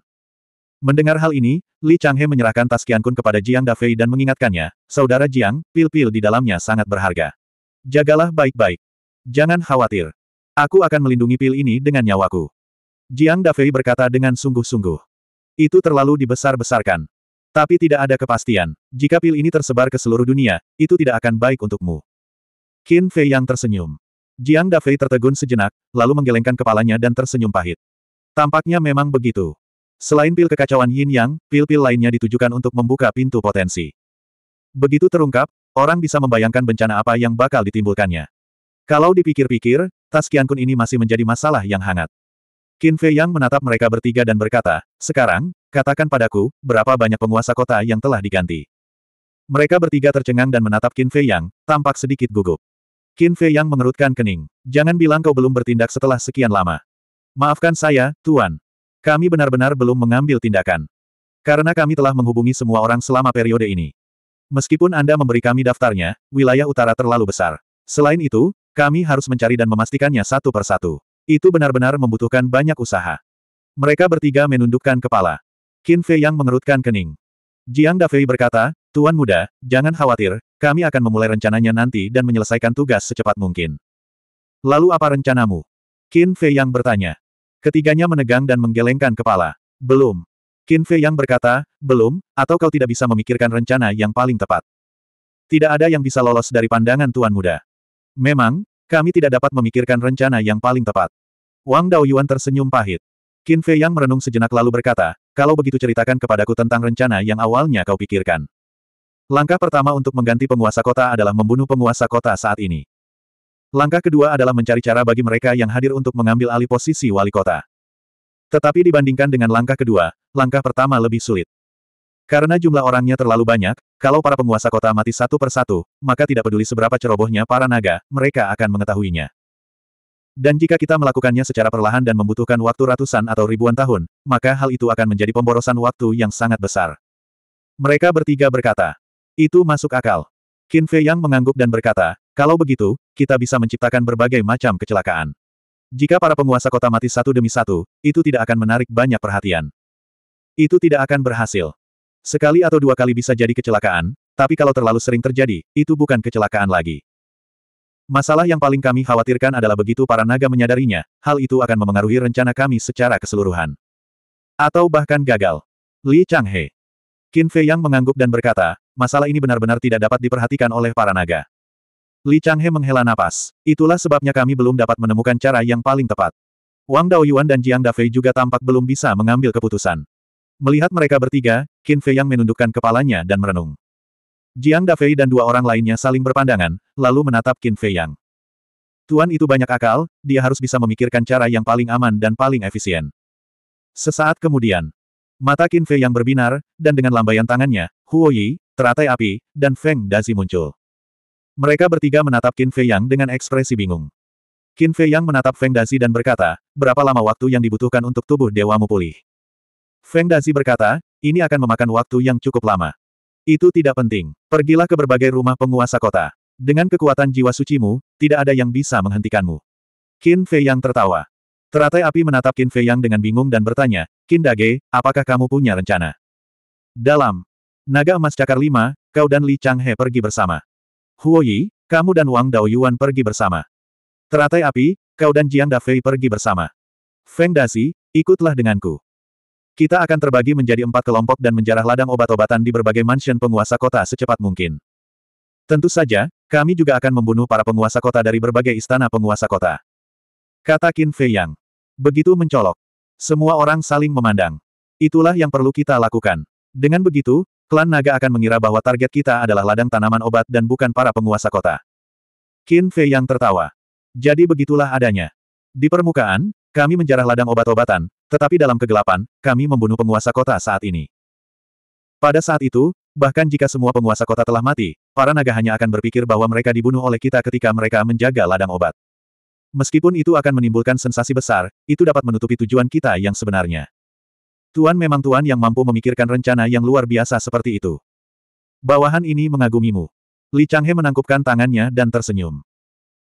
Mendengar hal ini, Li Changhe menyerahkan tas Kun kepada Jiang Dafei dan mengingatkannya, Saudara Jiang, pil-pil di dalamnya sangat berharga. Jagalah baik-baik. Jangan khawatir. Aku akan melindungi pil ini dengan nyawaku. Jiang Dafei berkata dengan sungguh-sungguh. Itu terlalu dibesar-besarkan. Tapi tidak ada kepastian. Jika pil ini tersebar ke seluruh dunia, itu tidak akan baik untukmu. Qin Fei yang tersenyum. Jiang Dafei tertegun sejenak, lalu menggelengkan kepalanya dan tersenyum pahit. Tampaknya memang begitu. Selain pil kekacauan Yin Yang, pil-pil lainnya ditujukan untuk membuka pintu potensi. Begitu terungkap, orang bisa membayangkan bencana apa yang bakal ditimbulkannya. Kalau dipikir-pikir, tas Kun ini masih menjadi masalah yang hangat. Qin Fei Yang menatap mereka bertiga dan berkata, sekarang, katakan padaku, berapa banyak penguasa kota yang telah diganti. Mereka bertiga tercengang dan menatap Qin Fei Yang, tampak sedikit gugup. Qin Fei Yang mengerutkan kening. Jangan bilang kau belum bertindak setelah sekian lama. Maafkan saya, Tuan. Kami benar-benar belum mengambil tindakan. Karena kami telah menghubungi semua orang selama periode ini. Meskipun Anda memberi kami daftarnya, wilayah utara terlalu besar. Selain itu, kami harus mencari dan memastikannya satu persatu. Itu benar-benar membutuhkan banyak usaha. Mereka bertiga menundukkan kepala. Qin Fei yang mengerutkan kening. Jiang Dafei berkata, Tuan muda, jangan khawatir, kami akan memulai rencananya nanti dan menyelesaikan tugas secepat mungkin. Lalu apa rencanamu? Qin Fei yang bertanya. Ketiganya menegang dan menggelengkan kepala. Belum. Qin Fei yang berkata, belum, atau kau tidak bisa memikirkan rencana yang paling tepat. Tidak ada yang bisa lolos dari pandangan Tuan muda. Memang, kami tidak dapat memikirkan rencana yang paling tepat. Wang Daoyuan tersenyum pahit. Qin Fei Yang merenung sejenak lalu berkata, kalau begitu ceritakan kepadaku tentang rencana yang awalnya kau pikirkan. Langkah pertama untuk mengganti penguasa kota adalah membunuh penguasa kota saat ini. Langkah kedua adalah mencari cara bagi mereka yang hadir untuk mengambil alih posisi wali kota. Tetapi dibandingkan dengan langkah kedua, langkah pertama lebih sulit. Karena jumlah orangnya terlalu banyak, kalau para penguasa kota mati satu persatu, maka tidak peduli seberapa cerobohnya para naga, mereka akan mengetahuinya. Dan jika kita melakukannya secara perlahan dan membutuhkan waktu ratusan atau ribuan tahun, maka hal itu akan menjadi pemborosan waktu yang sangat besar. Mereka bertiga berkata, itu masuk akal. Qin Fei Yang mengangguk dan berkata, kalau begitu, kita bisa menciptakan berbagai macam kecelakaan. Jika para penguasa kota mati satu demi satu, itu tidak akan menarik banyak perhatian. Itu tidak akan berhasil. Sekali atau dua kali bisa jadi kecelakaan, tapi kalau terlalu sering terjadi, itu bukan kecelakaan lagi. Masalah yang paling kami khawatirkan adalah begitu para naga menyadarinya, hal itu akan memengaruhi rencana kami secara keseluruhan. Atau bahkan gagal. Li Changhe. Qin Fei Yang mengangguk dan berkata, masalah ini benar-benar tidak dapat diperhatikan oleh para naga. Li Changhe menghela napas. Itulah sebabnya kami belum dapat menemukan cara yang paling tepat. Wang Daoyuan dan Jiang Dafei juga tampak belum bisa mengambil keputusan. Melihat mereka bertiga, Qin Fei yang menundukkan kepalanya dan merenung. Jiang Dafei dan dua orang lainnya saling berpandangan, lalu menatap Qin Fei Yang. Tuan itu banyak akal, dia harus bisa memikirkan cara yang paling aman dan paling efisien. Sesaat kemudian, mata Qin Fei Yang berbinar, dan dengan lambaian tangannya, Huo Yi, teratai api, dan Feng Dazi muncul. Mereka bertiga menatap Qin Fei Yang dengan ekspresi bingung. Qin Fei Yang menatap Feng Dazi dan berkata, berapa lama waktu yang dibutuhkan untuk tubuh dewamu pulih? Feng Dazi berkata, ini akan memakan waktu yang cukup lama. Itu tidak penting. Pergilah ke berbagai rumah penguasa kota. Dengan kekuatan jiwa sucimu, tidak ada yang bisa menghentikanmu. Qin Fei yang tertawa. Teratai api menatap Qin Fei yang dengan bingung dan bertanya, Qin Dage, apakah kamu punya rencana? Dalam Naga Emas Cakar Lima, kau dan Li Chang He pergi bersama. Huo Yi, kamu dan Wang Dao Yuan pergi bersama. Teratai api, kau dan Jiang Dafei pergi bersama. Feng Dazi, ikutlah denganku. Kita akan terbagi menjadi empat kelompok dan menjarah ladang obat-obatan di berbagai mansion penguasa kota secepat mungkin. Tentu saja, kami juga akan membunuh para penguasa kota dari berbagai istana penguasa kota. Kata Qin Fei Yang. Begitu mencolok. Semua orang saling memandang. Itulah yang perlu kita lakukan. Dengan begitu, klan naga akan mengira bahwa target kita adalah ladang tanaman obat dan bukan para penguasa kota. Qin Fei Yang tertawa. Jadi begitulah adanya. Di permukaan, kami menjarah ladang obat-obatan, tetapi dalam kegelapan, kami membunuh penguasa kota saat ini. Pada saat itu, bahkan jika semua penguasa kota telah mati, para naga hanya akan berpikir bahwa mereka dibunuh oleh kita ketika mereka menjaga ladang obat. Meskipun itu akan menimbulkan sensasi besar, itu dapat menutupi tujuan kita yang sebenarnya. Tuan memang Tuan yang mampu memikirkan rencana yang luar biasa seperti itu. Bawahan ini mengagumimu. Li Changhe menangkupkan tangannya dan tersenyum.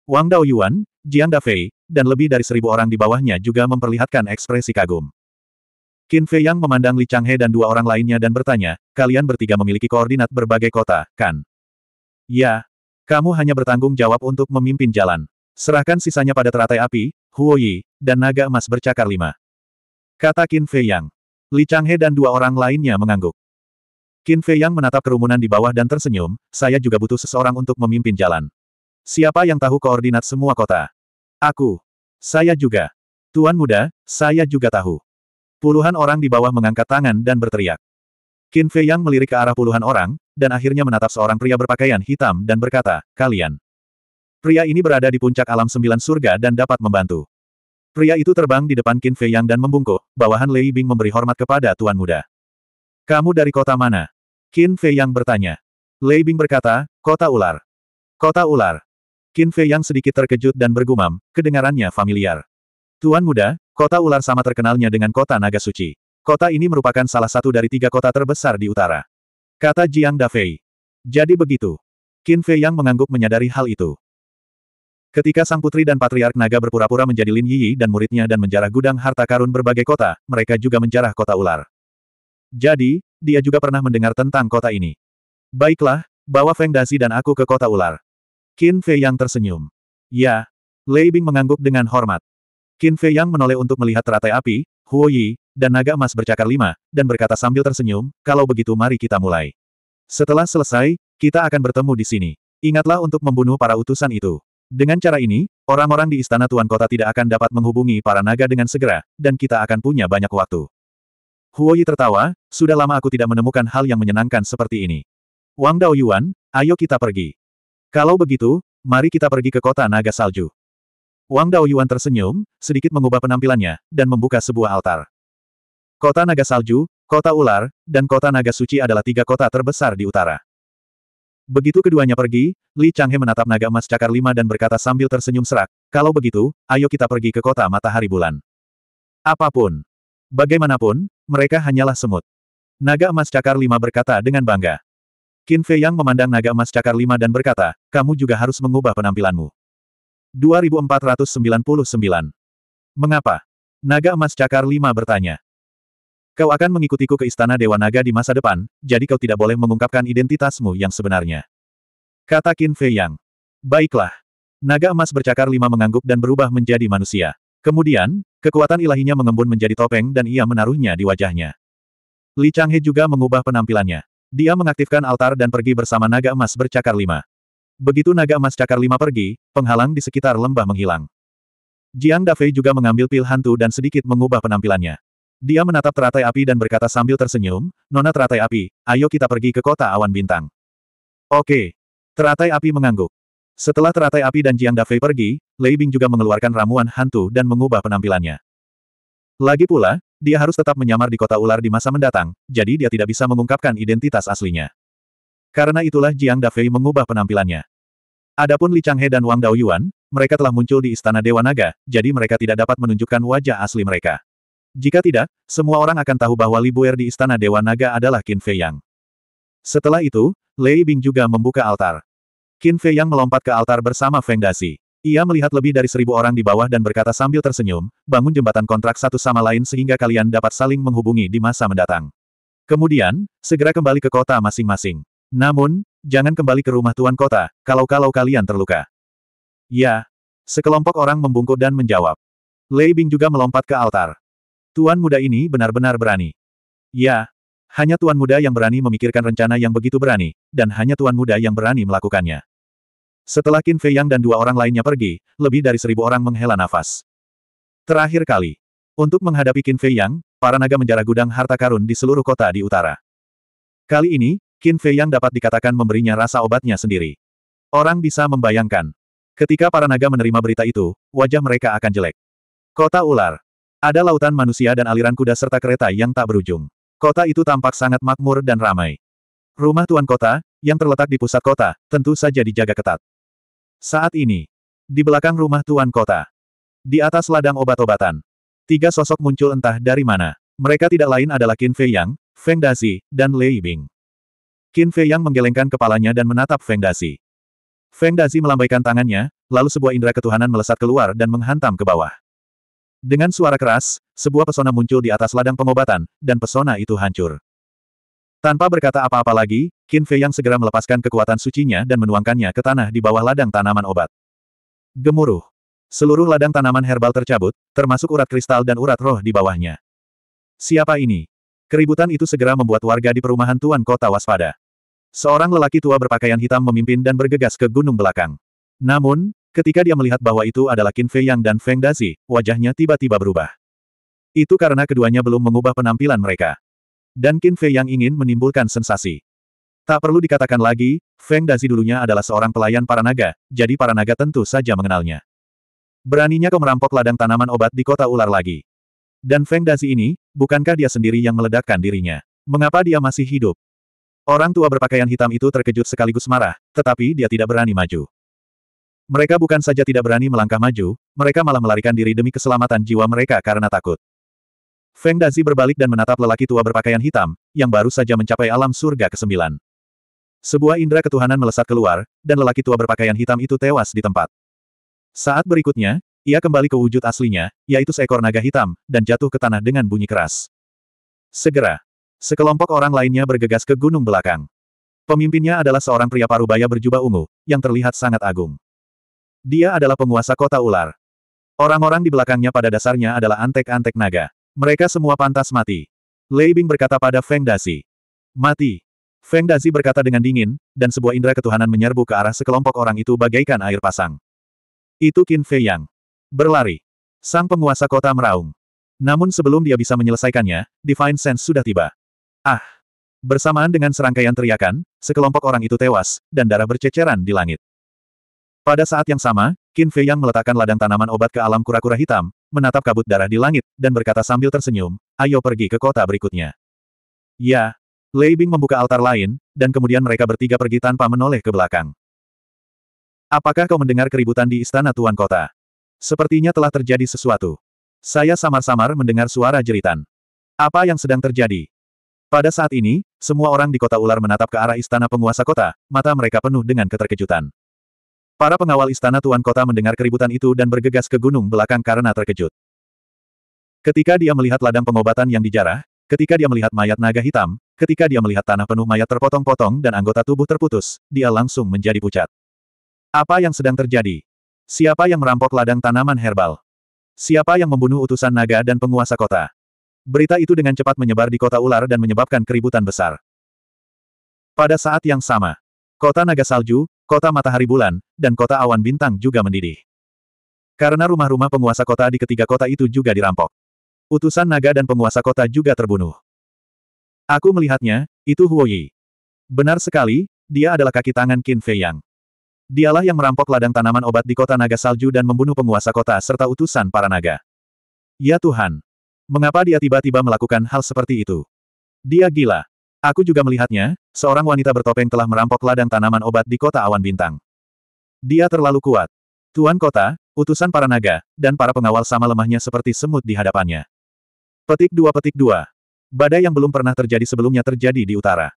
Wang Daoyuan, Jiang Dafei, dan lebih dari seribu orang di bawahnya juga memperlihatkan ekspresi kagum. Qin Fei Yang memandang Li Changhe dan dua orang lainnya dan bertanya, kalian bertiga memiliki koordinat berbagai kota, kan? Ya. Kamu hanya bertanggung jawab untuk memimpin jalan. Serahkan sisanya pada teratai api, Huo Yi, dan naga emas bercakar lima. Kata Qin Fei Yang. Li Changhe dan dua orang lainnya mengangguk. Qin Fei Yang menatap kerumunan di bawah dan tersenyum, saya juga butuh seseorang untuk memimpin jalan. Siapa yang tahu koordinat semua kota? Aku. Saya juga. Tuan muda, saya juga tahu. Puluhan orang di bawah mengangkat tangan dan berteriak. Qin Fei Yang melirik ke arah puluhan orang, dan akhirnya menatap seorang pria berpakaian hitam dan berkata, kalian. Pria ini berada di puncak alam sembilan surga dan dapat membantu. Pria itu terbang di depan Qin Fei Yang dan membungkuk, bawahan Lei Bing memberi hormat kepada Tuan Muda. Kamu dari kota mana? Qin Fei Yang bertanya. Lei Bing berkata, kota ular. Kota ular. Qin Fei yang sedikit terkejut dan bergumam, kedengarannya familiar. Tuan muda, kota ular sama terkenalnya dengan kota naga suci. Kota ini merupakan salah satu dari tiga kota terbesar di utara. Kata Jiang Dafei. Jadi begitu. Qin Fei yang mengangguk menyadari hal itu. Ketika sang putri dan patriark naga berpura-pura menjadi Lin Yi dan muridnya dan menjarah gudang harta karun berbagai kota, mereka juga menjarah kota ular. Jadi, dia juga pernah mendengar tentang kota ini. Baiklah, bawa Feng Dazi dan aku ke kota ular. Qin Fei Yang tersenyum. Ya. Lei Bing mengangguk dengan hormat. Qin Fei Yang menoleh untuk melihat teratai api, Huo Yi, dan naga emas bercakar lima, dan berkata sambil tersenyum, kalau begitu mari kita mulai. Setelah selesai, kita akan bertemu di sini. Ingatlah untuk membunuh para utusan itu. Dengan cara ini, orang-orang di istana Tuan Kota tidak akan dapat menghubungi para naga dengan segera, dan kita akan punya banyak waktu. Huo Yi tertawa, sudah lama aku tidak menemukan hal yang menyenangkan seperti ini. Wang Dao Yuan, ayo kita pergi. Kalau begitu, mari kita pergi ke kota naga salju. Wang Daoyuan tersenyum, sedikit mengubah penampilannya, dan membuka sebuah altar. Kota naga salju, kota ular, dan kota naga suci adalah tiga kota terbesar di utara. Begitu keduanya pergi, Li Changhe menatap naga emas cakar lima dan berkata sambil tersenyum serak, kalau begitu, ayo kita pergi ke kota matahari bulan. Apapun. Bagaimanapun, mereka hanyalah semut. Naga emas cakar lima berkata dengan bangga. Qin Fei Yang memandang naga emas cakar lima dan berkata, kamu juga harus mengubah penampilanmu. 2499. Mengapa? Naga emas cakar lima bertanya. Kau akan mengikutiku ke istana Dewa Naga di masa depan, jadi kau tidak boleh mengungkapkan identitasmu yang sebenarnya. Kata Qin Fei Yang. Baiklah. Naga emas bercakar lima mengangguk dan berubah menjadi manusia. Kemudian, kekuatan ilahinya mengembun menjadi topeng dan ia menaruhnya di wajahnya. Li Changhe juga mengubah penampilannya. Dia mengaktifkan altar dan pergi bersama naga emas bercakar lima. Begitu naga emas cakar lima pergi, penghalang di sekitar lembah menghilang. Jiang Dafei juga mengambil pil hantu dan sedikit mengubah penampilannya. Dia menatap teratai api dan berkata sambil tersenyum, Nona teratai api, ayo kita pergi ke kota awan bintang. Oke. Teratai api mengangguk. Setelah teratai api dan Jiang Dafei pergi, Lei Bing juga mengeluarkan ramuan hantu dan mengubah penampilannya. Lagi pula, dia harus tetap menyamar di kota ular di masa mendatang, jadi dia tidak bisa mengungkapkan identitas aslinya. Karena itulah Jiang Dafei mengubah penampilannya. Adapun Li Changhe dan Wang Daoyuan, mereka telah muncul di Istana Dewa Naga, jadi mereka tidak dapat menunjukkan wajah asli mereka. Jika tidak, semua orang akan tahu bahwa Li Buer di Istana Dewa Naga adalah Qin Fei Yang. Setelah itu, Lei Bing juga membuka altar. Qin Fei Yang melompat ke altar bersama Feng Dasi. Ia melihat lebih dari seribu orang di bawah dan berkata sambil tersenyum, bangun jembatan kontrak satu sama lain sehingga kalian dapat saling menghubungi di masa mendatang. Kemudian, segera kembali ke kota masing-masing. Namun, jangan kembali ke rumah tuan kota, kalau-kalau kalian terluka. Ya. Sekelompok orang membungkuk dan menjawab. Lei Bing juga melompat ke altar. Tuan muda ini benar-benar berani. Ya. Hanya tuan muda yang berani memikirkan rencana yang begitu berani, dan hanya tuan muda yang berani melakukannya. Setelah Qin Fei Yang dan dua orang lainnya pergi, lebih dari seribu orang menghela nafas. Terakhir kali. Untuk menghadapi Qin Fei Yang, para naga menjara gudang harta karun di seluruh kota di utara. Kali ini, Qin Fei Yang dapat dikatakan memberinya rasa obatnya sendiri. Orang bisa membayangkan. Ketika para naga menerima berita itu, wajah mereka akan jelek. Kota ular. Ada lautan manusia dan aliran kuda serta kereta yang tak berujung. Kota itu tampak sangat makmur dan ramai. Rumah tuan kota, yang terletak di pusat kota, tentu saja dijaga ketat. Saat ini, di belakang rumah tuan kota, di atas ladang obat-obatan, tiga sosok muncul entah dari mana. Mereka tidak lain adalah Qin Fei Yang, Feng Dazi, dan Lei Bing. Qin Fei Yang menggelengkan kepalanya dan menatap Feng Dazi. Feng Dazi melambaikan tangannya, lalu sebuah indera ketuhanan melesat keluar dan menghantam ke bawah. Dengan suara keras, sebuah pesona muncul di atas ladang pengobatan, dan pesona itu hancur. Tanpa berkata apa-apa lagi, Qin Fei yang segera melepaskan kekuatan sucinya dan menuangkannya ke tanah di bawah ladang tanaman obat. Gemuruh. Seluruh ladang tanaman herbal tercabut, termasuk urat kristal dan urat roh di bawahnya. Siapa ini? Keributan itu segera membuat warga di perumahan Tuan Kota waspada. Seorang lelaki tua berpakaian hitam memimpin dan bergegas ke gunung belakang. Namun, ketika dia melihat bahwa itu adalah Qin Fei Yang dan Feng Dazi, wajahnya tiba-tiba berubah. Itu karena keduanya belum mengubah penampilan mereka dan Qin Fei yang ingin menimbulkan sensasi. Tak perlu dikatakan lagi, Feng Dazi dulunya adalah seorang pelayan para naga, jadi para naga tentu saja mengenalnya. Beraninya kau merampok ladang tanaman obat di kota ular lagi. Dan Feng Dazi ini, bukankah dia sendiri yang meledakkan dirinya? Mengapa dia masih hidup? Orang tua berpakaian hitam itu terkejut sekaligus marah, tetapi dia tidak berani maju. Mereka bukan saja tidak berani melangkah maju, mereka malah melarikan diri demi keselamatan jiwa mereka karena takut. Feng Dazi berbalik dan menatap lelaki tua berpakaian hitam, yang baru saja mencapai alam surga ke-9. Sebuah indera ketuhanan melesat keluar, dan lelaki tua berpakaian hitam itu tewas di tempat. Saat berikutnya, ia kembali ke wujud aslinya, yaitu seekor naga hitam, dan jatuh ke tanah dengan bunyi keras. Segera, sekelompok orang lainnya bergegas ke gunung belakang. Pemimpinnya adalah seorang pria parubaya berjubah ungu, yang terlihat sangat agung. Dia adalah penguasa kota ular. Orang-orang di belakangnya pada dasarnya adalah antek-antek naga. Mereka semua pantas mati. Lei Bing berkata pada Feng Dazi. Mati. Feng Dazi berkata dengan dingin, dan sebuah indera ketuhanan menyerbu ke arah sekelompok orang itu bagaikan air pasang. Itu Qin Fei Yang. Berlari. Sang penguasa kota meraung. Namun sebelum dia bisa menyelesaikannya, Divine Sense sudah tiba. Ah! Bersamaan dengan serangkaian teriakan, sekelompok orang itu tewas, dan darah berceceran di langit. Pada saat yang sama, Qin Fei yang meletakkan ladang tanaman obat ke alam kura-kura hitam, menatap kabut darah di langit, dan berkata sambil tersenyum, ayo pergi ke kota berikutnya. Ya. Lei Bing membuka altar lain, dan kemudian mereka bertiga pergi tanpa menoleh ke belakang. Apakah kau mendengar keributan di istana tuan kota? Sepertinya telah terjadi sesuatu. Saya samar-samar mendengar suara jeritan. Apa yang sedang terjadi? Pada saat ini, semua orang di kota ular menatap ke arah istana penguasa kota, mata mereka penuh dengan keterkejutan. Para pengawal istana tuan kota mendengar keributan itu dan bergegas ke gunung belakang karena terkejut. Ketika dia melihat ladang pengobatan yang dijarah, ketika dia melihat mayat naga hitam, ketika dia melihat tanah penuh mayat terpotong-potong dan anggota tubuh terputus, dia langsung menjadi pucat. Apa yang sedang terjadi? Siapa yang merampok ladang tanaman herbal? Siapa yang membunuh utusan naga dan penguasa kota? Berita itu dengan cepat menyebar di kota ular dan menyebabkan keributan besar. Pada saat yang sama, kota naga salju, kota matahari bulan, dan kota awan bintang juga mendidih. Karena rumah-rumah penguasa kota di ketiga kota itu juga dirampok. Utusan naga dan penguasa kota juga terbunuh. Aku melihatnya, itu Huo Yi. Benar sekali, dia adalah kaki tangan Qin Fei Yang. Dialah yang merampok ladang tanaman obat di kota naga salju dan membunuh penguasa kota serta utusan para naga. Ya Tuhan! Mengapa dia tiba-tiba melakukan hal seperti itu? Dia gila. Aku juga melihatnya, seorang wanita bertopeng telah merampok ladang tanaman obat di kota awan bintang. Dia terlalu kuat. Tuan kota, utusan para naga, dan para pengawal sama lemahnya seperti semut di hadapannya. Petik dua petik dua. Badai yang belum pernah terjadi sebelumnya terjadi di utara.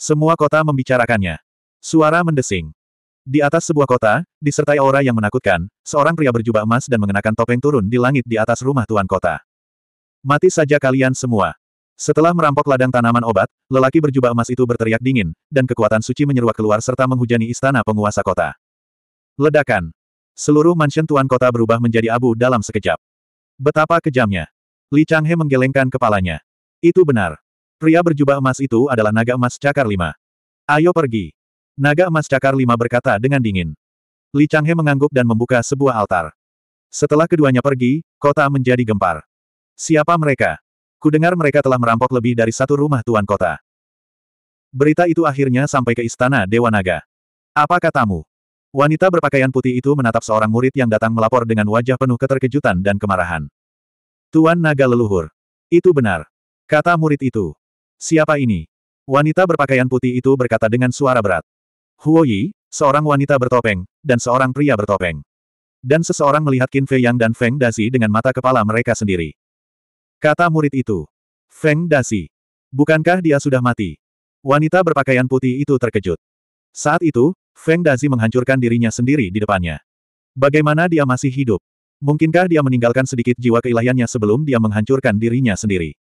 Semua kota membicarakannya. Suara mendesing. Di atas sebuah kota, disertai aura yang menakutkan, seorang pria berjubah emas dan mengenakan topeng turun di langit di atas rumah tuan kota. Mati saja kalian semua. Setelah merampok ladang tanaman obat, lelaki berjubah emas itu berteriak dingin, dan kekuatan suci menyeruak keluar serta menghujani istana penguasa kota. Ledakan. Seluruh mansion tuan kota berubah menjadi abu dalam sekejap. Betapa kejamnya. Li Changhe menggelengkan kepalanya. Itu benar. Pria berjubah emas itu adalah naga emas cakar lima. Ayo pergi. Naga emas cakar lima berkata dengan dingin. Li Changhe mengangguk dan membuka sebuah altar. Setelah keduanya pergi, kota menjadi gempar. Siapa mereka? Kudengar mereka telah merampok lebih dari satu rumah tuan kota. Berita itu akhirnya sampai ke istana Dewa Naga. Apa katamu? Wanita berpakaian putih itu menatap seorang murid yang datang melapor dengan wajah penuh keterkejutan dan kemarahan. Tuan Naga leluhur. Itu benar. Kata murid itu. Siapa ini? Wanita berpakaian putih itu berkata dengan suara berat. Huo Yi, seorang wanita bertopeng, dan seorang pria bertopeng. Dan seseorang melihat Qin Fei Yang dan Feng Dazi dengan mata kepala mereka sendiri. Kata murid itu. Feng Dasi. Bukankah dia sudah mati? Wanita berpakaian putih itu terkejut. Saat itu, Feng Dazi menghancurkan dirinya sendiri di depannya. Bagaimana dia masih hidup? Mungkinkah dia meninggalkan sedikit jiwa keilahiannya sebelum dia menghancurkan dirinya sendiri?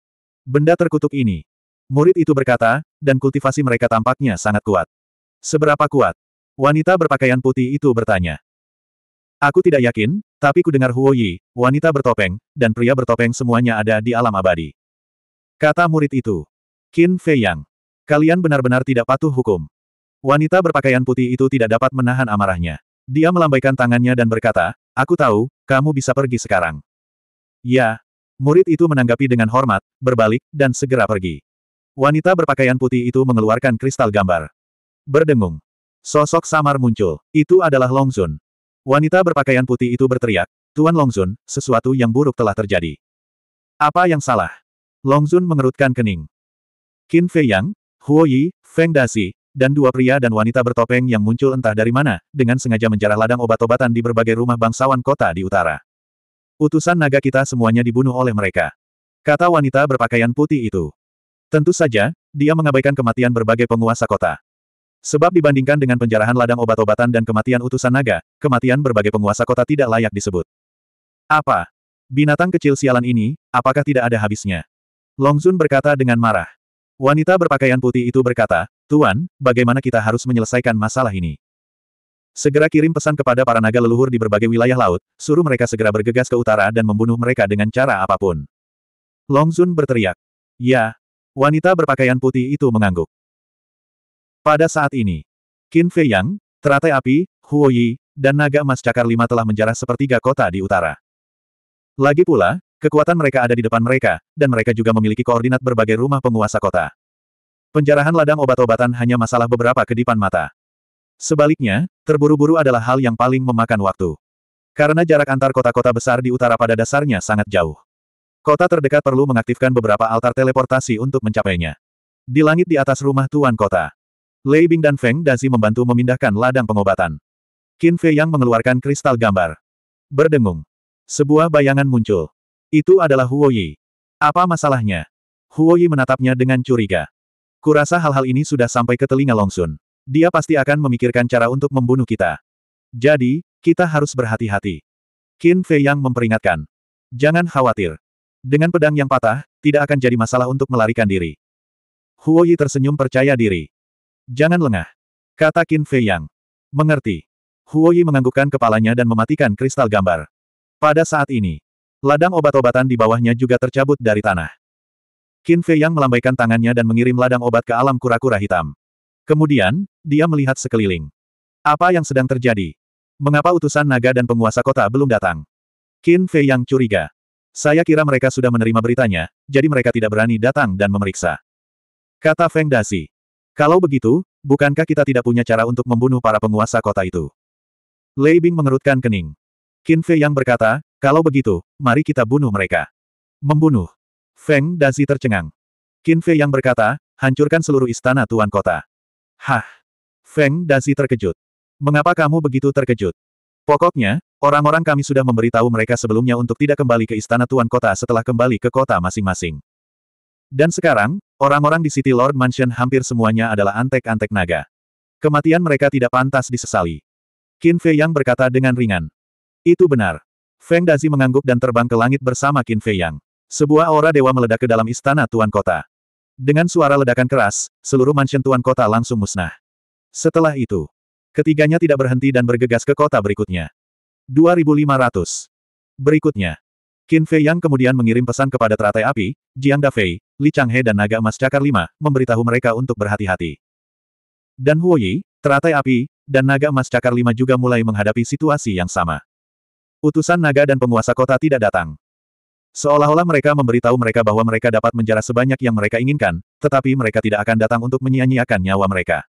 Benda terkutuk ini. Murid itu berkata, dan kultivasi mereka tampaknya sangat kuat. Seberapa kuat? Wanita berpakaian putih itu bertanya. Aku tidak yakin, tapi ku dengar Huo Yi, wanita bertopeng, dan pria bertopeng semuanya ada di alam abadi. Kata murid itu. Qin Fei Yang. Kalian benar-benar tidak patuh hukum. Wanita berpakaian putih itu tidak dapat menahan amarahnya. Dia melambaikan tangannya dan berkata, Aku tahu, kamu bisa pergi sekarang. Ya. Murid itu menanggapi dengan hormat, berbalik, dan segera pergi. Wanita berpakaian putih itu mengeluarkan kristal gambar. Berdengung. Sosok samar muncul. Itu adalah Longzun, Wanita berpakaian putih itu berteriak, Tuan Longzun, sesuatu yang buruk telah terjadi. Apa yang salah? Longzun mengerutkan kening. Qin Fei Yang, Huo Yi, Feng Dasi, dan dua pria dan wanita bertopeng yang muncul entah dari mana, dengan sengaja menjarah ladang obat-obatan di berbagai rumah bangsawan kota di utara. Utusan naga kita semuanya dibunuh oleh mereka. Kata wanita berpakaian putih itu. Tentu saja, dia mengabaikan kematian berbagai penguasa kota. Sebab dibandingkan dengan penjarahan ladang obat-obatan dan kematian utusan naga, kematian berbagai penguasa kota tidak layak disebut. Apa? Binatang kecil sialan ini, apakah tidak ada habisnya? Longzun berkata dengan marah. Wanita berpakaian putih itu berkata, Tuan, bagaimana kita harus menyelesaikan masalah ini? Segera kirim pesan kepada para naga leluhur di berbagai wilayah laut, suruh mereka segera bergegas ke utara dan membunuh mereka dengan cara apapun. Longzun berteriak. Ya. Wanita berpakaian putih itu mengangguk. Pada saat ini, Qin Fei Yang, teratai api, Huoyi, dan naga emas cakar lima telah menjarah sepertiga kota di utara. Lagi pula, kekuatan mereka ada di depan mereka, dan mereka juga memiliki koordinat berbagai rumah penguasa kota. Penjarahan ladang obat-obatan hanya masalah beberapa kedipan mata. Sebaliknya, terburu-buru adalah hal yang paling memakan waktu. Karena jarak antar kota-kota besar di utara pada dasarnya sangat jauh. Kota terdekat perlu mengaktifkan beberapa altar teleportasi untuk mencapainya. Di langit di atas rumah tuan kota, Lei Bing dan Feng Dazi membantu memindahkan ladang pengobatan. Qin Fei Yang mengeluarkan kristal gambar. Berdengung. Sebuah bayangan muncul. Itu adalah Huo Yi. Apa masalahnya? Huo Yi menatapnya dengan curiga. Kurasa hal-hal ini sudah sampai ke telinga Long Sun. Dia pasti akan memikirkan cara untuk membunuh kita. Jadi, kita harus berhati-hati. Qin Fei Yang memperingatkan. Jangan khawatir. Dengan pedang yang patah, tidak akan jadi masalah untuk melarikan diri. Huo Yi tersenyum percaya diri. Jangan lengah. Kata Qin Fei Yang. Mengerti. Huoyi menganggukkan kepalanya dan mematikan kristal gambar. Pada saat ini, ladang obat-obatan di bawahnya juga tercabut dari tanah. Qin Fei Yang melambaikan tangannya dan mengirim ladang obat ke alam kura-kura hitam. Kemudian, dia melihat sekeliling. Apa yang sedang terjadi? Mengapa utusan naga dan penguasa kota belum datang? Qin Fei Yang curiga. Saya kira mereka sudah menerima beritanya, jadi mereka tidak berani datang dan memeriksa. Kata Feng Dasi. Kalau begitu, bukankah kita tidak punya cara untuk membunuh para penguasa kota itu? Lei Bing mengerutkan kening. Qin Fei yang berkata, kalau begitu, mari kita bunuh mereka. Membunuh. Feng Dazi tercengang. Qin Fei yang berkata, hancurkan seluruh istana tuan kota. Hah. Feng Dazi terkejut. Mengapa kamu begitu terkejut? Pokoknya, orang-orang kami sudah memberitahu mereka sebelumnya untuk tidak kembali ke istana tuan kota setelah kembali ke kota masing-masing. Dan sekarang, orang-orang di City Lord Mansion hampir semuanya adalah antek-antek naga. Kematian mereka tidak pantas disesali. Qin Fei Yang berkata dengan ringan. Itu benar. Feng Dazi mengangguk dan terbang ke langit bersama Qin Fei Yang. Sebuah aura dewa meledak ke dalam istana Tuan Kota. Dengan suara ledakan keras, seluruh mansion Tuan Kota langsung musnah. Setelah itu, ketiganya tidak berhenti dan bergegas ke kota berikutnya. 2500. Berikutnya, Qin Fei Yang kemudian mengirim pesan kepada teratai api, Jiang Dafei, Li Changhe dan naga emas cakar lima, memberitahu mereka untuk berhati-hati. Dan Huoyi, teratai api, dan naga emas cakar lima juga mulai menghadapi situasi yang sama. Utusan naga dan penguasa kota tidak datang. Seolah-olah mereka memberitahu mereka bahwa mereka dapat menjara sebanyak yang mereka inginkan, tetapi mereka tidak akan datang untuk menyia-nyiakan nyawa mereka.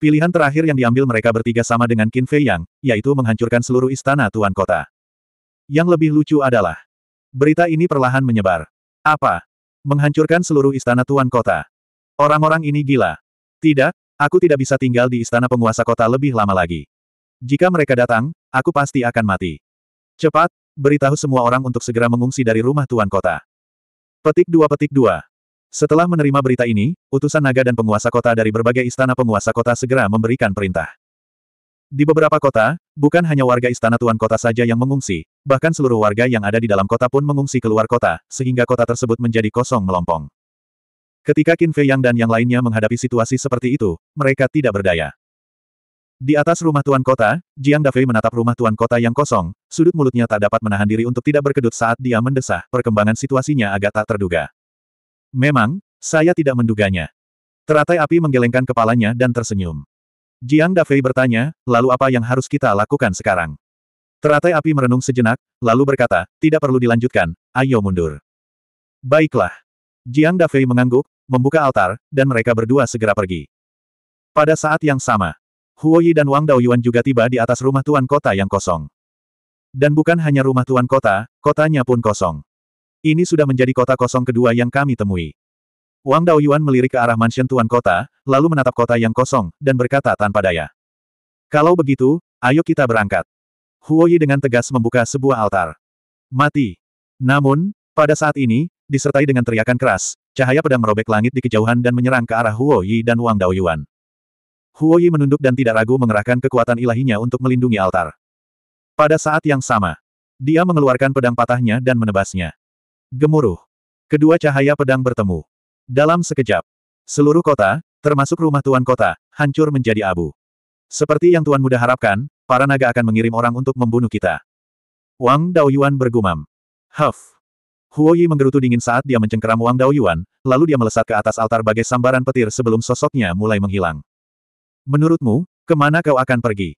Pilihan terakhir yang diambil mereka bertiga sama dengan Qin Fei Yang, yaitu menghancurkan seluruh istana Tuan Kota. Yang lebih lucu adalah, berita ini perlahan menyebar. Apa? Menghancurkan seluruh istana tuan kota. Orang-orang ini gila. Tidak, aku tidak bisa tinggal di istana penguasa kota lebih lama lagi. Jika mereka datang, aku pasti akan mati. Cepat, beritahu semua orang untuk segera mengungsi dari rumah tuan kota. Petik dua petik dua. Setelah menerima berita ini, utusan naga dan penguasa kota dari berbagai istana penguasa kota segera memberikan perintah. Di beberapa kota, bukan hanya warga istana tuan kota saja yang mengungsi, bahkan seluruh warga yang ada di dalam kota pun mengungsi keluar kota, sehingga kota tersebut menjadi kosong melompong. Ketika Qin Fei Yang dan yang lainnya menghadapi situasi seperti itu, mereka tidak berdaya. Di atas rumah tuan kota, Jiang Dafei menatap rumah tuan kota yang kosong, sudut mulutnya tak dapat menahan diri untuk tidak berkedut saat dia mendesah, perkembangan situasinya agak tak terduga. Memang, saya tidak menduganya. Teratai api menggelengkan kepalanya dan tersenyum. Jiang Dafei bertanya, lalu apa yang harus kita lakukan sekarang? Teratai api merenung sejenak, lalu berkata, tidak perlu dilanjutkan, ayo mundur. Baiklah. Jiang Dafei mengangguk, membuka altar, dan mereka berdua segera pergi. Pada saat yang sama, Huoyi dan Wang Daoyuan juga tiba di atas rumah tuan kota yang kosong. Dan bukan hanya rumah tuan kota, kotanya pun kosong. Ini sudah menjadi kota kosong kedua yang kami temui. Wang Daoyuan melirik ke arah mansion tuan kota, lalu menatap kota yang kosong, dan berkata tanpa daya. Kalau begitu, ayo kita berangkat. Huoyi dengan tegas membuka sebuah altar. Mati. Namun, pada saat ini, disertai dengan teriakan keras, cahaya pedang merobek langit di kejauhan dan menyerang ke arah Huoyi dan Wang Daoyuan. Huoyi menunduk dan tidak ragu mengerahkan kekuatan ilahinya untuk melindungi altar. Pada saat yang sama, dia mengeluarkan pedang patahnya dan menebasnya. Gemuruh. Kedua cahaya pedang bertemu. Dalam sekejap, seluruh kota, termasuk rumah tuan kota, hancur menjadi abu. Seperti yang tuan muda harapkan, para naga akan mengirim orang untuk membunuh kita. Wang Daoyuan bergumam. Huff. Huo Yi menggerutu dingin saat dia mencengkeram Wang Daoyuan, lalu dia melesat ke atas altar bagai sambaran petir sebelum sosoknya mulai menghilang. Menurutmu, kemana kau akan pergi?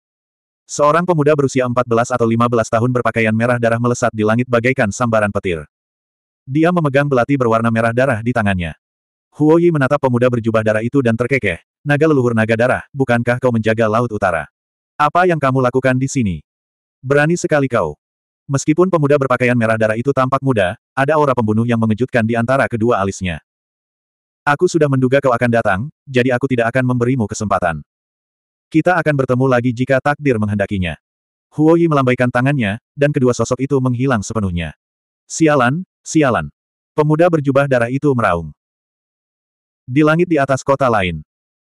Seorang pemuda berusia 14 atau 15 tahun berpakaian merah darah melesat di langit bagaikan sambaran petir. Dia memegang belati berwarna merah darah di tangannya. Huoyi menatap pemuda berjubah darah itu dan terkekeh. Naga leluhur naga darah, bukankah kau menjaga Laut Utara? Apa yang kamu lakukan di sini? Berani sekali kau. Meskipun pemuda berpakaian merah darah itu tampak muda, ada aura pembunuh yang mengejutkan di antara kedua alisnya. Aku sudah menduga kau akan datang, jadi aku tidak akan memberimu kesempatan. Kita akan bertemu lagi jika takdir menghendakinya. Huoyi melambaikan tangannya, dan kedua sosok itu menghilang sepenuhnya. Sialan, sialan. Pemuda berjubah darah itu meraung. Di langit di atas kota lain.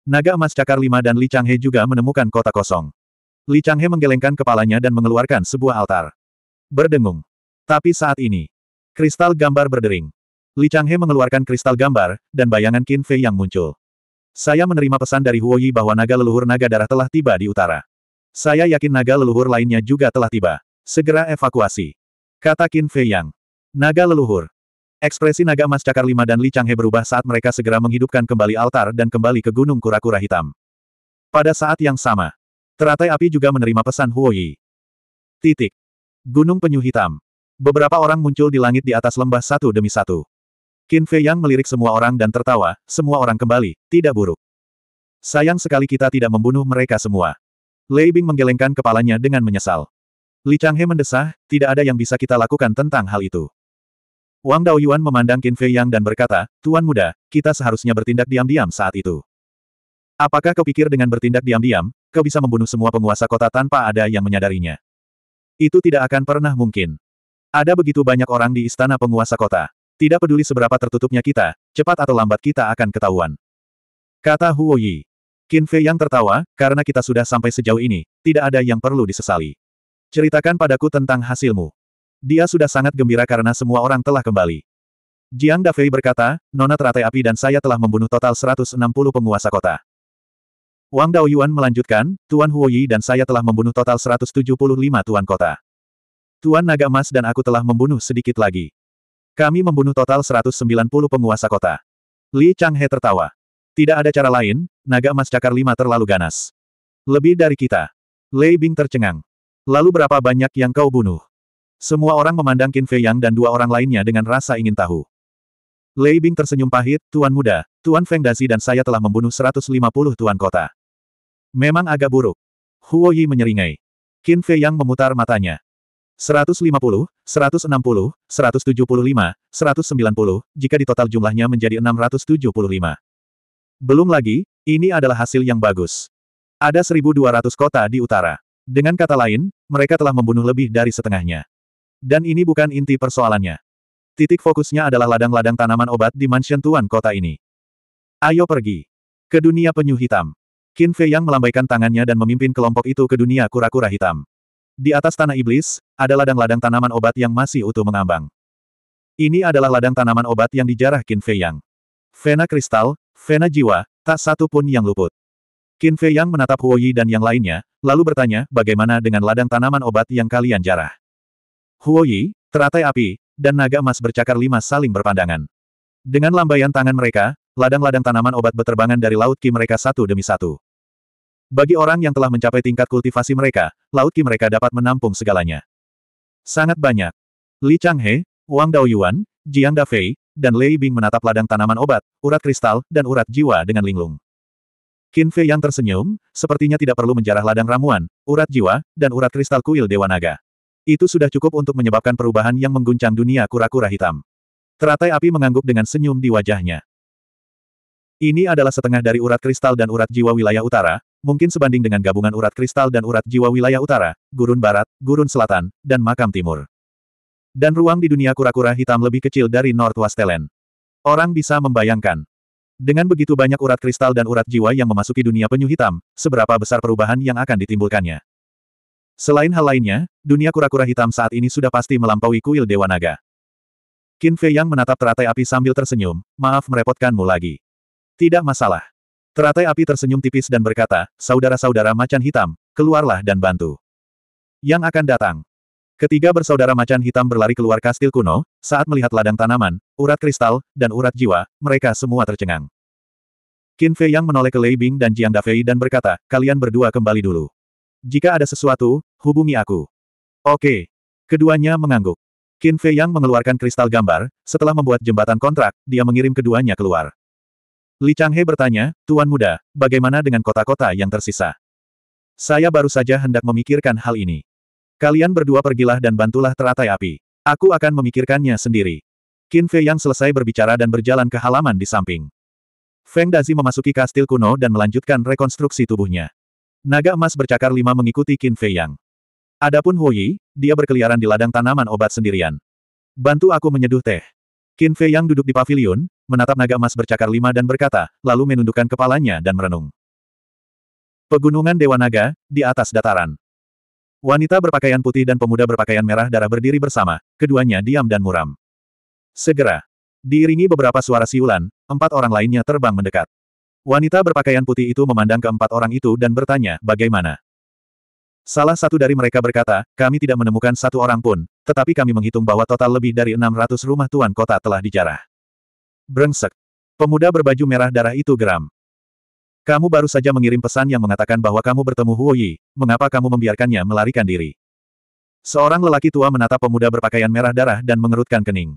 Naga emas cakar lima dan Li Changhe juga menemukan kota kosong. Li Changhe menggelengkan kepalanya dan mengeluarkan sebuah altar. Berdengung. Tapi saat ini, kristal gambar berdering. Li Changhe mengeluarkan kristal gambar, dan bayangan Qin Fei yang muncul. Saya menerima pesan dari Huo Yi bahwa naga leluhur naga darah telah tiba di utara. Saya yakin naga leluhur lainnya juga telah tiba. Segera evakuasi. Kata Qin Fei Yang. Naga leluhur. Ekspresi naga emas cakar lima dan Li Changhe berubah saat mereka segera menghidupkan kembali altar dan kembali ke gunung kura-kura hitam. Pada saat yang sama, teratai api juga menerima pesan Huoyi. Titik. Gunung Penyu Hitam. Beberapa orang muncul di langit di atas lembah satu demi satu. Qin Fei Yang melirik semua orang dan tertawa, semua orang kembali, tidak buruk. Sayang sekali kita tidak membunuh mereka semua. Lei Bing menggelengkan kepalanya dengan menyesal. Li Changhe mendesah, tidak ada yang bisa kita lakukan tentang hal itu. Wang Daoyuan memandang Qin Fei Yang dan berkata, Tuan muda, kita seharusnya bertindak diam-diam saat itu. Apakah kau pikir dengan bertindak diam-diam, kau bisa membunuh semua penguasa kota tanpa ada yang menyadarinya? Itu tidak akan pernah mungkin. Ada begitu banyak orang di istana penguasa kota. Tidak peduli seberapa tertutupnya kita, cepat atau lambat kita akan ketahuan. Kata Huo Yi. Qin Fei Yang tertawa, karena kita sudah sampai sejauh ini, tidak ada yang perlu disesali. Ceritakan padaku tentang hasilmu. Dia sudah sangat gembira karena semua orang telah kembali. Jiang Dafei berkata, Nona teratai api dan saya telah membunuh total 160 penguasa kota. Wang Daoyuan melanjutkan, Tuan Huoyi dan saya telah membunuh total 175 tuan kota. Tuan Naga Emas dan aku telah membunuh sedikit lagi. Kami membunuh total 190 penguasa kota. Li Changhe tertawa. Tidak ada cara lain, Naga Emas Cakar Lima terlalu ganas. Lebih dari kita. Lei Bing tercengang. Lalu berapa banyak yang kau bunuh? Semua orang memandang Qin Fei Yang dan dua orang lainnya dengan rasa ingin tahu. Lei Bing tersenyum pahit, Tuan Muda, Tuan Feng Dazi dan saya telah membunuh 150 Tuan Kota. Memang agak buruk. Huo Yi menyeringai. Qin Fei Yang memutar matanya. 150, 160, 175, 190, jika ditotal jumlahnya menjadi 675. Belum lagi, ini adalah hasil yang bagus. Ada 1200 kota di utara. Dengan kata lain, mereka telah membunuh lebih dari setengahnya. Dan ini bukan inti persoalannya. Titik fokusnya adalah ladang-ladang tanaman obat di mansion tuan kota ini. Ayo pergi. Ke dunia penyu hitam. Qin Fei Yang melambaikan tangannya dan memimpin kelompok itu ke dunia kura-kura hitam. Di atas tanah iblis, ada ladang-ladang tanaman obat yang masih utuh mengambang. Ini adalah ladang tanaman obat yang dijarah Qin Fei Yang. Vena kristal, vena jiwa, tak satu pun yang luput. Qin Fei Yang menatap Huo Yi dan yang lainnya, lalu bertanya, bagaimana dengan ladang tanaman obat yang kalian jarah? Huoyi, teratai api, dan naga emas bercakar lima saling berpandangan. Dengan lambaian tangan mereka, ladang-ladang tanaman obat beterbangan dari Laut Ki mereka satu demi satu. Bagi orang yang telah mencapai tingkat kultivasi mereka, Laut Ki mereka dapat menampung segalanya. Sangat banyak. Li Changhe, Wang Daoyuan, Jiang Dafei, dan Lei Bing menatap ladang tanaman obat, urat kristal, dan urat jiwa dengan linglung. Qin Fei yang tersenyum, sepertinya tidak perlu menjarah ladang ramuan, urat jiwa, dan urat kristal kuil Dewa Naga. Itu sudah cukup untuk menyebabkan perubahan yang mengguncang dunia kura-kura hitam. Teratai api mengangguk dengan senyum di wajahnya. Ini adalah setengah dari urat kristal dan urat jiwa wilayah utara, mungkin sebanding dengan gabungan urat kristal dan urat jiwa wilayah utara, gurun barat, gurun selatan, dan makam timur. Dan ruang di dunia kura-kura hitam lebih kecil dari North Land. Orang bisa membayangkan. Dengan begitu banyak urat kristal dan urat jiwa yang memasuki dunia penyu hitam, seberapa besar perubahan yang akan ditimbulkannya. Selain hal lainnya, dunia kura-kura hitam saat ini sudah pasti melampaui kuil Dewa Naga. Qin Fei Yang menatap teratai api sambil tersenyum, maaf merepotkanmu lagi. Tidak masalah. Teratai api tersenyum tipis dan berkata, saudara-saudara macan hitam, keluarlah dan bantu. Yang akan datang. Ketiga bersaudara macan hitam berlari keluar kastil kuno, saat melihat ladang tanaman, urat kristal, dan urat jiwa, mereka semua tercengang. Qin Fei Yang menoleh ke Lei Bing dan Jiang Dafei dan berkata, kalian berdua kembali dulu. Jika ada sesuatu, hubungi aku. Oke. Keduanya mengangguk. Qin Fei Yang mengeluarkan kristal gambar, setelah membuat jembatan kontrak, dia mengirim keduanya keluar. Li Changhe bertanya, Tuan Muda, bagaimana dengan kota-kota yang tersisa? Saya baru saja hendak memikirkan hal ini. Kalian berdua pergilah dan bantulah teratai api. Aku akan memikirkannya sendiri. Qin Fei Yang selesai berbicara dan berjalan ke halaman di samping. Feng Dazi memasuki kastil kuno dan melanjutkan rekonstruksi tubuhnya. Naga emas bercakar lima mengikuti Qin Fei Yang. Adapun Huo Yi, dia berkeliaran di ladang tanaman obat sendirian. Bantu aku menyeduh teh. Qin Fei Yang duduk di pavilion, menatap naga emas bercakar lima dan berkata, lalu menundukkan kepalanya dan merenung. Pegunungan Dewa Naga, di atas dataran. Wanita berpakaian putih dan pemuda berpakaian merah darah berdiri bersama, keduanya diam dan muram. Segera, diiringi beberapa suara siulan, empat orang lainnya terbang mendekat. Wanita berpakaian putih itu memandang keempat orang itu dan bertanya, bagaimana? Salah satu dari mereka berkata, kami tidak menemukan satu orang pun, tetapi kami menghitung bahwa total lebih dari 600 rumah tuan kota telah dijarah. Brengsek. Pemuda berbaju merah darah itu geram. Kamu baru saja mengirim pesan yang mengatakan bahwa kamu bertemu Huo Yi, mengapa kamu membiarkannya melarikan diri? Seorang lelaki tua menatap pemuda berpakaian merah darah dan mengerutkan kening.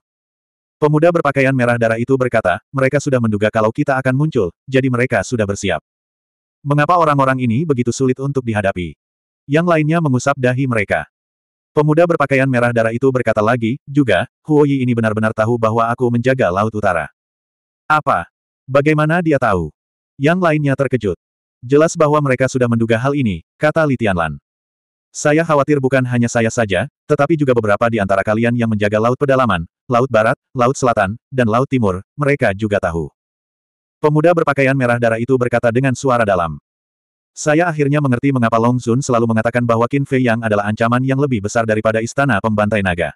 Pemuda berpakaian merah darah itu berkata, mereka sudah menduga kalau kita akan muncul, jadi mereka sudah bersiap. Mengapa orang-orang ini begitu sulit untuk dihadapi? Yang lainnya mengusap dahi mereka. Pemuda berpakaian merah darah itu berkata lagi, juga, Huoyi ini benar-benar tahu bahwa aku menjaga Laut Utara. Apa? Bagaimana dia tahu? Yang lainnya terkejut. Jelas bahwa mereka sudah menduga hal ini, kata Li Tianlan. Saya khawatir bukan hanya saya saja, tetapi juga beberapa di antara kalian yang menjaga Laut Pedalaman, Laut Barat, Laut Selatan, dan Laut Timur, mereka juga tahu. Pemuda berpakaian merah darah itu berkata dengan suara dalam. Saya akhirnya mengerti mengapa Long Zun selalu mengatakan bahwa Qin Fei Yang adalah ancaman yang lebih besar daripada istana pembantai naga.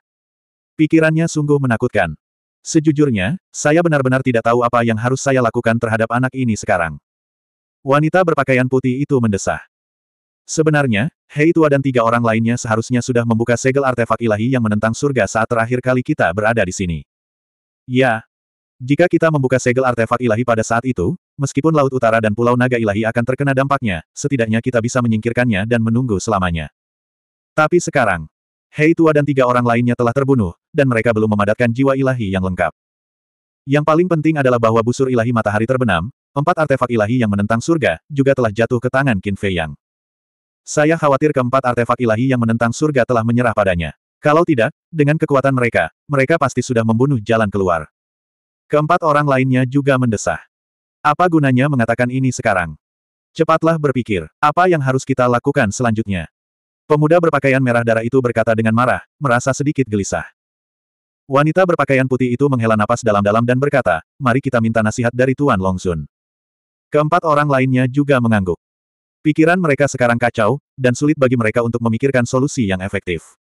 Pikirannya sungguh menakutkan. Sejujurnya, saya benar-benar tidak tahu apa yang harus saya lakukan terhadap anak ini sekarang. Wanita berpakaian putih itu mendesah. Sebenarnya, Hei Tua dan tiga orang lainnya seharusnya sudah membuka segel artefak ilahi yang menentang surga saat terakhir kali kita berada di sini. Ya. Jika kita membuka segel artefak ilahi pada saat itu, meskipun Laut Utara dan Pulau Naga Ilahi akan terkena dampaknya, setidaknya kita bisa menyingkirkannya dan menunggu selamanya. Tapi sekarang, Hei Tua dan tiga orang lainnya telah terbunuh, dan mereka belum memadatkan jiwa ilahi yang lengkap. Yang paling penting adalah bahwa busur ilahi matahari terbenam, Empat artefak ilahi yang menentang surga, juga telah jatuh ke tangan Qin Fei Yang. Saya khawatir keempat artefak ilahi yang menentang surga telah menyerah padanya. Kalau tidak, dengan kekuatan mereka, mereka pasti sudah membunuh jalan keluar. Keempat orang lainnya juga mendesah. Apa gunanya mengatakan ini sekarang? Cepatlah berpikir, apa yang harus kita lakukan selanjutnya? Pemuda berpakaian merah darah itu berkata dengan marah, merasa sedikit gelisah. Wanita berpakaian putih itu menghela napas dalam-dalam dan berkata, mari kita minta nasihat dari Tuan Longsun. Keempat orang lainnya juga mengangguk. Pikiran mereka sekarang kacau, dan sulit bagi mereka untuk memikirkan solusi yang efektif.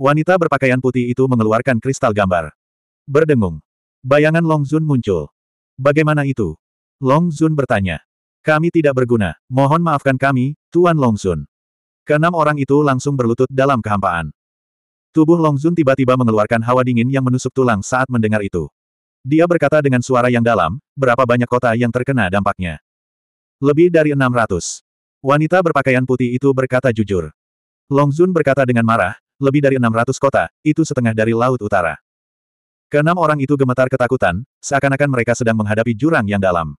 Wanita berpakaian putih itu mengeluarkan kristal gambar. Berdengung. Bayangan Long Zun muncul. Bagaimana itu? Long Zun bertanya. Kami tidak berguna, mohon maafkan kami, Tuan Long Zun. Keenam orang itu langsung berlutut dalam kehampaan. Tubuh Long Zun tiba-tiba mengeluarkan hawa dingin yang menusuk tulang saat mendengar itu. Dia berkata dengan suara yang dalam, berapa banyak kota yang terkena dampaknya. Lebih dari 600. Wanita berpakaian putih itu berkata jujur. Long Zun berkata dengan marah, lebih dari 600 kota, itu setengah dari Laut Utara. Keenam orang itu gemetar ketakutan, seakan-akan mereka sedang menghadapi jurang yang dalam.